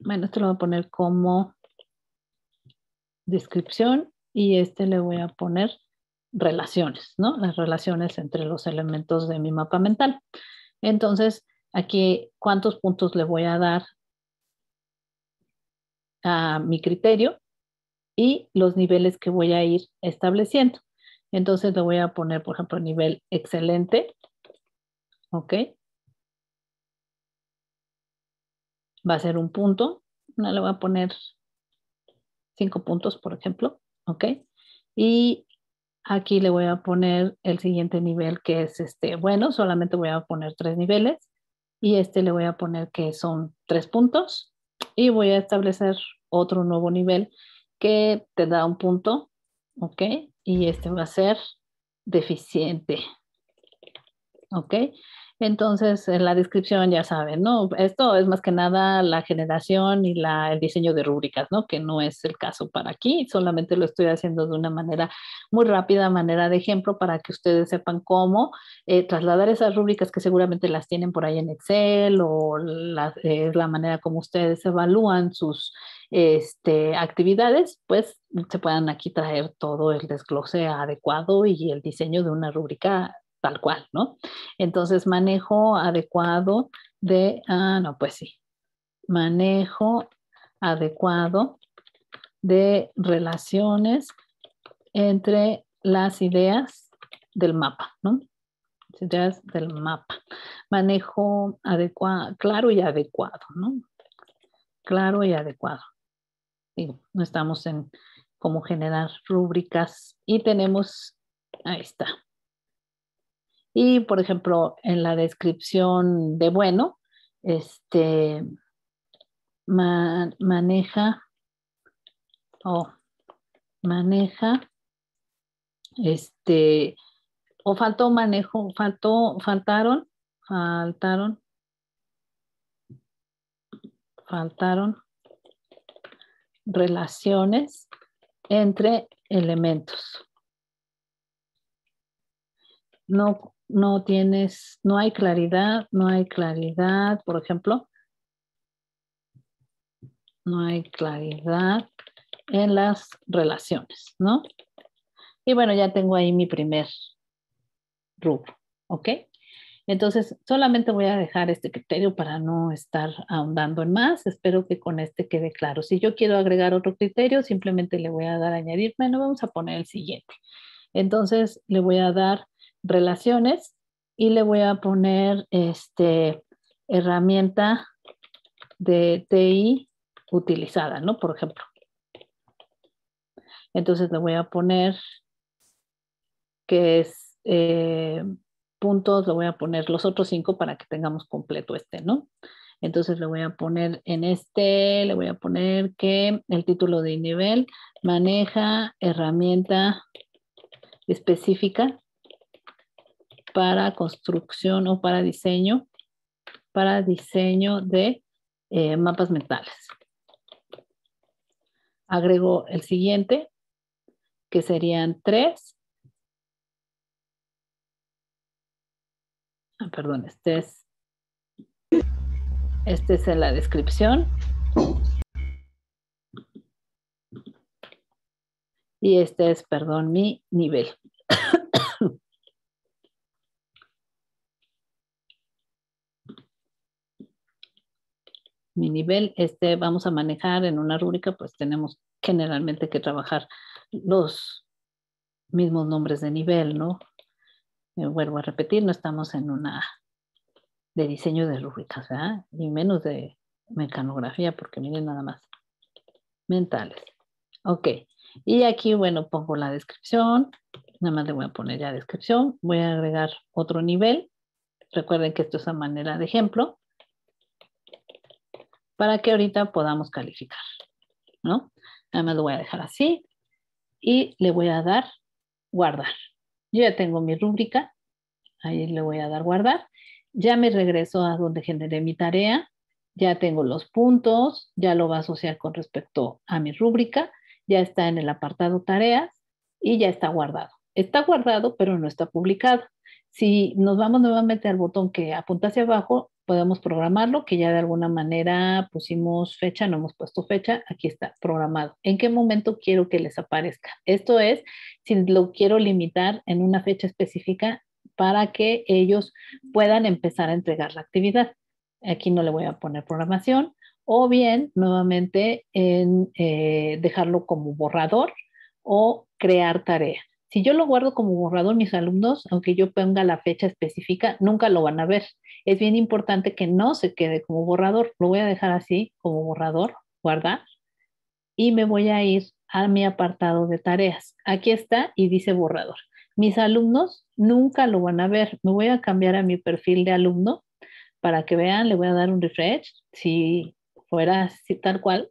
bueno, esto lo voy a poner como descripción y este le voy a poner relaciones, ¿no? Las relaciones entre los elementos de mi mapa mental. Entonces, aquí, ¿cuántos puntos le voy a dar a mi criterio y los niveles que voy a ir estableciendo? Entonces, le voy a poner, por ejemplo, nivel excelente, ¿ok? va a ser un punto. no le voy a poner cinco puntos, por ejemplo, ¿ok? Y aquí le voy a poner el siguiente nivel que es este, bueno, solamente voy a poner tres niveles y este le voy a poner que son tres puntos y voy a establecer otro nuevo nivel que te da un punto, ¿ok? Y este va a ser deficiente, ¿ok? Entonces, en la descripción ya saben, ¿no? Esto es más que nada la generación y la, el diseño de rúbricas, ¿no? Que no es el caso para aquí, solamente lo estoy haciendo de una manera muy rápida, manera de ejemplo, para que ustedes sepan cómo eh, trasladar esas rúbricas que seguramente las tienen por ahí en Excel o la, la manera como ustedes evalúan sus este, actividades, pues se puedan aquí traer todo el desglose adecuado y el diseño de una rúbrica tal cual, ¿no? Entonces, manejo adecuado de, ah, no, pues sí, manejo adecuado de relaciones entre las ideas del mapa, ¿no? Las ideas del mapa. Manejo adecuado, claro y adecuado, ¿no? Claro y adecuado. Y no estamos en cómo generar rúbricas y tenemos, ahí está, y, por ejemplo, en la descripción de bueno, este, maneja o oh, maneja este o faltó manejo, faltó, faltaron, faltaron, faltaron relaciones entre elementos. No, no tienes, no hay claridad, no hay claridad, por ejemplo. No hay claridad en las relaciones, ¿no? Y bueno, ya tengo ahí mi primer rubro, ¿ok? Entonces, solamente voy a dejar este criterio para no estar ahondando en más. Espero que con este quede claro. Si yo quiero agregar otro criterio, simplemente le voy a dar añadirme. añadir, bueno, vamos a poner el siguiente. Entonces, le voy a dar relaciones y le voy a poner este, herramienta de TI utilizada, ¿no? Por ejemplo. Entonces le voy a poner que es eh, puntos, le voy a poner los otros cinco para que tengamos completo este, ¿no? Entonces le voy a poner en este, le voy a poner que el título de nivel maneja herramienta específica para construcción o para diseño, para diseño de eh, mapas mentales. Agrego el siguiente, que serían tres. Ah, perdón, este es, este es en la descripción. Y este es, perdón, mi nivel. mi nivel, este vamos a manejar en una rúbrica, pues tenemos generalmente que trabajar los mismos nombres de nivel, ¿no? Eh, vuelvo a repetir, no estamos en una de diseño de rúbricas, ¿verdad? Ni menos de mecanografía, porque miren nada más. Mentales. Ok. Y aquí, bueno, pongo la descripción. Nada más le voy a poner ya descripción. Voy a agregar otro nivel. Recuerden que esto es a manera de ejemplo para que ahorita podamos calificar, ¿no? Nada más lo voy a dejar así y le voy a dar guardar. Yo ya tengo mi rúbrica, ahí le voy a dar guardar. Ya me regreso a donde generé mi tarea, ya tengo los puntos, ya lo va a asociar con respecto a mi rúbrica, ya está en el apartado tareas y ya está guardado. Está guardado, pero no está publicado. Si nos vamos nuevamente al botón que apunta hacia abajo, podemos programarlo, que ya de alguna manera pusimos fecha, no hemos puesto fecha, aquí está programado. ¿En qué momento quiero que les aparezca? Esto es, si lo quiero limitar en una fecha específica para que ellos puedan empezar a entregar la actividad. Aquí no le voy a poner programación o bien nuevamente en eh, dejarlo como borrador o crear tarea. Si yo lo guardo como borrador, mis alumnos, aunque yo ponga la fecha específica, nunca lo van a ver. Es bien importante que no se quede como borrador. Lo voy a dejar así como borrador, guardar, y me voy a ir a mi apartado de tareas. Aquí está y dice borrador. Mis alumnos nunca lo van a ver. Me voy a cambiar a mi perfil de alumno para que vean. Le voy a dar un refresh. Si fuera así, tal cual,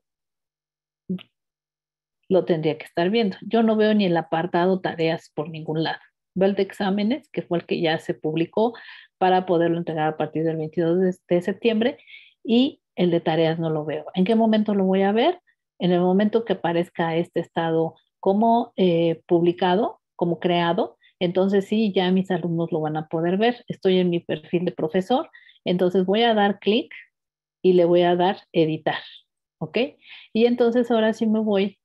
lo tendría que estar viendo. Yo no veo ni el apartado tareas por ningún lado. Veo el de exámenes, que fue el que ya se publicó para poderlo entregar a partir del 22 de, septiembre, y el de tareas no lo veo. ¿En qué momento lo voy a ver? En el momento que aparezca este estado como eh, publicado, como creado, entonces sí, ya mis alumnos lo van a poder ver. Estoy en mi perfil de profesor, entonces voy a dar clic y le voy a dar editar, ¿ok? Y entonces ahora sí me voy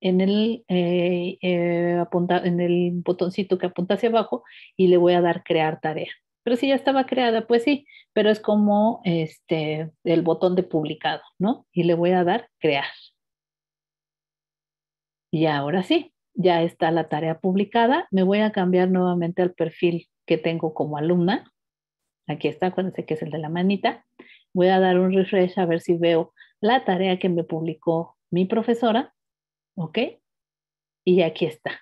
en el, eh, eh, en el botoncito que apunta hacia abajo y le voy a dar crear tarea. Pero si ya estaba creada, pues sí, pero es como este, el botón de publicado, ¿no? Y le voy a dar crear. Y ahora sí, ya está la tarea publicada. Me voy a cambiar nuevamente al perfil que tengo como alumna. Aquí está, acuérdense que es el de la manita. Voy a dar un refresh a ver si veo la tarea que me publicó mi profesora ¿ok? Y aquí está,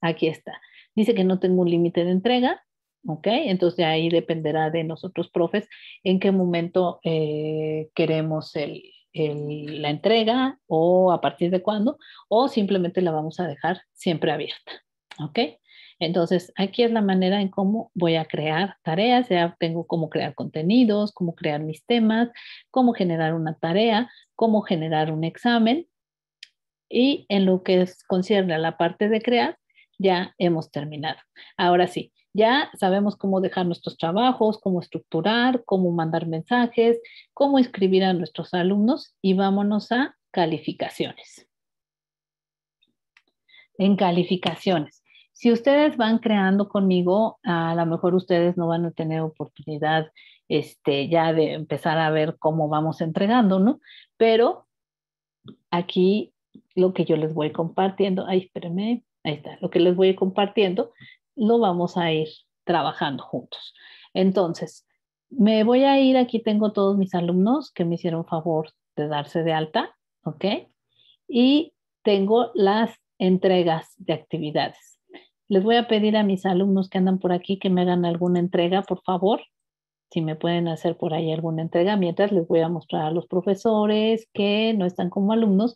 aquí está. Dice que no tengo un límite de entrega, ¿ok? Entonces ahí dependerá de nosotros, profes, en qué momento eh, queremos la entrega o a partir de cuándo, o simplemente la vamos a dejar siempre abierta, ¿ok? Entonces, aquí es la manera en cómo voy a crear tareas, ya tengo cómo crear contenidos, cómo crear mis temas, cómo generar una tarea, cómo generar un examen, y en lo que concierne a la parte de crear, ya hemos terminado. Ahora sí, ya sabemos cómo dejar nuestros trabajos, cómo estructurar, cómo mandar mensajes, cómo escribir a nuestros alumnos y vámonos a calificaciones. En calificaciones. Si ustedes van creando conmigo, a lo mejor ustedes no van a tener oportunidad este, ya de empezar a ver cómo vamos entregando, ¿no? Pero aquí lo que yo les voy compartiendo, ahí espérenme, ahí está, lo que les voy compartiendo, lo vamos a ir trabajando juntos. Entonces, me voy a ir, aquí tengo todos mis alumnos que me hicieron favor de darse de alta, ¿ok? Y tengo las entregas de actividades. Les voy a pedir a mis alumnos que andan por aquí que me hagan alguna entrega, por favor, si me pueden hacer por ahí alguna entrega, mientras les voy a mostrar a los profesores que no están como alumnos,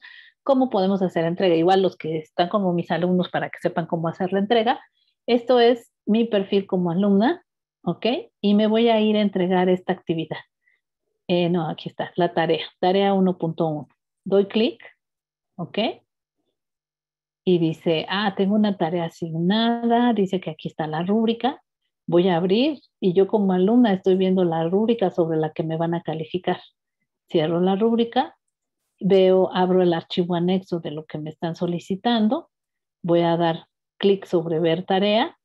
cómo podemos hacer la entrega. Igual los que están como mis alumnos para que sepan cómo hacer la entrega. Esto es mi perfil como alumna, ¿ok? Y me voy a ir a entregar esta actividad. Eh, no, aquí está, la tarea, tarea 1.1. Doy clic, ¿ok? Y dice, ah, tengo una tarea asignada, dice que aquí está la rúbrica, voy a abrir y yo como alumna estoy viendo la rúbrica sobre la que me van a calificar. Cierro la rúbrica veo, abro el archivo anexo de lo que me están solicitando, voy a dar clic sobre ver tarea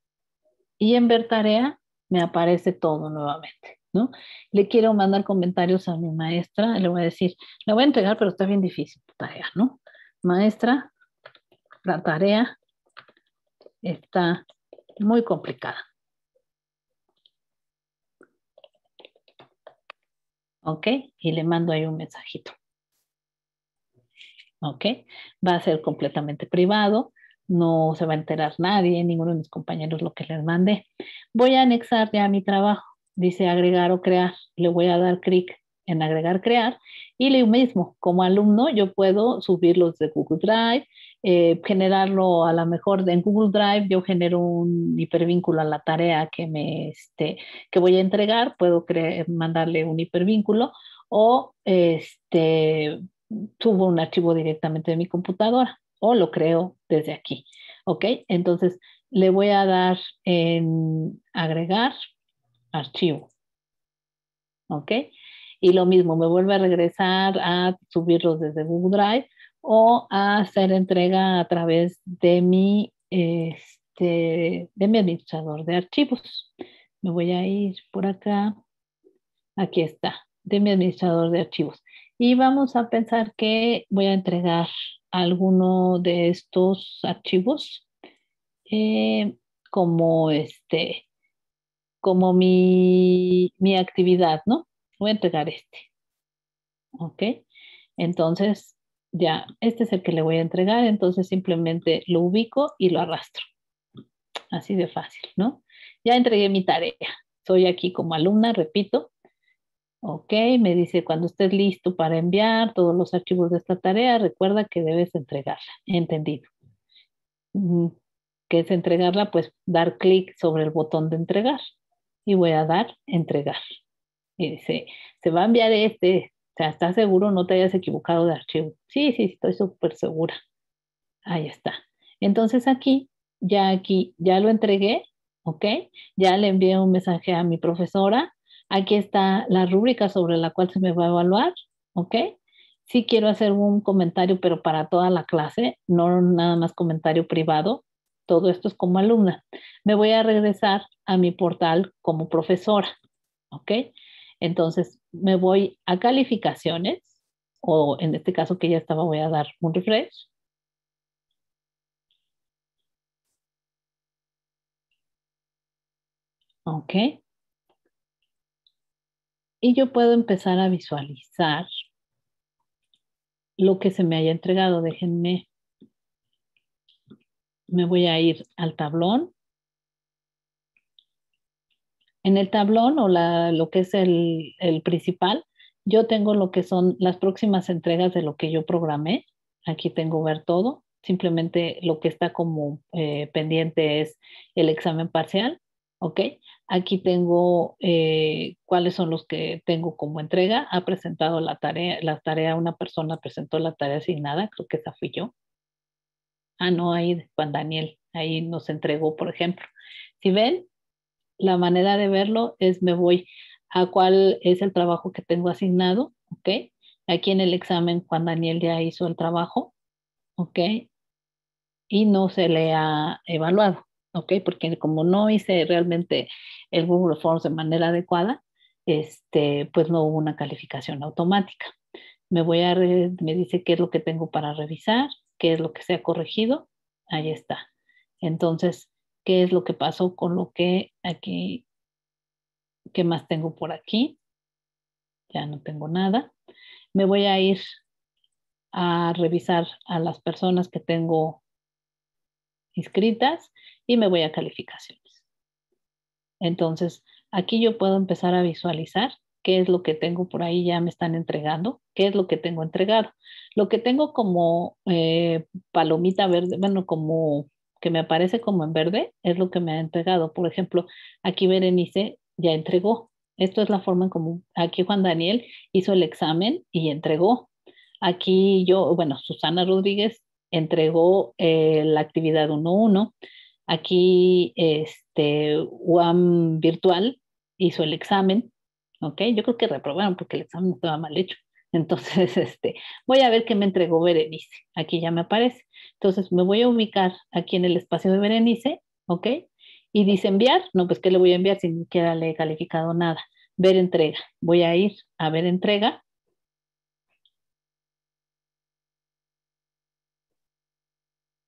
y en ver tarea me aparece todo nuevamente, ¿no? Le quiero mandar comentarios a mi maestra, le voy a decir, la voy a entregar, pero está bien difícil la tarea, ¿no? Maestra, la tarea está muy complicada. ¿Ok? Y le mando ahí un mensajito. ¿ok? Va a ser completamente privado, no se va a enterar nadie, ninguno de mis compañeros lo que les mandé. Voy a anexar ya mi trabajo, dice agregar o crear, le voy a dar clic en agregar, crear, y lo mismo, como alumno yo puedo subirlo de Google Drive, eh, generarlo a lo mejor en Google Drive, yo genero un hipervínculo a la tarea que, me, este, que voy a entregar, puedo mandarle un hipervínculo o este, subo un archivo directamente de mi computadora o lo creo desde aquí. ¿Ok? Entonces le voy a dar en agregar archivo. ¿Ok? Y lo mismo, me vuelve a regresar a subirlos desde Google Drive o a hacer entrega a través de mi, este, de mi administrador de archivos. Me voy a ir por acá. Aquí está, de mi administrador de archivos y vamos a pensar que voy a entregar alguno de estos archivos eh, como este como mi, mi actividad, ¿no? Voy a entregar este. ¿Ok? Entonces, ya, este es el que le voy a entregar, entonces simplemente lo ubico y lo arrastro. Así de fácil, ¿no? Ya entregué mi tarea. Soy aquí como alumna, repito, Ok, me dice, cuando estés listo para enviar todos los archivos de esta tarea, recuerda que debes entregarla. Entendido. Mm, ¿Qué es entregarla? Pues dar clic sobre el botón de entregar. Y voy a dar entregar. Y dice, se va a enviar este. O sea, ¿estás seguro? No te hayas equivocado de archivo. Sí, sí, estoy súper segura. Ahí está. Entonces aquí, ya aquí, ya lo entregué, ¿ok? Ya le envié un mensaje a mi profesora Aquí está la rúbrica sobre la cual se me va a evaluar, ¿ok? Sí quiero hacer un comentario, pero para toda la clase, no nada más comentario privado. Todo esto es como alumna. Me voy a regresar a mi portal como profesora, ¿ok? Entonces me voy a calificaciones, o en este caso que ya estaba, voy a dar un refresh. Ok y yo puedo empezar a visualizar lo que se me haya entregado. Déjenme, me voy a ir al tablón. En el tablón o lo que es el, principal, yo tengo lo que son las próximas entregas de lo que yo programé. Aquí tengo ver todo. Simplemente lo que está como eh, pendiente es el examen parcial. ¿Ok? Aquí tengo eh, cuáles son los que tengo como entrega. Ha presentado la tarea, la tarea, una persona presentó la tarea asignada, creo que esa fui yo. Ah, no, ahí Juan Daniel, ahí nos entregó, por ejemplo. Si ven, la manera de verlo es me voy a cuál es el trabajo que tengo asignado, ¿ok? Aquí en el examen Juan Daniel ya hizo el trabajo, ¿ok? Y no se le ha evaluado. ¿ok? Porque como no hice realmente el Google Forms de manera adecuada, este, pues no hubo una calificación automática. Me voy a, me dice qué es lo que tengo para revisar, qué es lo que se ha corregido, ahí está. Entonces, ¿qué es lo que pasó con lo que aquí, qué más tengo por aquí? Ya no tengo nada. Me voy a ir a revisar a las personas que tengo inscritas y me voy a calificaciones. Entonces, aquí yo puedo empezar a visualizar qué es lo que tengo por ahí, ya me están entregando, qué es lo que tengo entregado. Lo que tengo como eh, palomita verde, bueno, como que me aparece como en verde, es lo que me ha entregado. Por ejemplo, aquí Berenice ya entregó. Esto es la forma en cómo Aquí Juan Daniel hizo el examen y entregó. Aquí yo, bueno, Susana Rodríguez entregó eh, la actividad 1-1. Aquí este, UAM virtual hizo el examen, ¿ok? Yo creo que reprobaron porque el examen estaba mal hecho. Entonces, este, voy a ver qué me entregó Berenice. Aquí ya me aparece. Entonces, me voy a ubicar aquí en el espacio de Berenice, ¿ok? Y dice enviar. No, pues, ¿qué le voy a enviar si ni siquiera le he calificado nada? Ver entrega. Voy a ir a ver entrega,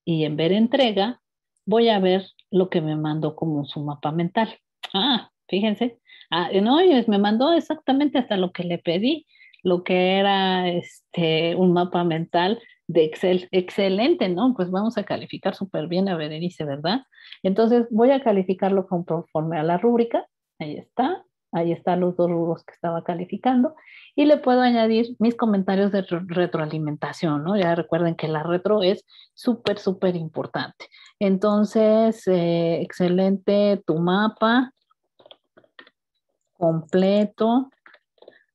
y en ver entrega voy a ver lo que me mandó como su mapa mental. Ah, fíjense, ah, no, me mandó exactamente hasta lo que le pedí, lo que era este, un mapa mental de Excel. Excelente, ¿no? Pues vamos a calificar súper bien a Berenice, ¿verdad? Entonces voy a calificarlo conforme a la rúbrica, ahí está, Ahí están los dos rubros que estaba calificando. Y le puedo añadir mis comentarios de retroalimentación, ¿no? Ya recuerden que la retro es súper, súper importante. Entonces, eh, excelente tu mapa completo.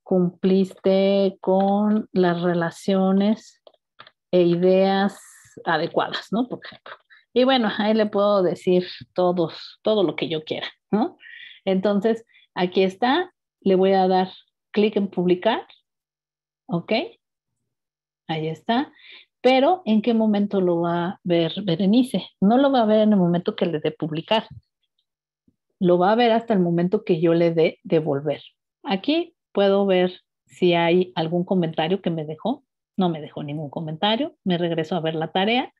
Cumpliste con las relaciones e ideas adecuadas, ¿no? Por ejemplo. Y bueno, ahí le puedo decir todos, todo lo que yo quiera, ¿no? Entonces, Aquí está, le voy a dar clic en publicar, ¿ok? Ahí está. Pero, ¿en qué momento lo va a ver Berenice? No lo va a ver en el momento que le dé publicar. Lo va a ver hasta el momento que yo le dé devolver. Aquí puedo ver si hay algún comentario que me dejó. No me dejó ningún comentario. Me regreso a ver la tarea.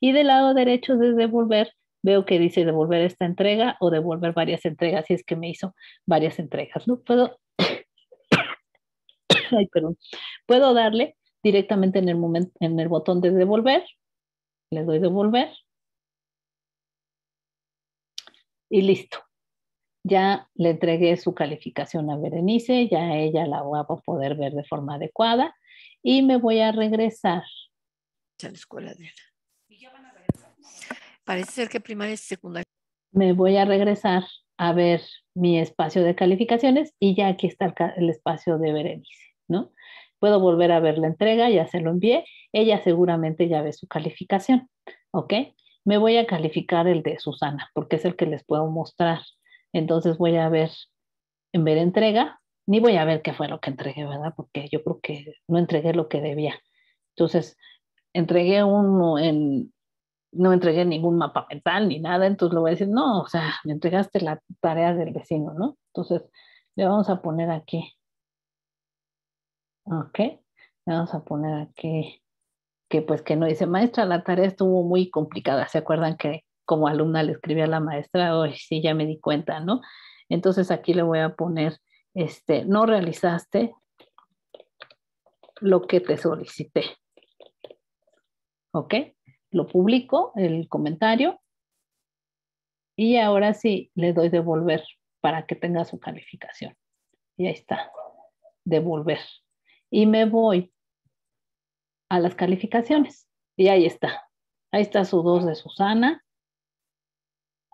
Y del lado derecho de devolver veo que dice devolver esta entrega o devolver varias entregas, si es que me hizo varias entregas, ¿no? Puedo, ay, perdón, puedo darle directamente en el, momento, en el botón de devolver, le doy devolver y listo. Ya le entregué su calificación a Berenice, ya ella la va a poder ver de forma adecuada y me voy a regresar. A la escuela de... Parece ser que primaria y secundaria. Me voy a regresar a ver mi espacio de calificaciones y ya aquí está el, espacio de Berenice, ¿no? Puedo volver a ver la entrega, ya se lo envié, ella seguramente ya ve su calificación, ¿ok? Me voy a calificar el de Susana porque es el que les puedo mostrar. Entonces voy a ver, en ver entrega, ni voy a ver qué fue lo que entregué, ¿verdad? Porque yo creo que no entregué lo que debía. Entonces, entregué uno en no entregué ningún mapa mental ni nada, entonces le voy a decir, no, o sea, me entregaste la tarea del vecino, ¿no? Entonces, le vamos a poner aquí, ok, le vamos a poner aquí, que pues que no dice, maestra, la tarea estuvo muy complicada, ¿se acuerdan que como alumna le escribí a la maestra, hoy sí, ya me di cuenta, ¿no? Entonces aquí le voy a poner, este, no realizaste lo que te solicité, ¿ok? lo publico, el comentario, y ahora sí le doy devolver para que tenga su calificación. Y ahí está, devolver. Y me voy a las calificaciones. Y ahí está. Ahí está su 2 de Susana.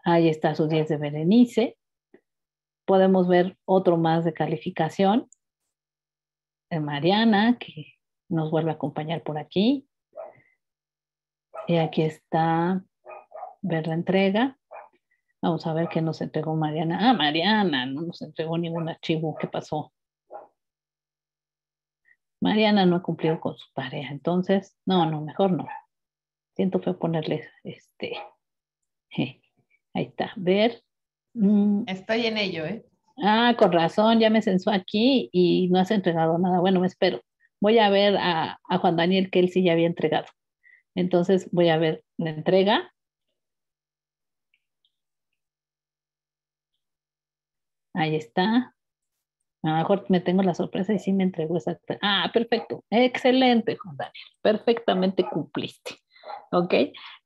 Ahí está su 10 de Berenice. Podemos ver otro más de calificación de Mariana, que nos vuelve a acompañar por aquí. Y aquí está ver la entrega. Vamos a ver qué nos entregó Mariana. Ah, Mariana, no nos entregó ningún archivo. ¿Qué pasó? Mariana no ha cumplido con su tarea. Entonces, no, no, mejor no. Siento fue ponerle este. ahí está. Ver. Mm. Estoy en ello, ¿eh? Ah, con razón, ya me censó aquí y no has entregado nada. Bueno, me espero. Voy a ver a Juan Daniel que él sí ya había entregado. Entonces voy a ver la entrega. Ahí está. A lo mejor me tengo la sorpresa y sí me entregó esa. Ah, perfecto. Excelente, Juan Daniel. Perfectamente cumpliste. ¿Ok?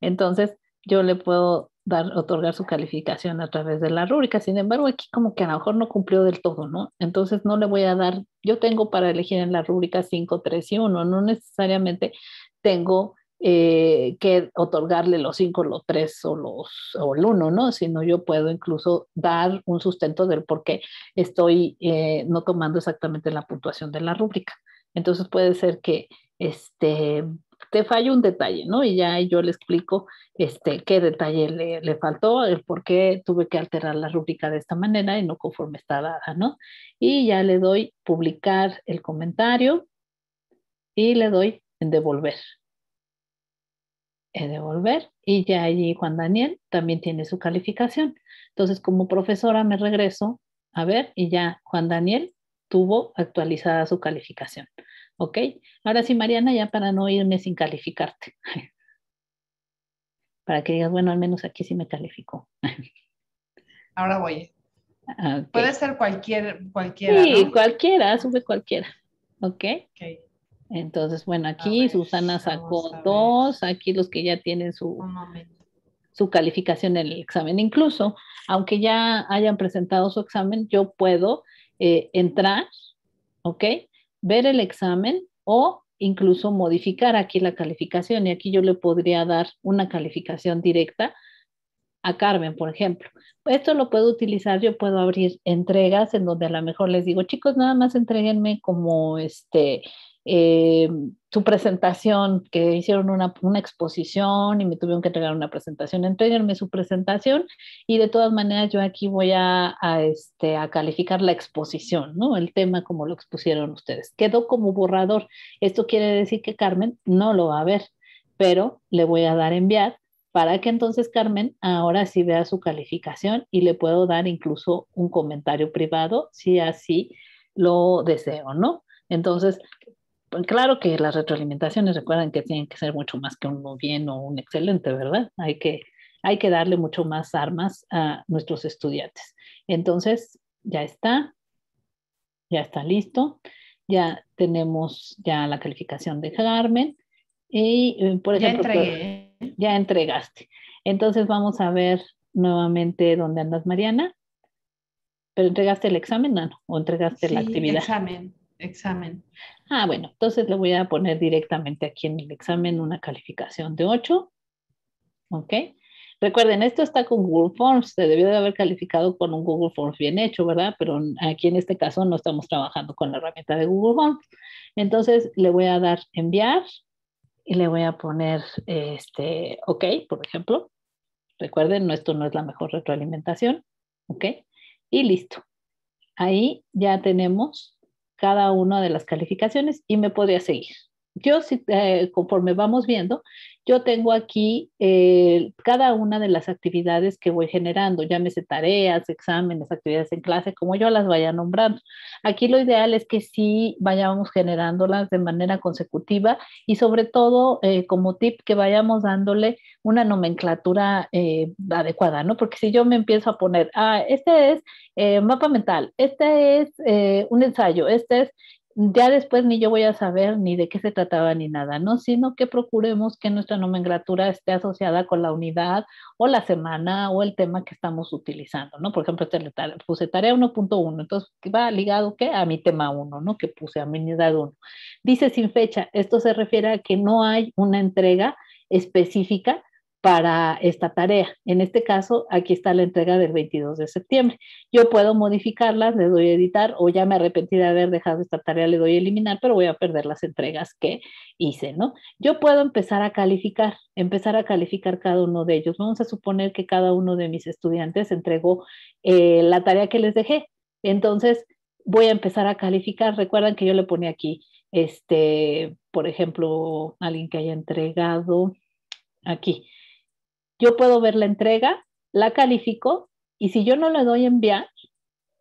Entonces yo le puedo dar, otorgar su calificación a través de la rúbrica. Sin embargo, aquí como que a lo mejor no cumplió del todo, ¿no? Entonces no le voy a dar, yo tengo para elegir en la rúbrica 5, 3 y 1, no necesariamente tengo eh, que otorgarle los cinco, los tres o, los, o el uno, ¿no? Sino yo puedo incluso dar un sustento del por qué estoy eh, no tomando exactamente la puntuación de la rúbrica. Entonces puede ser que este, te falle un detalle, ¿no? Y ya yo le explico este, qué detalle le, le, faltó, el por qué tuve que alterar la rúbrica de esta manera y no conforme está dada, ¿no? Y ya le doy publicar el comentario y le doy en devolver he de y ya allí Juan Daniel también tiene su calificación. Entonces, como profesora me regreso a ver y ya Juan Daniel tuvo actualizada su calificación. ¿Ok? Ahora sí, Mariana, ya para no irme sin calificarte. Para que digas, bueno, al menos aquí sí me calificó. Ahora voy. Ah, Puede ser cualquier, cualquiera. Sí, cualquiera, sube cualquiera. ¿Ok? okay. Entonces, bueno, aquí Susana sacó dos, aquí los que ya tienen su, su calificación en el examen. Incluso, aunque ya hayan presentado su examen, yo puedo eh, entrar, ¿ok? Ver el examen o incluso modificar aquí la calificación y aquí yo le podría dar una calificación directa a Carmen, por ejemplo. Esto lo puedo utilizar, yo puedo abrir entregas en donde a lo mejor les digo, chicos, nada más entreguenme como este su eh, presentación, que hicieron una, exposición y me tuvieron que entregar una presentación. Entréguenme su presentación y de todas maneras yo aquí voy a, este, a calificar la exposición, ¿no? El tema como lo expusieron ustedes. Quedó como borrador. Esto quiere decir que Carmen no lo va a ver, pero le voy a dar enviar para que entonces Carmen ahora sí vea su calificación y le puedo dar incluso un comentario privado si así lo deseo, ¿no? Entonces, claro que las retroalimentaciones recuerden que tienen que ser mucho más que un bien o un excelente, ¿verdad? Hay que, hay que darle mucho más armas a nuestros estudiantes. Entonces, ya está, ya está listo, ya tenemos ya la calificación de Carmen y, eh, por ejemplo, ya, entregaste. Entonces vamos a ver nuevamente dónde andas, Mariana. Pero entregaste el examen, ah, no, o entregaste la actividad. Examen, examen. Ah, bueno, entonces le voy a poner directamente aquí en el examen una calificación de 8. ¿Ok? Recuerden, esto está con Google Forms. Se debió de haber calificado con un Google Forms bien hecho, ¿verdad? Pero aquí en este caso no estamos trabajando con la herramienta de Google Forms. Entonces le voy a dar enviar y le voy a poner este OK, por ejemplo. Recuerden, esto no es la mejor retroalimentación. ¿Ok? Y listo. Ahí ya tenemos cada una de las calificaciones y me podría seguir. Yo, eh, conforme vamos viendo, yo tengo aquí eh, cada una de las actividades que voy generando, llámese tareas, exámenes, actividades en clase, como yo las vaya nombrando. Aquí lo ideal es que sí vayamos generándolas de manera consecutiva y sobre todo eh, como tip que vayamos dándole una nomenclatura eh, adecuada, ¿no? Porque si yo me empiezo a poner, ah, este es mapa mental, este es un ensayo, este es ya después ni yo voy a saber ni de qué se trataba ni nada, ¿no? Sino que procuremos que nuestra nomenclatura esté asociada con la unidad o la semana o el tema que estamos utilizando, ¿no? Por ejemplo, puse tarea 1.1, entonces va ligado ¿qué? a mi tema 1, ¿no? Que puse a mi unidad 1. Dice sin fecha, esto se refiere a que no hay una entrega específica para esta tarea. En este caso, aquí está la entrega del 22 de septiembre. Yo puedo modificarlas, le doy a editar o ya me arrepentí de haber dejado esta tarea, le doy a eliminar, pero voy a perder las entregas que hice, ¿no? Yo puedo empezar a calificar, empezar a calificar cada uno de ellos. Vamos a suponer que cada uno de mis estudiantes entregó eh, la tarea que les dejé. Entonces, voy a empezar a calificar. Recuerdan que yo le ponía aquí, este, por ejemplo, alguien que haya entregado aquí yo puedo ver la entrega, la califico y si yo no le doy enviar,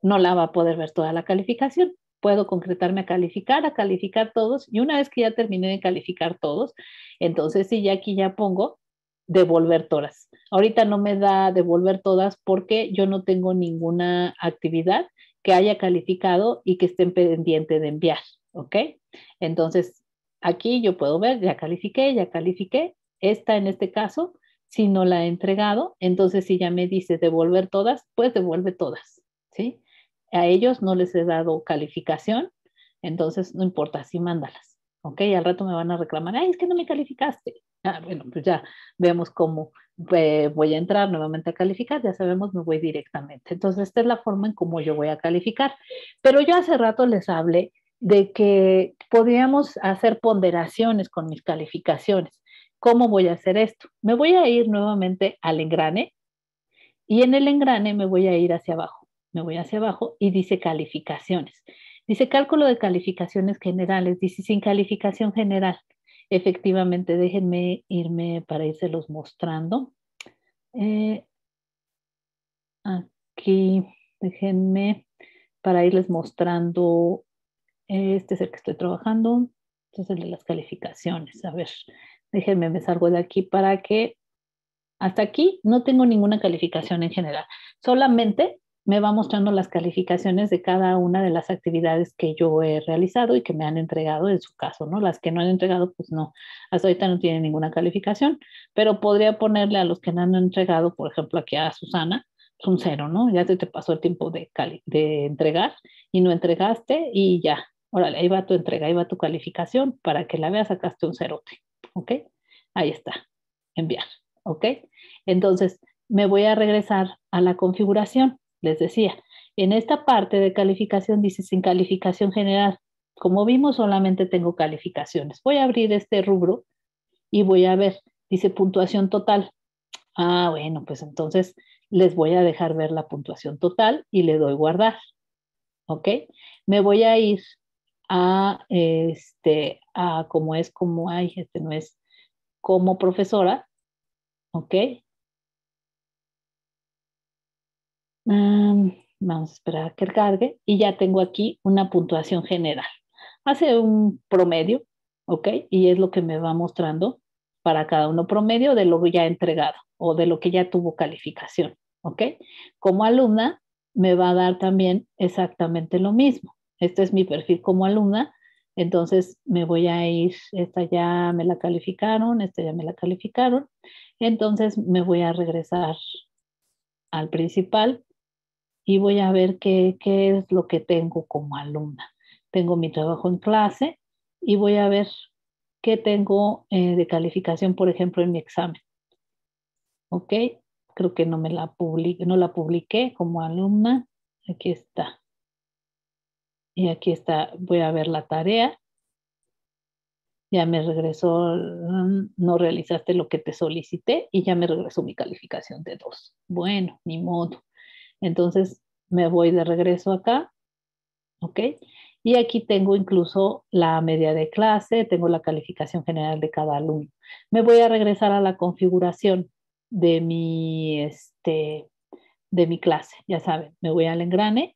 no la va a poder ver toda la calificación. Puedo concretarme a calificar, a calificar todos y una vez que ya terminé de calificar todos, entonces sí, ya aquí ya pongo devolver todas. Ahorita no me da devolver todas porque yo no tengo ninguna actividad que haya calificado y que esté pendiente de enviar, ¿ok? Entonces, aquí yo puedo ver, ya califiqué, ya califiqué. Esta en este caso si no la he entregado, entonces si ya me dice devolver todas, pues devuelve todas, ¿sí? A ellos no les he dado calificación, entonces no importa, sí mándalas, ¿ok? Al rato me van a reclamar, ay, es que no me calificaste. Ah, bueno, pues ya vemos cómo eh, voy a entrar nuevamente a calificar, ya sabemos, me voy directamente. Entonces, esta es la forma en cómo yo voy a calificar. Pero yo hace rato les hablé de que podíamos hacer ponderaciones con mis calificaciones. ¿Cómo voy a hacer esto? Me voy a ir nuevamente al engrane y en el engrane me voy a ir hacia abajo. Me voy hacia abajo y dice calificaciones. Dice cálculo de calificaciones generales. Dice sin calificación general. Efectivamente, déjenme irme para irselos mostrando. Eh, aquí, déjenme para irles mostrando. Este es el que estoy trabajando. Este es el de las calificaciones. A ver, déjenme me salgo de aquí para que hasta aquí no tengo ninguna calificación en general. Solamente me va mostrando las calificaciones de cada una de las actividades que yo he realizado y que me han entregado en su caso, ¿no? Las que no han entregado, pues no, hasta ahorita no tienen ninguna calificación, pero podría ponerle a los que no han entregado, por ejemplo, aquí a Susana, un cero, ¿no? Ya se te pasó el tiempo de, de entregar y no entregaste y ya, órale, ahí va tu entrega, ahí va tu calificación, para que la veas sacaste un cerote. ¿ok? Ahí está, enviar, ¿ok? Entonces, me voy a regresar a la configuración, les decía. En esta parte de calificación dice sin calificación general. Como vimos, solamente tengo calificaciones. Voy a abrir este rubro y voy a ver, dice puntuación total. Ah, bueno, pues entonces les voy a dejar ver la puntuación total y le doy guardar. ¿Ok? Me voy a ir a, este, a como es, como hay, este no es, como profesora, ¿ok? Mm, vamos a esperar a que cargue y ya tengo aquí una puntuación general. Hace un promedio, ¿ok? Y es lo que me va mostrando para cada uno promedio de lo que ya entregado o de lo que ya tuvo calificación, ¿ok? Como alumna me va a dar también exactamente lo mismo, este es mi perfil como alumna, entonces me voy a ir, esta ya me la calificaron, esta ya me la calificaron, entonces me voy a regresar al principal y voy a ver qué, es lo que tengo como alumna. Tengo mi trabajo en clase y voy a ver qué tengo eh, de calificación, por ejemplo, en mi examen. ¿Ok? Creo que no me la no la publiqué como alumna. Aquí está. Y aquí está, voy a ver la tarea. Ya me regresó, mm, no realizaste lo que te solicité y ya me regresó mi calificación de dos Bueno, ni modo. Entonces me voy de regreso acá. ¿Ok? Y aquí tengo incluso la media de clase, tengo la calificación general de cada alumno. Me voy a regresar a la configuración de mi, este, de mi clase. Ya saben, me voy al engrane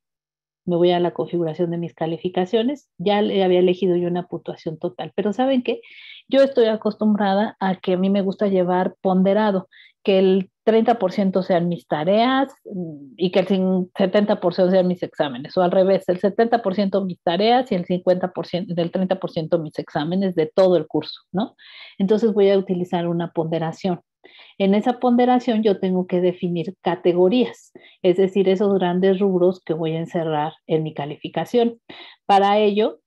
me voy a la configuración de mis calificaciones, ya le había elegido yo una puntuación total, pero ¿saben qué? Yo estoy acostumbrada a que a mí me gusta llevar ponderado, que el 30% sean mis tareas mm, y que el 70% sean mis exámenes, o al revés, el 70% mis tareas y el 50% del 30% mis exámenes de todo el curso, ¿no? Entonces voy a utilizar una ponderación. En esa ponderación yo tengo que definir categorías, es decir, esos grandes rubros que voy a encerrar en mi calificación. Para ello,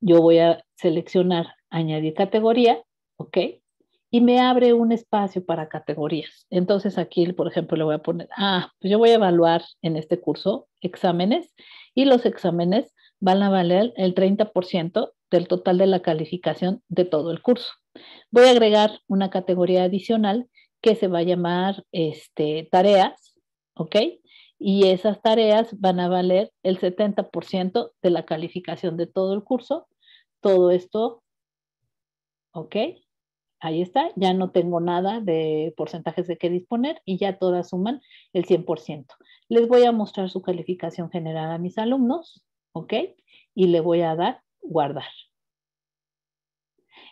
yo voy a seleccionar añadir categoría, ¿ok? Y me abre un espacio para categorías. Entonces aquí, por ejemplo, le voy a poner, ah, pues yo voy a evaluar en este curso exámenes y los exámenes van a valer el 30% del total de la calificación de todo el curso. Voy a agregar una categoría adicional que se va a llamar este, tareas, ¿ok? Y esas tareas van a valer el 70% de la calificación de todo el curso. Todo esto, ¿ok? Ahí está, ya no tengo nada de porcentajes de qué disponer y ya todas suman el 100%. Les voy a mostrar su calificación general a mis alumnos, ¿ok? Y le voy a dar guardar.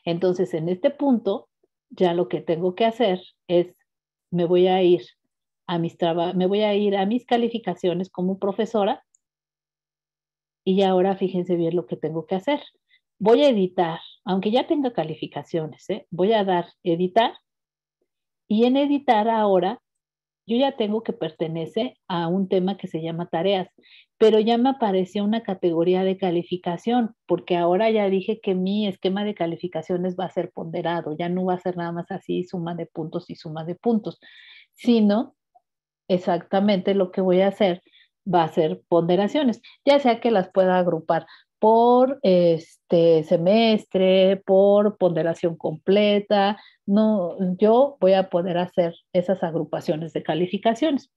Entonces, en este punto, ya lo que tengo que hacer es, me voy a ir a mis me voy a ir a mis calificaciones como profesora y ahora fíjense bien lo que tengo que hacer. Voy a editar, aunque ya tenga calificaciones, ¿eh? voy a dar editar y en editar ahora yo ya tengo que pertenece a un tema que se llama tareas, pero ya me apareció una categoría de calificación, porque ahora ya dije que mi esquema de calificaciones va a ser ponderado, ya no va a ser nada más así suma de puntos y suma de puntos, sino exactamente lo que voy a hacer va a ser ponderaciones, ya sea que las pueda agrupar por este semestre, por ponderación completa. No, yo voy a poder hacer esas agrupaciones de calificaciones.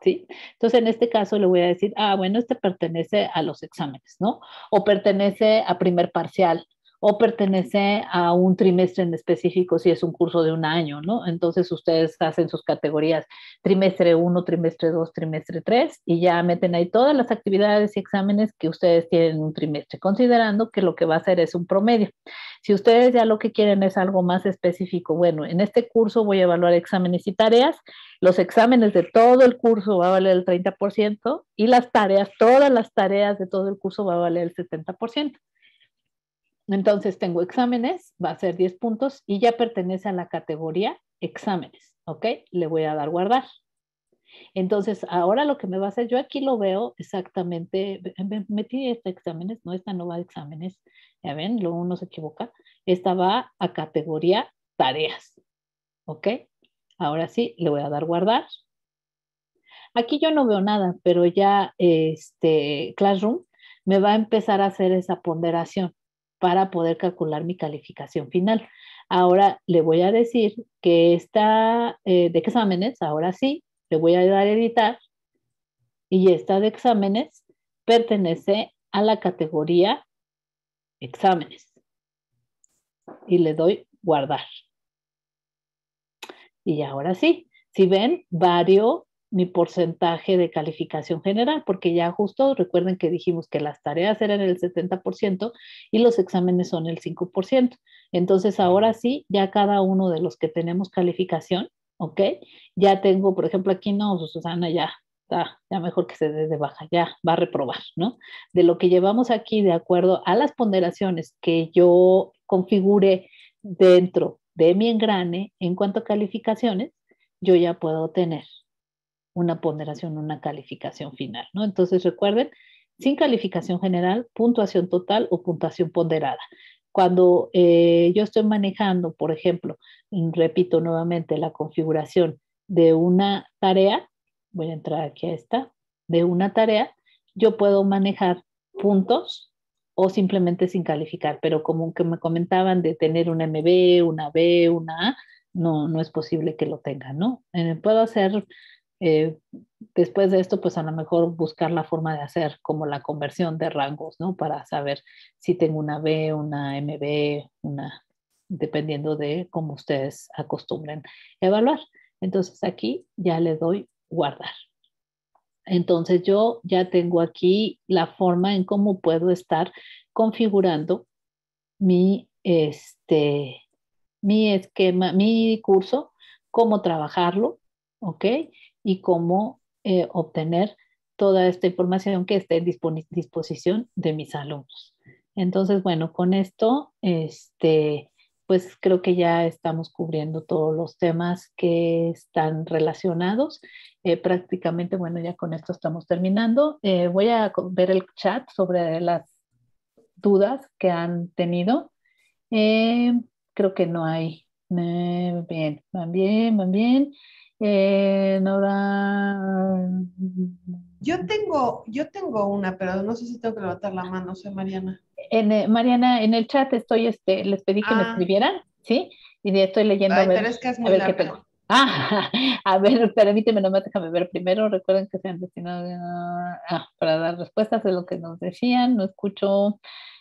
¿Sí? Entonces, en este caso le voy a decir, ah, bueno, este pertenece a los exámenes, ¿no? O pertenece a primer parcial, o pertenece a un trimestre en específico si es un curso de un año, ¿no? Entonces ustedes hacen sus categorías trimestre 1, trimestre 2, trimestre 3 y ya meten ahí todas las actividades y exámenes que ustedes tienen en un trimestre, considerando que lo que va a ser es un promedio. Si ustedes ya lo que quieren es algo más específico, bueno, en este curso voy a evaluar exámenes y tareas, los exámenes de todo el curso va a valer el 30% y las tareas, todas las tareas de todo el curso va a valer el 70%. Entonces tengo exámenes, va a ser 10 puntos y ya pertenece a la categoría exámenes, ¿ok? Le voy a dar guardar. Entonces, ahora lo que me va a hacer, yo aquí lo veo exactamente, metí esta exámenes, no, esta no va a exámenes, ya ven, luego uno se equivoca, esta va a categoría tareas, ¿ok? Ahora sí, le voy a dar guardar. Aquí yo no veo nada, pero ya este Classroom me va a empezar a hacer esa ponderación para poder calcular mi calificación final. Ahora le voy a decir que esta eh, de exámenes, ahora sí, le voy a dar a editar y esta de exámenes pertenece a la categoría exámenes. Y le doy guardar. Y ahora sí, si ven, varios mi porcentaje de calificación general, porque ya justo recuerden que dijimos que las tareas eran el 70% y los exámenes son el 5%. Entonces, ahora sí, ya cada uno de los que tenemos calificación, ¿ok? Ya tengo, por ejemplo, aquí no, pues, Susana ya está, ya mejor que se dé de baja, ya va a reprobar, ¿no? De lo que llevamos aquí, de acuerdo a las ponderaciones que yo configure dentro de mi engrane en cuanto a calificaciones, yo ya puedo tener una ponderación, una calificación final, ¿no? Entonces recuerden, sin calificación general, puntuación total o puntuación ponderada. Cuando eh, yo estoy manejando, por ejemplo, repito nuevamente la configuración de una tarea, voy a entrar aquí a esta, de una tarea, yo puedo manejar puntos o simplemente sin calificar, pero como que me comentaban de tener una MB, una B, una A, no, no es posible que lo tenga ¿no? Eh, puedo hacer eh, después de esto, pues a lo mejor buscar la forma de hacer como la conversión de rangos, ¿no? Para saber si tengo una B, una MB, una, dependiendo de cómo ustedes acostumbren evaluar. Entonces aquí ya le doy guardar. Entonces yo ya tengo aquí la forma en cómo puedo estar configurando mi, este, mi esquema, mi curso, cómo trabajarlo, ¿ok? y cómo eh, obtener toda esta información que esté en disposición de mis alumnos. Entonces, bueno, con esto, este, pues creo que ya estamos cubriendo todos los temas que están relacionados. Eh, prácticamente, bueno, ya con esto estamos terminando. Eh, voy a ver el chat sobre las dudas que han tenido. creo que no hay. bien, van bien, van bien. Eh, Yo tengo, yo tengo una, pero no sé si tengo que levantar la mano, soy Mariana. En, eh, Mariana, en el chat estoy, este, les pedí que me ah. escribieran, ¿sí? Y de, estoy leyendo a ver, permíteme, déjame ver primero. Recuerden que se han destinado ah, para dar respuestas de lo que nos decían. No escucho,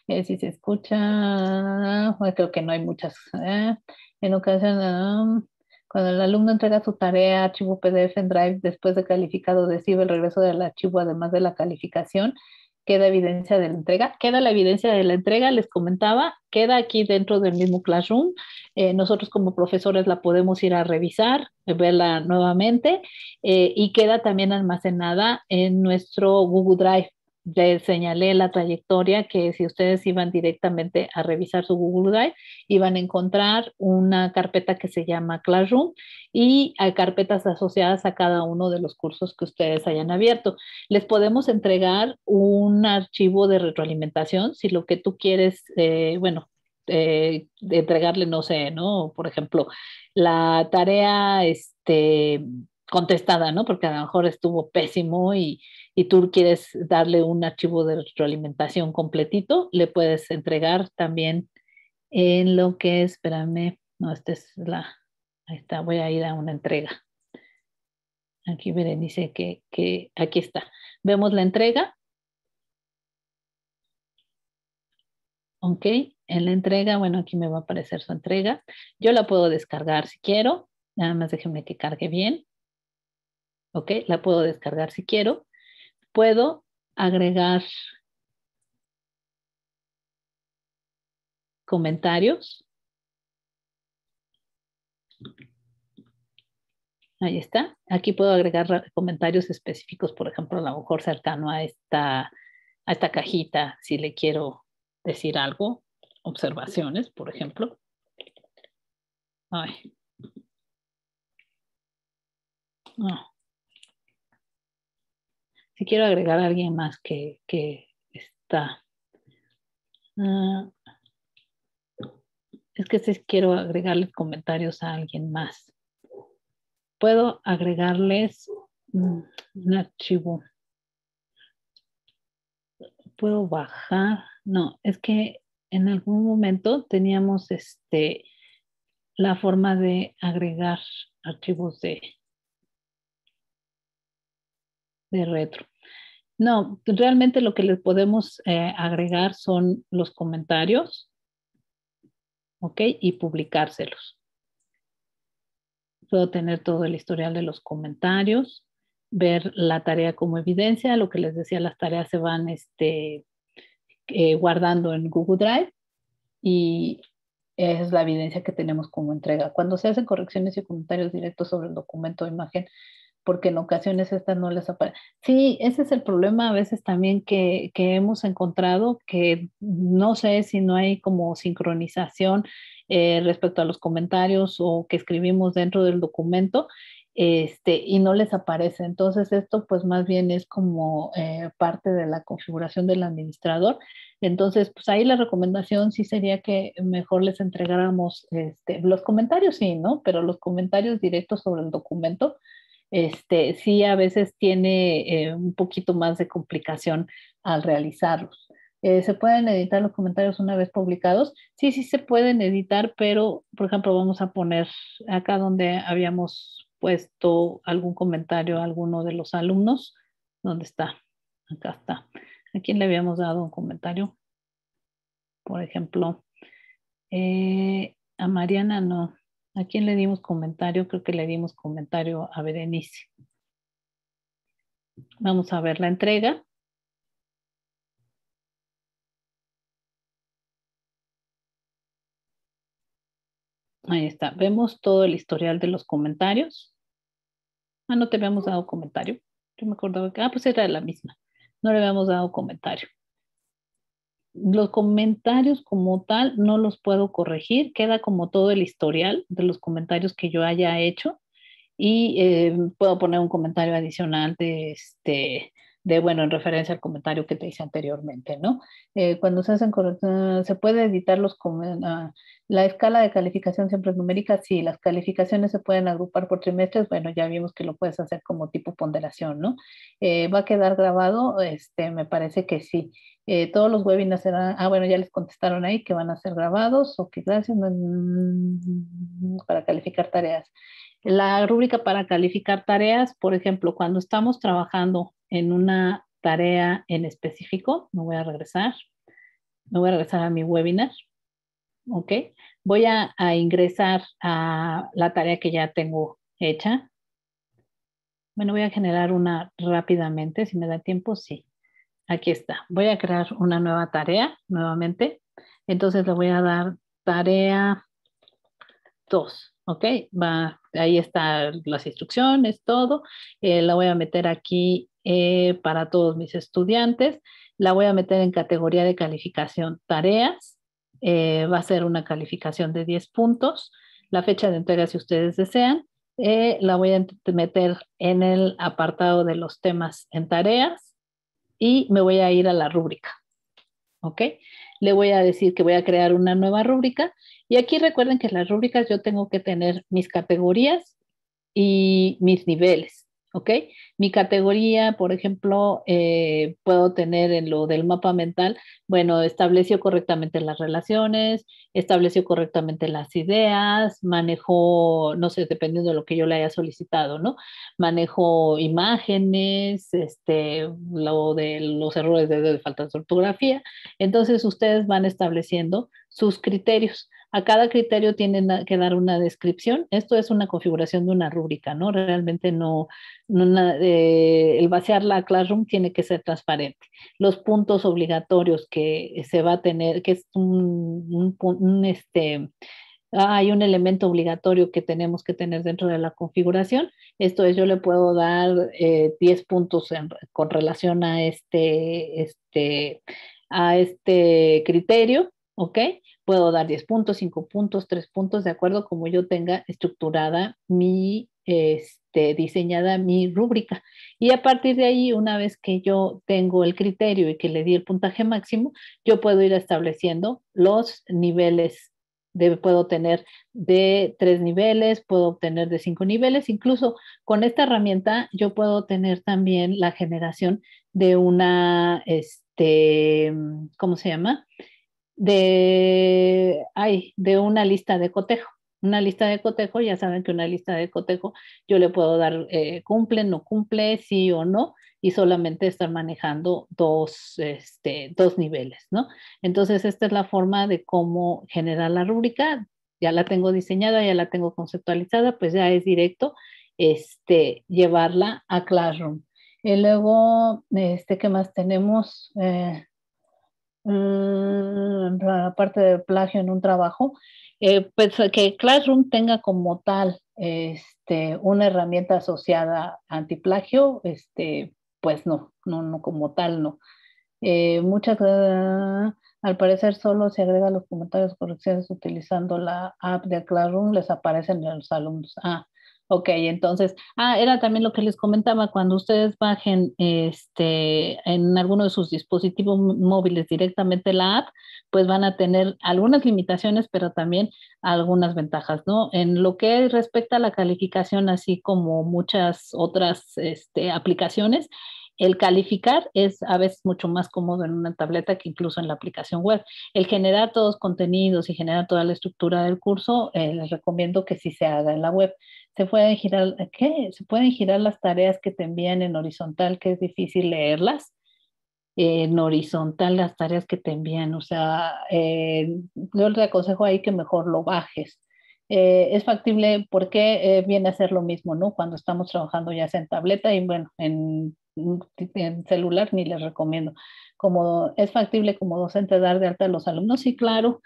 eh, si se escucha, ah, creo que no hay muchas. Eh, en ocasión, cuando el alumno entrega su tarea, archivo PDF en Drive, después de calificado, recibe el regreso del archivo, además de la calificación, queda evidencia de la entrega. Queda la evidencia de la entrega, les comentaba, queda aquí dentro del mismo Classroom. Eh, nosotros como profesores la podemos ir a revisar, verla nuevamente eh, y queda también almacenada en nuestro Google Drive les señalé la trayectoria que si ustedes iban directamente a revisar su Google Drive, iban a encontrar una carpeta que se llama Classroom y hay carpetas asociadas a cada uno de los cursos que ustedes hayan abierto. Les podemos entregar un archivo de retroalimentación si lo que tú quieres, eh, bueno, eh, entregarle, no sé, ¿no? Por ejemplo, la tarea, este contestada, ¿no? Porque a lo mejor estuvo pésimo y, y tú quieres darle un archivo de retroalimentación completito, le puedes entregar también en lo que, espérame, no, esta es la, ahí está, voy a ir a una entrega. Aquí miren, dice que, que aquí está. Vemos la entrega. Ok, en la entrega, bueno, aquí me va a aparecer su entrega. Yo la puedo descargar si quiero, nada más déjeme que cargue bien. Ok, la puedo descargar si quiero puedo agregar comentarios. Ahí está. Aquí puedo agregar comentarios específicos, por ejemplo, a lo mejor cercano a esta, a esta cajita, si le quiero decir algo, observaciones, por ejemplo. Ay. Ah. Si quiero agregar a alguien más que, está. Ah, es que si quiero agregarles comentarios a alguien más. Puedo agregarles mm, un archivo. Puedo bajar. No, es que en algún momento teníamos este la forma de agregar archivos de de retro. No, realmente lo que les podemos eh, agregar son los comentarios, ¿ok? Y publicárselos. Puedo tener todo el historial de los comentarios, ver la tarea como evidencia, lo que les decía, las tareas se van este, eh, guardando en Google Drive y esa es la evidencia que tenemos como entrega. Cuando se hacen correcciones y comentarios directos sobre el documento o imagen, porque en ocasiones estas no les aparecen. Sí, ese es el problema a veces también que, que hemos encontrado, que no sé si no hay como sincronización eh, respecto a los comentarios o que escribimos dentro del documento este, y no les aparece. Entonces esto pues más bien es como eh, parte de la configuración del administrador. Entonces pues ahí la recomendación sí sería que mejor les entregáramos este, los comentarios, sí, ¿no? Pero los comentarios directos sobre el documento este, sí a veces tiene eh, un poquito más de complicación al realizarlos. Eh, ¿Se pueden editar los comentarios una vez publicados? Sí, sí se pueden editar, pero por ejemplo vamos a poner acá donde habíamos puesto algún comentario a alguno de los alumnos. ¿Dónde está? Acá está. ¿A quién le habíamos dado un comentario? Por ejemplo, eh, a Mariana no. ¿A quién le dimos comentario? Creo que le dimos comentario a Berenice. Vamos a ver la entrega. Ahí está. Vemos todo el historial de los comentarios. Ah, no te habíamos dado comentario. Yo me acordaba que, ah, pues era la misma. No le habíamos dado comentario los comentarios como tal no los puedo corregir, queda como todo el historial de los comentarios que yo haya hecho y eh, puedo poner un comentario adicional de este de, bueno, en referencia al comentario que te hice anteriormente, ¿no? Eh, cuando se hacen, ah, se puede editar los, ah, la escala de calificación siempre es numérica, sí, las calificaciones se pueden agrupar por trimestres, bueno, ya vimos que lo puedes hacer como tipo ponderación, ¿no? Eh, ¿Va a quedar grabado? Este, me parece que sí. Eh, todos los webinars serán, ah, bueno, ya les contestaron ahí que van a ser grabados, ok, gracias, mm, para calificar tareas. La rúbrica para calificar tareas, por ejemplo, cuando estamos trabajando en una tarea en específico. Me voy a regresar. Me voy a regresar a mi webinar. ¿Ok? Voy a, ingresar a la tarea que ya tengo hecha. Bueno, voy a generar una rápidamente, si me da tiempo, sí. Aquí está. Voy a crear una nueva tarea nuevamente. Entonces le voy a dar tarea 2, ¿ok? Va, ahí están las instrucciones, todo. Eh, la voy a meter aquí eh, para todos mis estudiantes. La voy a meter en categoría de calificación tareas. Eh, va a ser una calificación de 10 puntos. La fecha de entrega, si ustedes desean, eh, la voy a meter en el apartado de los temas en tareas y me voy a ir a la rúbrica. ¿Ok? Le voy a decir que voy a crear una nueva rúbrica y aquí recuerden que las rúbricas yo tengo que tener mis categorías y mis niveles. ¿ok? Mi categoría, por ejemplo, eh, puedo tener en lo del mapa mental, bueno, estableció correctamente las relaciones, estableció correctamente las ideas, manejó, no sé, dependiendo de lo que yo le haya solicitado, ¿no? Manejo imágenes, este, lo de los errores de, de falta de ortografía. Entonces, ustedes van estableciendo sus criterios. A cada criterio tienen que dar una descripción. Esto es una configuración de una rúbrica, ¿no? Realmente no, eh, el vaciar la Classroom tiene que ser transparente. Los puntos obligatorios que se va a tener, que es un, este, hay un elemento obligatorio que tenemos que tener dentro de la configuración. Esto es, yo le puedo dar 10 eh, puntos con relación a este, este, a este criterio, ¿ok? puedo dar 10 puntos, 5 puntos, 3 puntos, de acuerdo como yo tenga estructurada mi, este, diseñada mi rúbrica. Y a partir de ahí, una vez que yo tengo el criterio y que le di el puntaje máximo, yo puedo ir estableciendo los niveles. De, puedo tener de tres niveles, puedo obtener de cinco niveles, incluso con esta herramienta yo puedo tener también la generación de una, este, ¿cómo se llama? de, ay, de una lista de cotejo. Una lista de cotejo, ya saben que una lista de cotejo yo le puedo dar eh, cumple, no cumple, sí o no, y solamente estar manejando dos, este, dos niveles, ¿no? Entonces, esta es la forma de cómo generar la rúbrica. Ya la tengo diseñada, ya la tengo conceptualizada, pues ya es directo este, llevarla a Classroom. Y luego, este, ¿qué más tenemos? Eh, la parte de plagio en un trabajo, eh, pues que Classroom tenga como tal este, una herramienta asociada a antiplagio, este, pues no, no, no como tal, no. Eh, muchas eh, al parecer solo se agregan los comentarios correcciones utilizando la app de Classroom, les aparecen a los alumnos. Ah, Ok, entonces, ah, era también lo que les comentaba, cuando ustedes bajen este, en alguno de sus dispositivos móviles directamente la app, pues van a tener algunas limitaciones, pero también algunas ventajas, ¿no? En lo que respecta a la calificación, así como muchas otras este, aplicaciones, el calificar es a veces mucho más cómodo en una tableta que incluso en la aplicación web. El generar todos los contenidos y generar toda la estructura del curso, eh, les recomiendo que sí se haga en la web se pueden girar, ¿qué? Se pueden girar las tareas que te envían en horizontal, que es difícil leerlas. en horizontal las tareas que te envían, o sea, eh, yo les aconsejo ahí que mejor lo bajes. Eh, es factible porque eh, viene a ser lo mismo, ¿no? Cuando estamos trabajando ya en tableta y bueno, en, celular ni les recomiendo. Como es factible como docente dar de alta a los alumnos, sí, claro,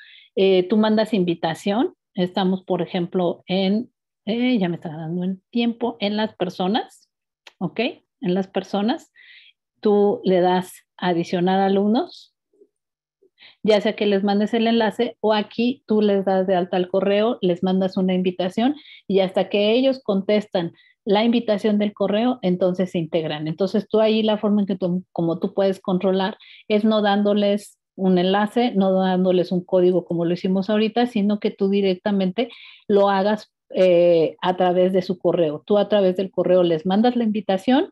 tú mandas invitación, Estamos, por ejemplo, en eh, ya me está dando el tiempo, en las personas, ¿ok? En las personas, tú le das adicionar alumnos, ya sea que les mandes el enlace o aquí tú les das de alta al correo, les mandas una invitación y hasta que ellos contestan la invitación del correo, entonces se integran. Entonces tú ahí la forma en que tú, como tú puedes controlar es no dándoles un enlace, no dándoles un código como lo hicimos ahorita, sino que tú directamente lo hagas eh, a través de su correo. Tú a través del correo les mandas la invitación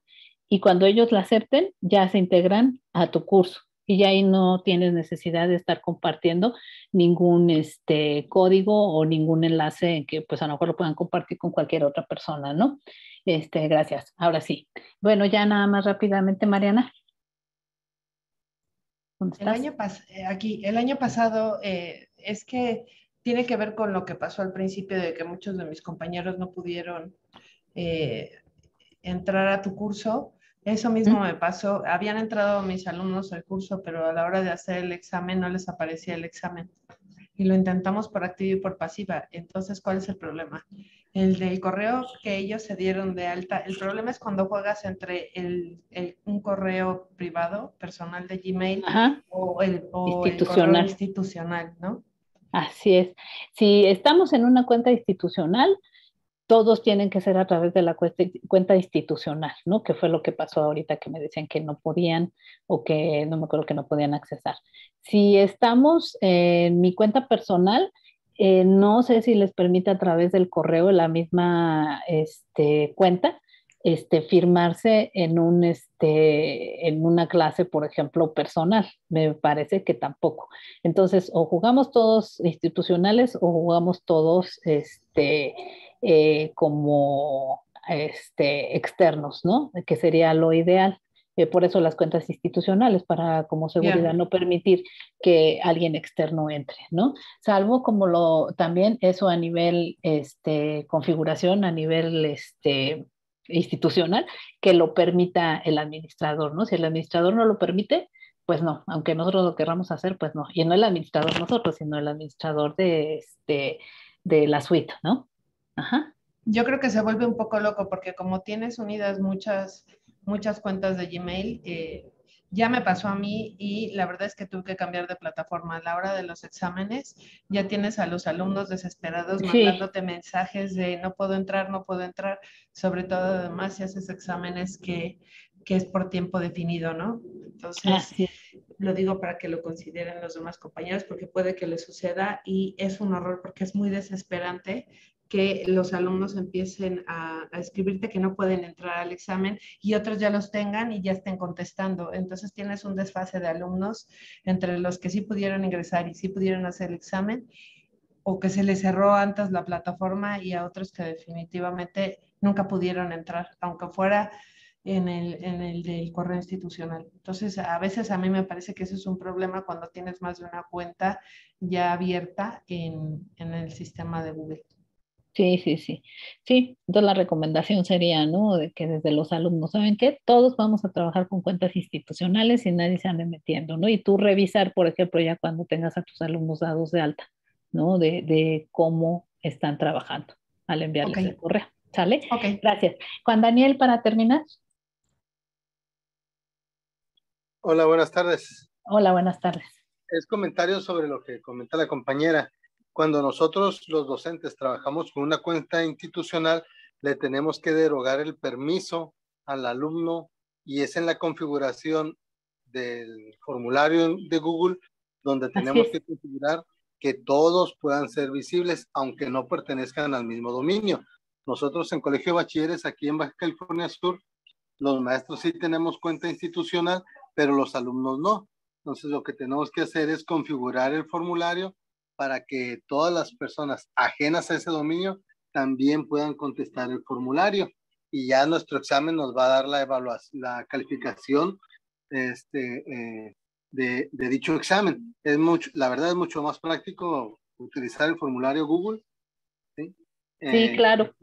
y cuando ellos la acepten, ya se integran a tu curso. Y ya ahí no tienes necesidad de estar compartiendo ningún este, código o ningún enlace en que pues a lo mejor lo puedan compartir con cualquier otra persona, ¿no? Este, gracias. Ahora sí. Bueno, ya nada más rápidamente, Mariana. El año eh, aquí, el año pasado eh, es que tiene que ver con lo que pasó al principio de que muchos de mis compañeros no pudieron eh, entrar a tu curso. Eso mismo me pasó. Habían entrado mis alumnos al curso, pero a la hora de hacer el examen no les aparecía el examen. Y lo intentamos por activo y por pasiva. Entonces, ¿cuál es el problema? El del correo que ellos se dieron de alta. El problema es cuando juegas entre un correo privado, personal de Gmail, o el, institucional. institucional, ¿no? Así es. Si estamos en una cuenta institucional, todos tienen que ser a través de la cuenta institucional, ¿no? Que fue lo que pasó ahorita que me decían que no podían o que no me acuerdo que no podían accesar. Si estamos en mi cuenta personal, eh, no sé si les permite a través del correo la misma este, cuenta este, firmarse en, un, este, en una clase, por ejemplo, personal. Me parece que tampoco. Entonces, o jugamos todos institucionales o jugamos todos este, eh, como este, externos, ¿no? Que sería lo ideal. Eh, por eso las cuentas institucionales, para como seguridad no permitir que alguien externo entre, ¿no? Salvo como lo, también eso a nivel, este, configuración, a nivel, este, institucional que lo permita el administrador, ¿no? Si el administrador no lo permite, pues no, aunque nosotros lo querramos hacer, pues no. Y no el administrador nosotros, sino el administrador de, este, de la suite, ¿no? Ajá. Yo creo que se vuelve un poco loco porque como tienes unidas muchas, muchas cuentas de Gmail, eh, ya me pasó a mí y la verdad es que tuve que cambiar de plataforma. A la hora de los exámenes ya tienes a los alumnos desesperados mandándote mensajes de no puedo entrar, no puedo entrar, sobre todo además si haces exámenes que, es por tiempo definido, ¿no? Entonces, lo digo para que lo consideren los demás compañeros porque puede que le suceda y es un horror porque es muy desesperante que los alumnos empiecen a, escribirte que no pueden entrar al examen y otros ya los tengan y ya estén contestando. Entonces tienes un desfase de alumnos entre los que sí pudieron ingresar y sí pudieron hacer el examen o que se les cerró antes la plataforma y a otros que definitivamente nunca pudieron entrar, aunque fuera en el, del correo institucional. Entonces, a veces a mí me parece que eso es un problema cuando tienes más de una cuenta ya abierta en el sistema de Google. Sí, sí, sí. Sí, entonces la recomendación sería, ¿no? De que desde los alumnos, ¿saben qué? Todos vamos a trabajar con cuentas institucionales y nadie se ande metiendo, ¿no? Y tú revisar, por ejemplo, ya cuando tengas a tus alumnos dados de alta, ¿no? De, cómo están trabajando al enviarles el correo. ¿Sale? Ok. Gracias. Juan Daniel, para terminar. Hola, buenas tardes. Hola, buenas tardes. Es comentario sobre lo que comenta la compañera cuando nosotros los docentes trabajamos con una cuenta institucional, le tenemos que derogar el permiso al alumno y es en la configuración del formulario de Google donde tenemos que configurar que todos puedan ser visibles, aunque no pertenezcan al mismo dominio. Nosotros en Colegio Bachilleres, aquí en Baja California Sur, los maestros sí tenemos cuenta institucional, pero los alumnos no. Entonces lo que tenemos que hacer es configurar el formulario para que todas las personas ajenas a ese dominio también puedan contestar el formulario y ya nuestro examen nos va a dar la la calificación este, eh, de, dicho examen. Es mucho, la verdad es mucho más práctico utilizar el formulario Google. Sí, eh, claro.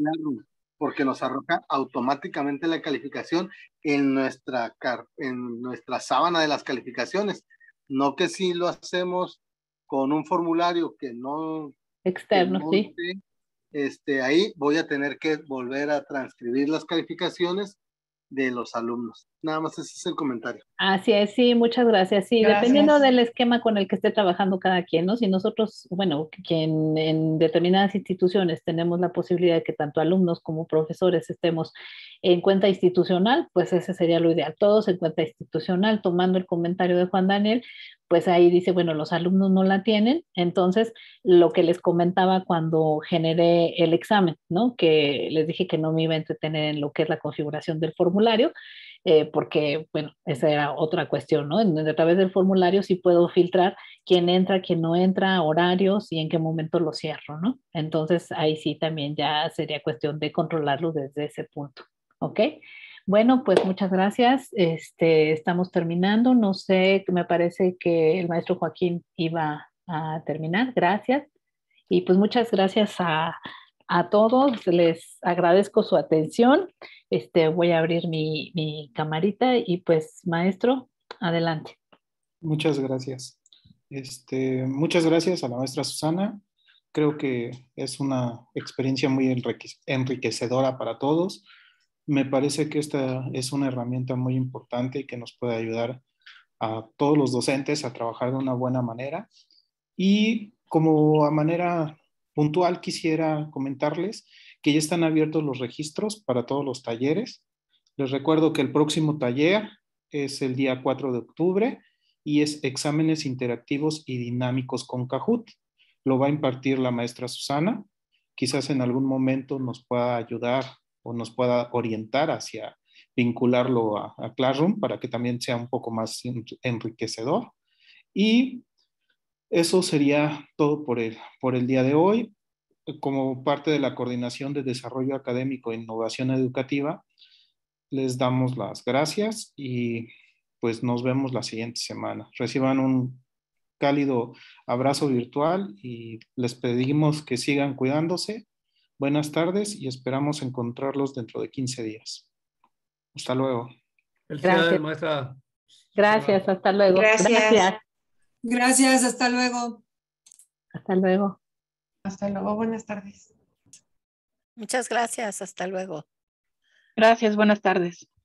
Porque nos arroja automáticamente la calificación en nuestra, en nuestra sábana de las calificaciones. No que si lo hacemos con un formulario que no... Externo, sí. este, ahí voy a tener que volver a transcribir las calificaciones de los alumnos. Nada más ese es el comentario. Así es, sí, muchas gracias. Sí, dependiendo del esquema con el que esté trabajando cada quien, ¿no? Si nosotros, bueno, quien en, en determinadas instituciones tenemos la posibilidad de que tanto alumnos como profesores estemos en cuenta institucional, pues ese sería lo ideal. Todos en cuenta institucional, tomando el comentario de Juan Daniel, pues ahí dice, bueno, los alumnos no la tienen, entonces lo que les comentaba cuando generé el examen, ¿no? Que les dije que no me iba a entretener en lo que es la configuración del formulario, eh, porque, bueno, esa era otra cuestión, ¿no? a través del formulario sí puedo filtrar quién entra, quién no entra, horarios y en qué momento lo cierro, ¿no? Entonces ahí sí también ya sería cuestión de controlarlo desde ese punto, ¿ok? Bueno, pues muchas gracias. Este, estamos terminando. No sé, me parece que el maestro Joaquín iba a terminar. Gracias. Y pues muchas gracias a, a todos, les agradezco su atención. Este, voy a abrir mi, camarita y pues maestro, adelante. Muchas gracias. Este, muchas gracias a la maestra Susana. Creo que es una experiencia muy enriquecedora para todos. Me parece que esta es una herramienta muy importante y que nos puede ayudar a todos los docentes a trabajar de una buena manera. Y como a manera puntual quisiera comentarles que ya están abiertos los registros para todos los talleres. Les recuerdo que el próximo taller es el día 4 de octubre y es exámenes interactivos y dinámicos con Kahoot. Lo va a impartir la maestra Susana. Quizás en algún momento nos pueda ayudar o nos pueda orientar hacia vincularlo a, Classroom para que también sea un poco más enriquecedor. Y eso sería todo por el, por el día de hoy. Como parte de la Coordinación de Desarrollo Académico e Innovación Educativa, les damos las gracias y pues nos vemos la siguiente semana. Reciban un cálido abrazo virtual y les pedimos que sigan cuidándose. Buenas tardes y esperamos encontrarlos dentro de 15 días. Hasta luego. Gracias, maestra. Gracias, hasta luego. Gracias. Gracias, hasta luego. Hasta luego. Hasta luego, buenas tardes. Muchas gracias, hasta luego. Gracias, buenas tardes.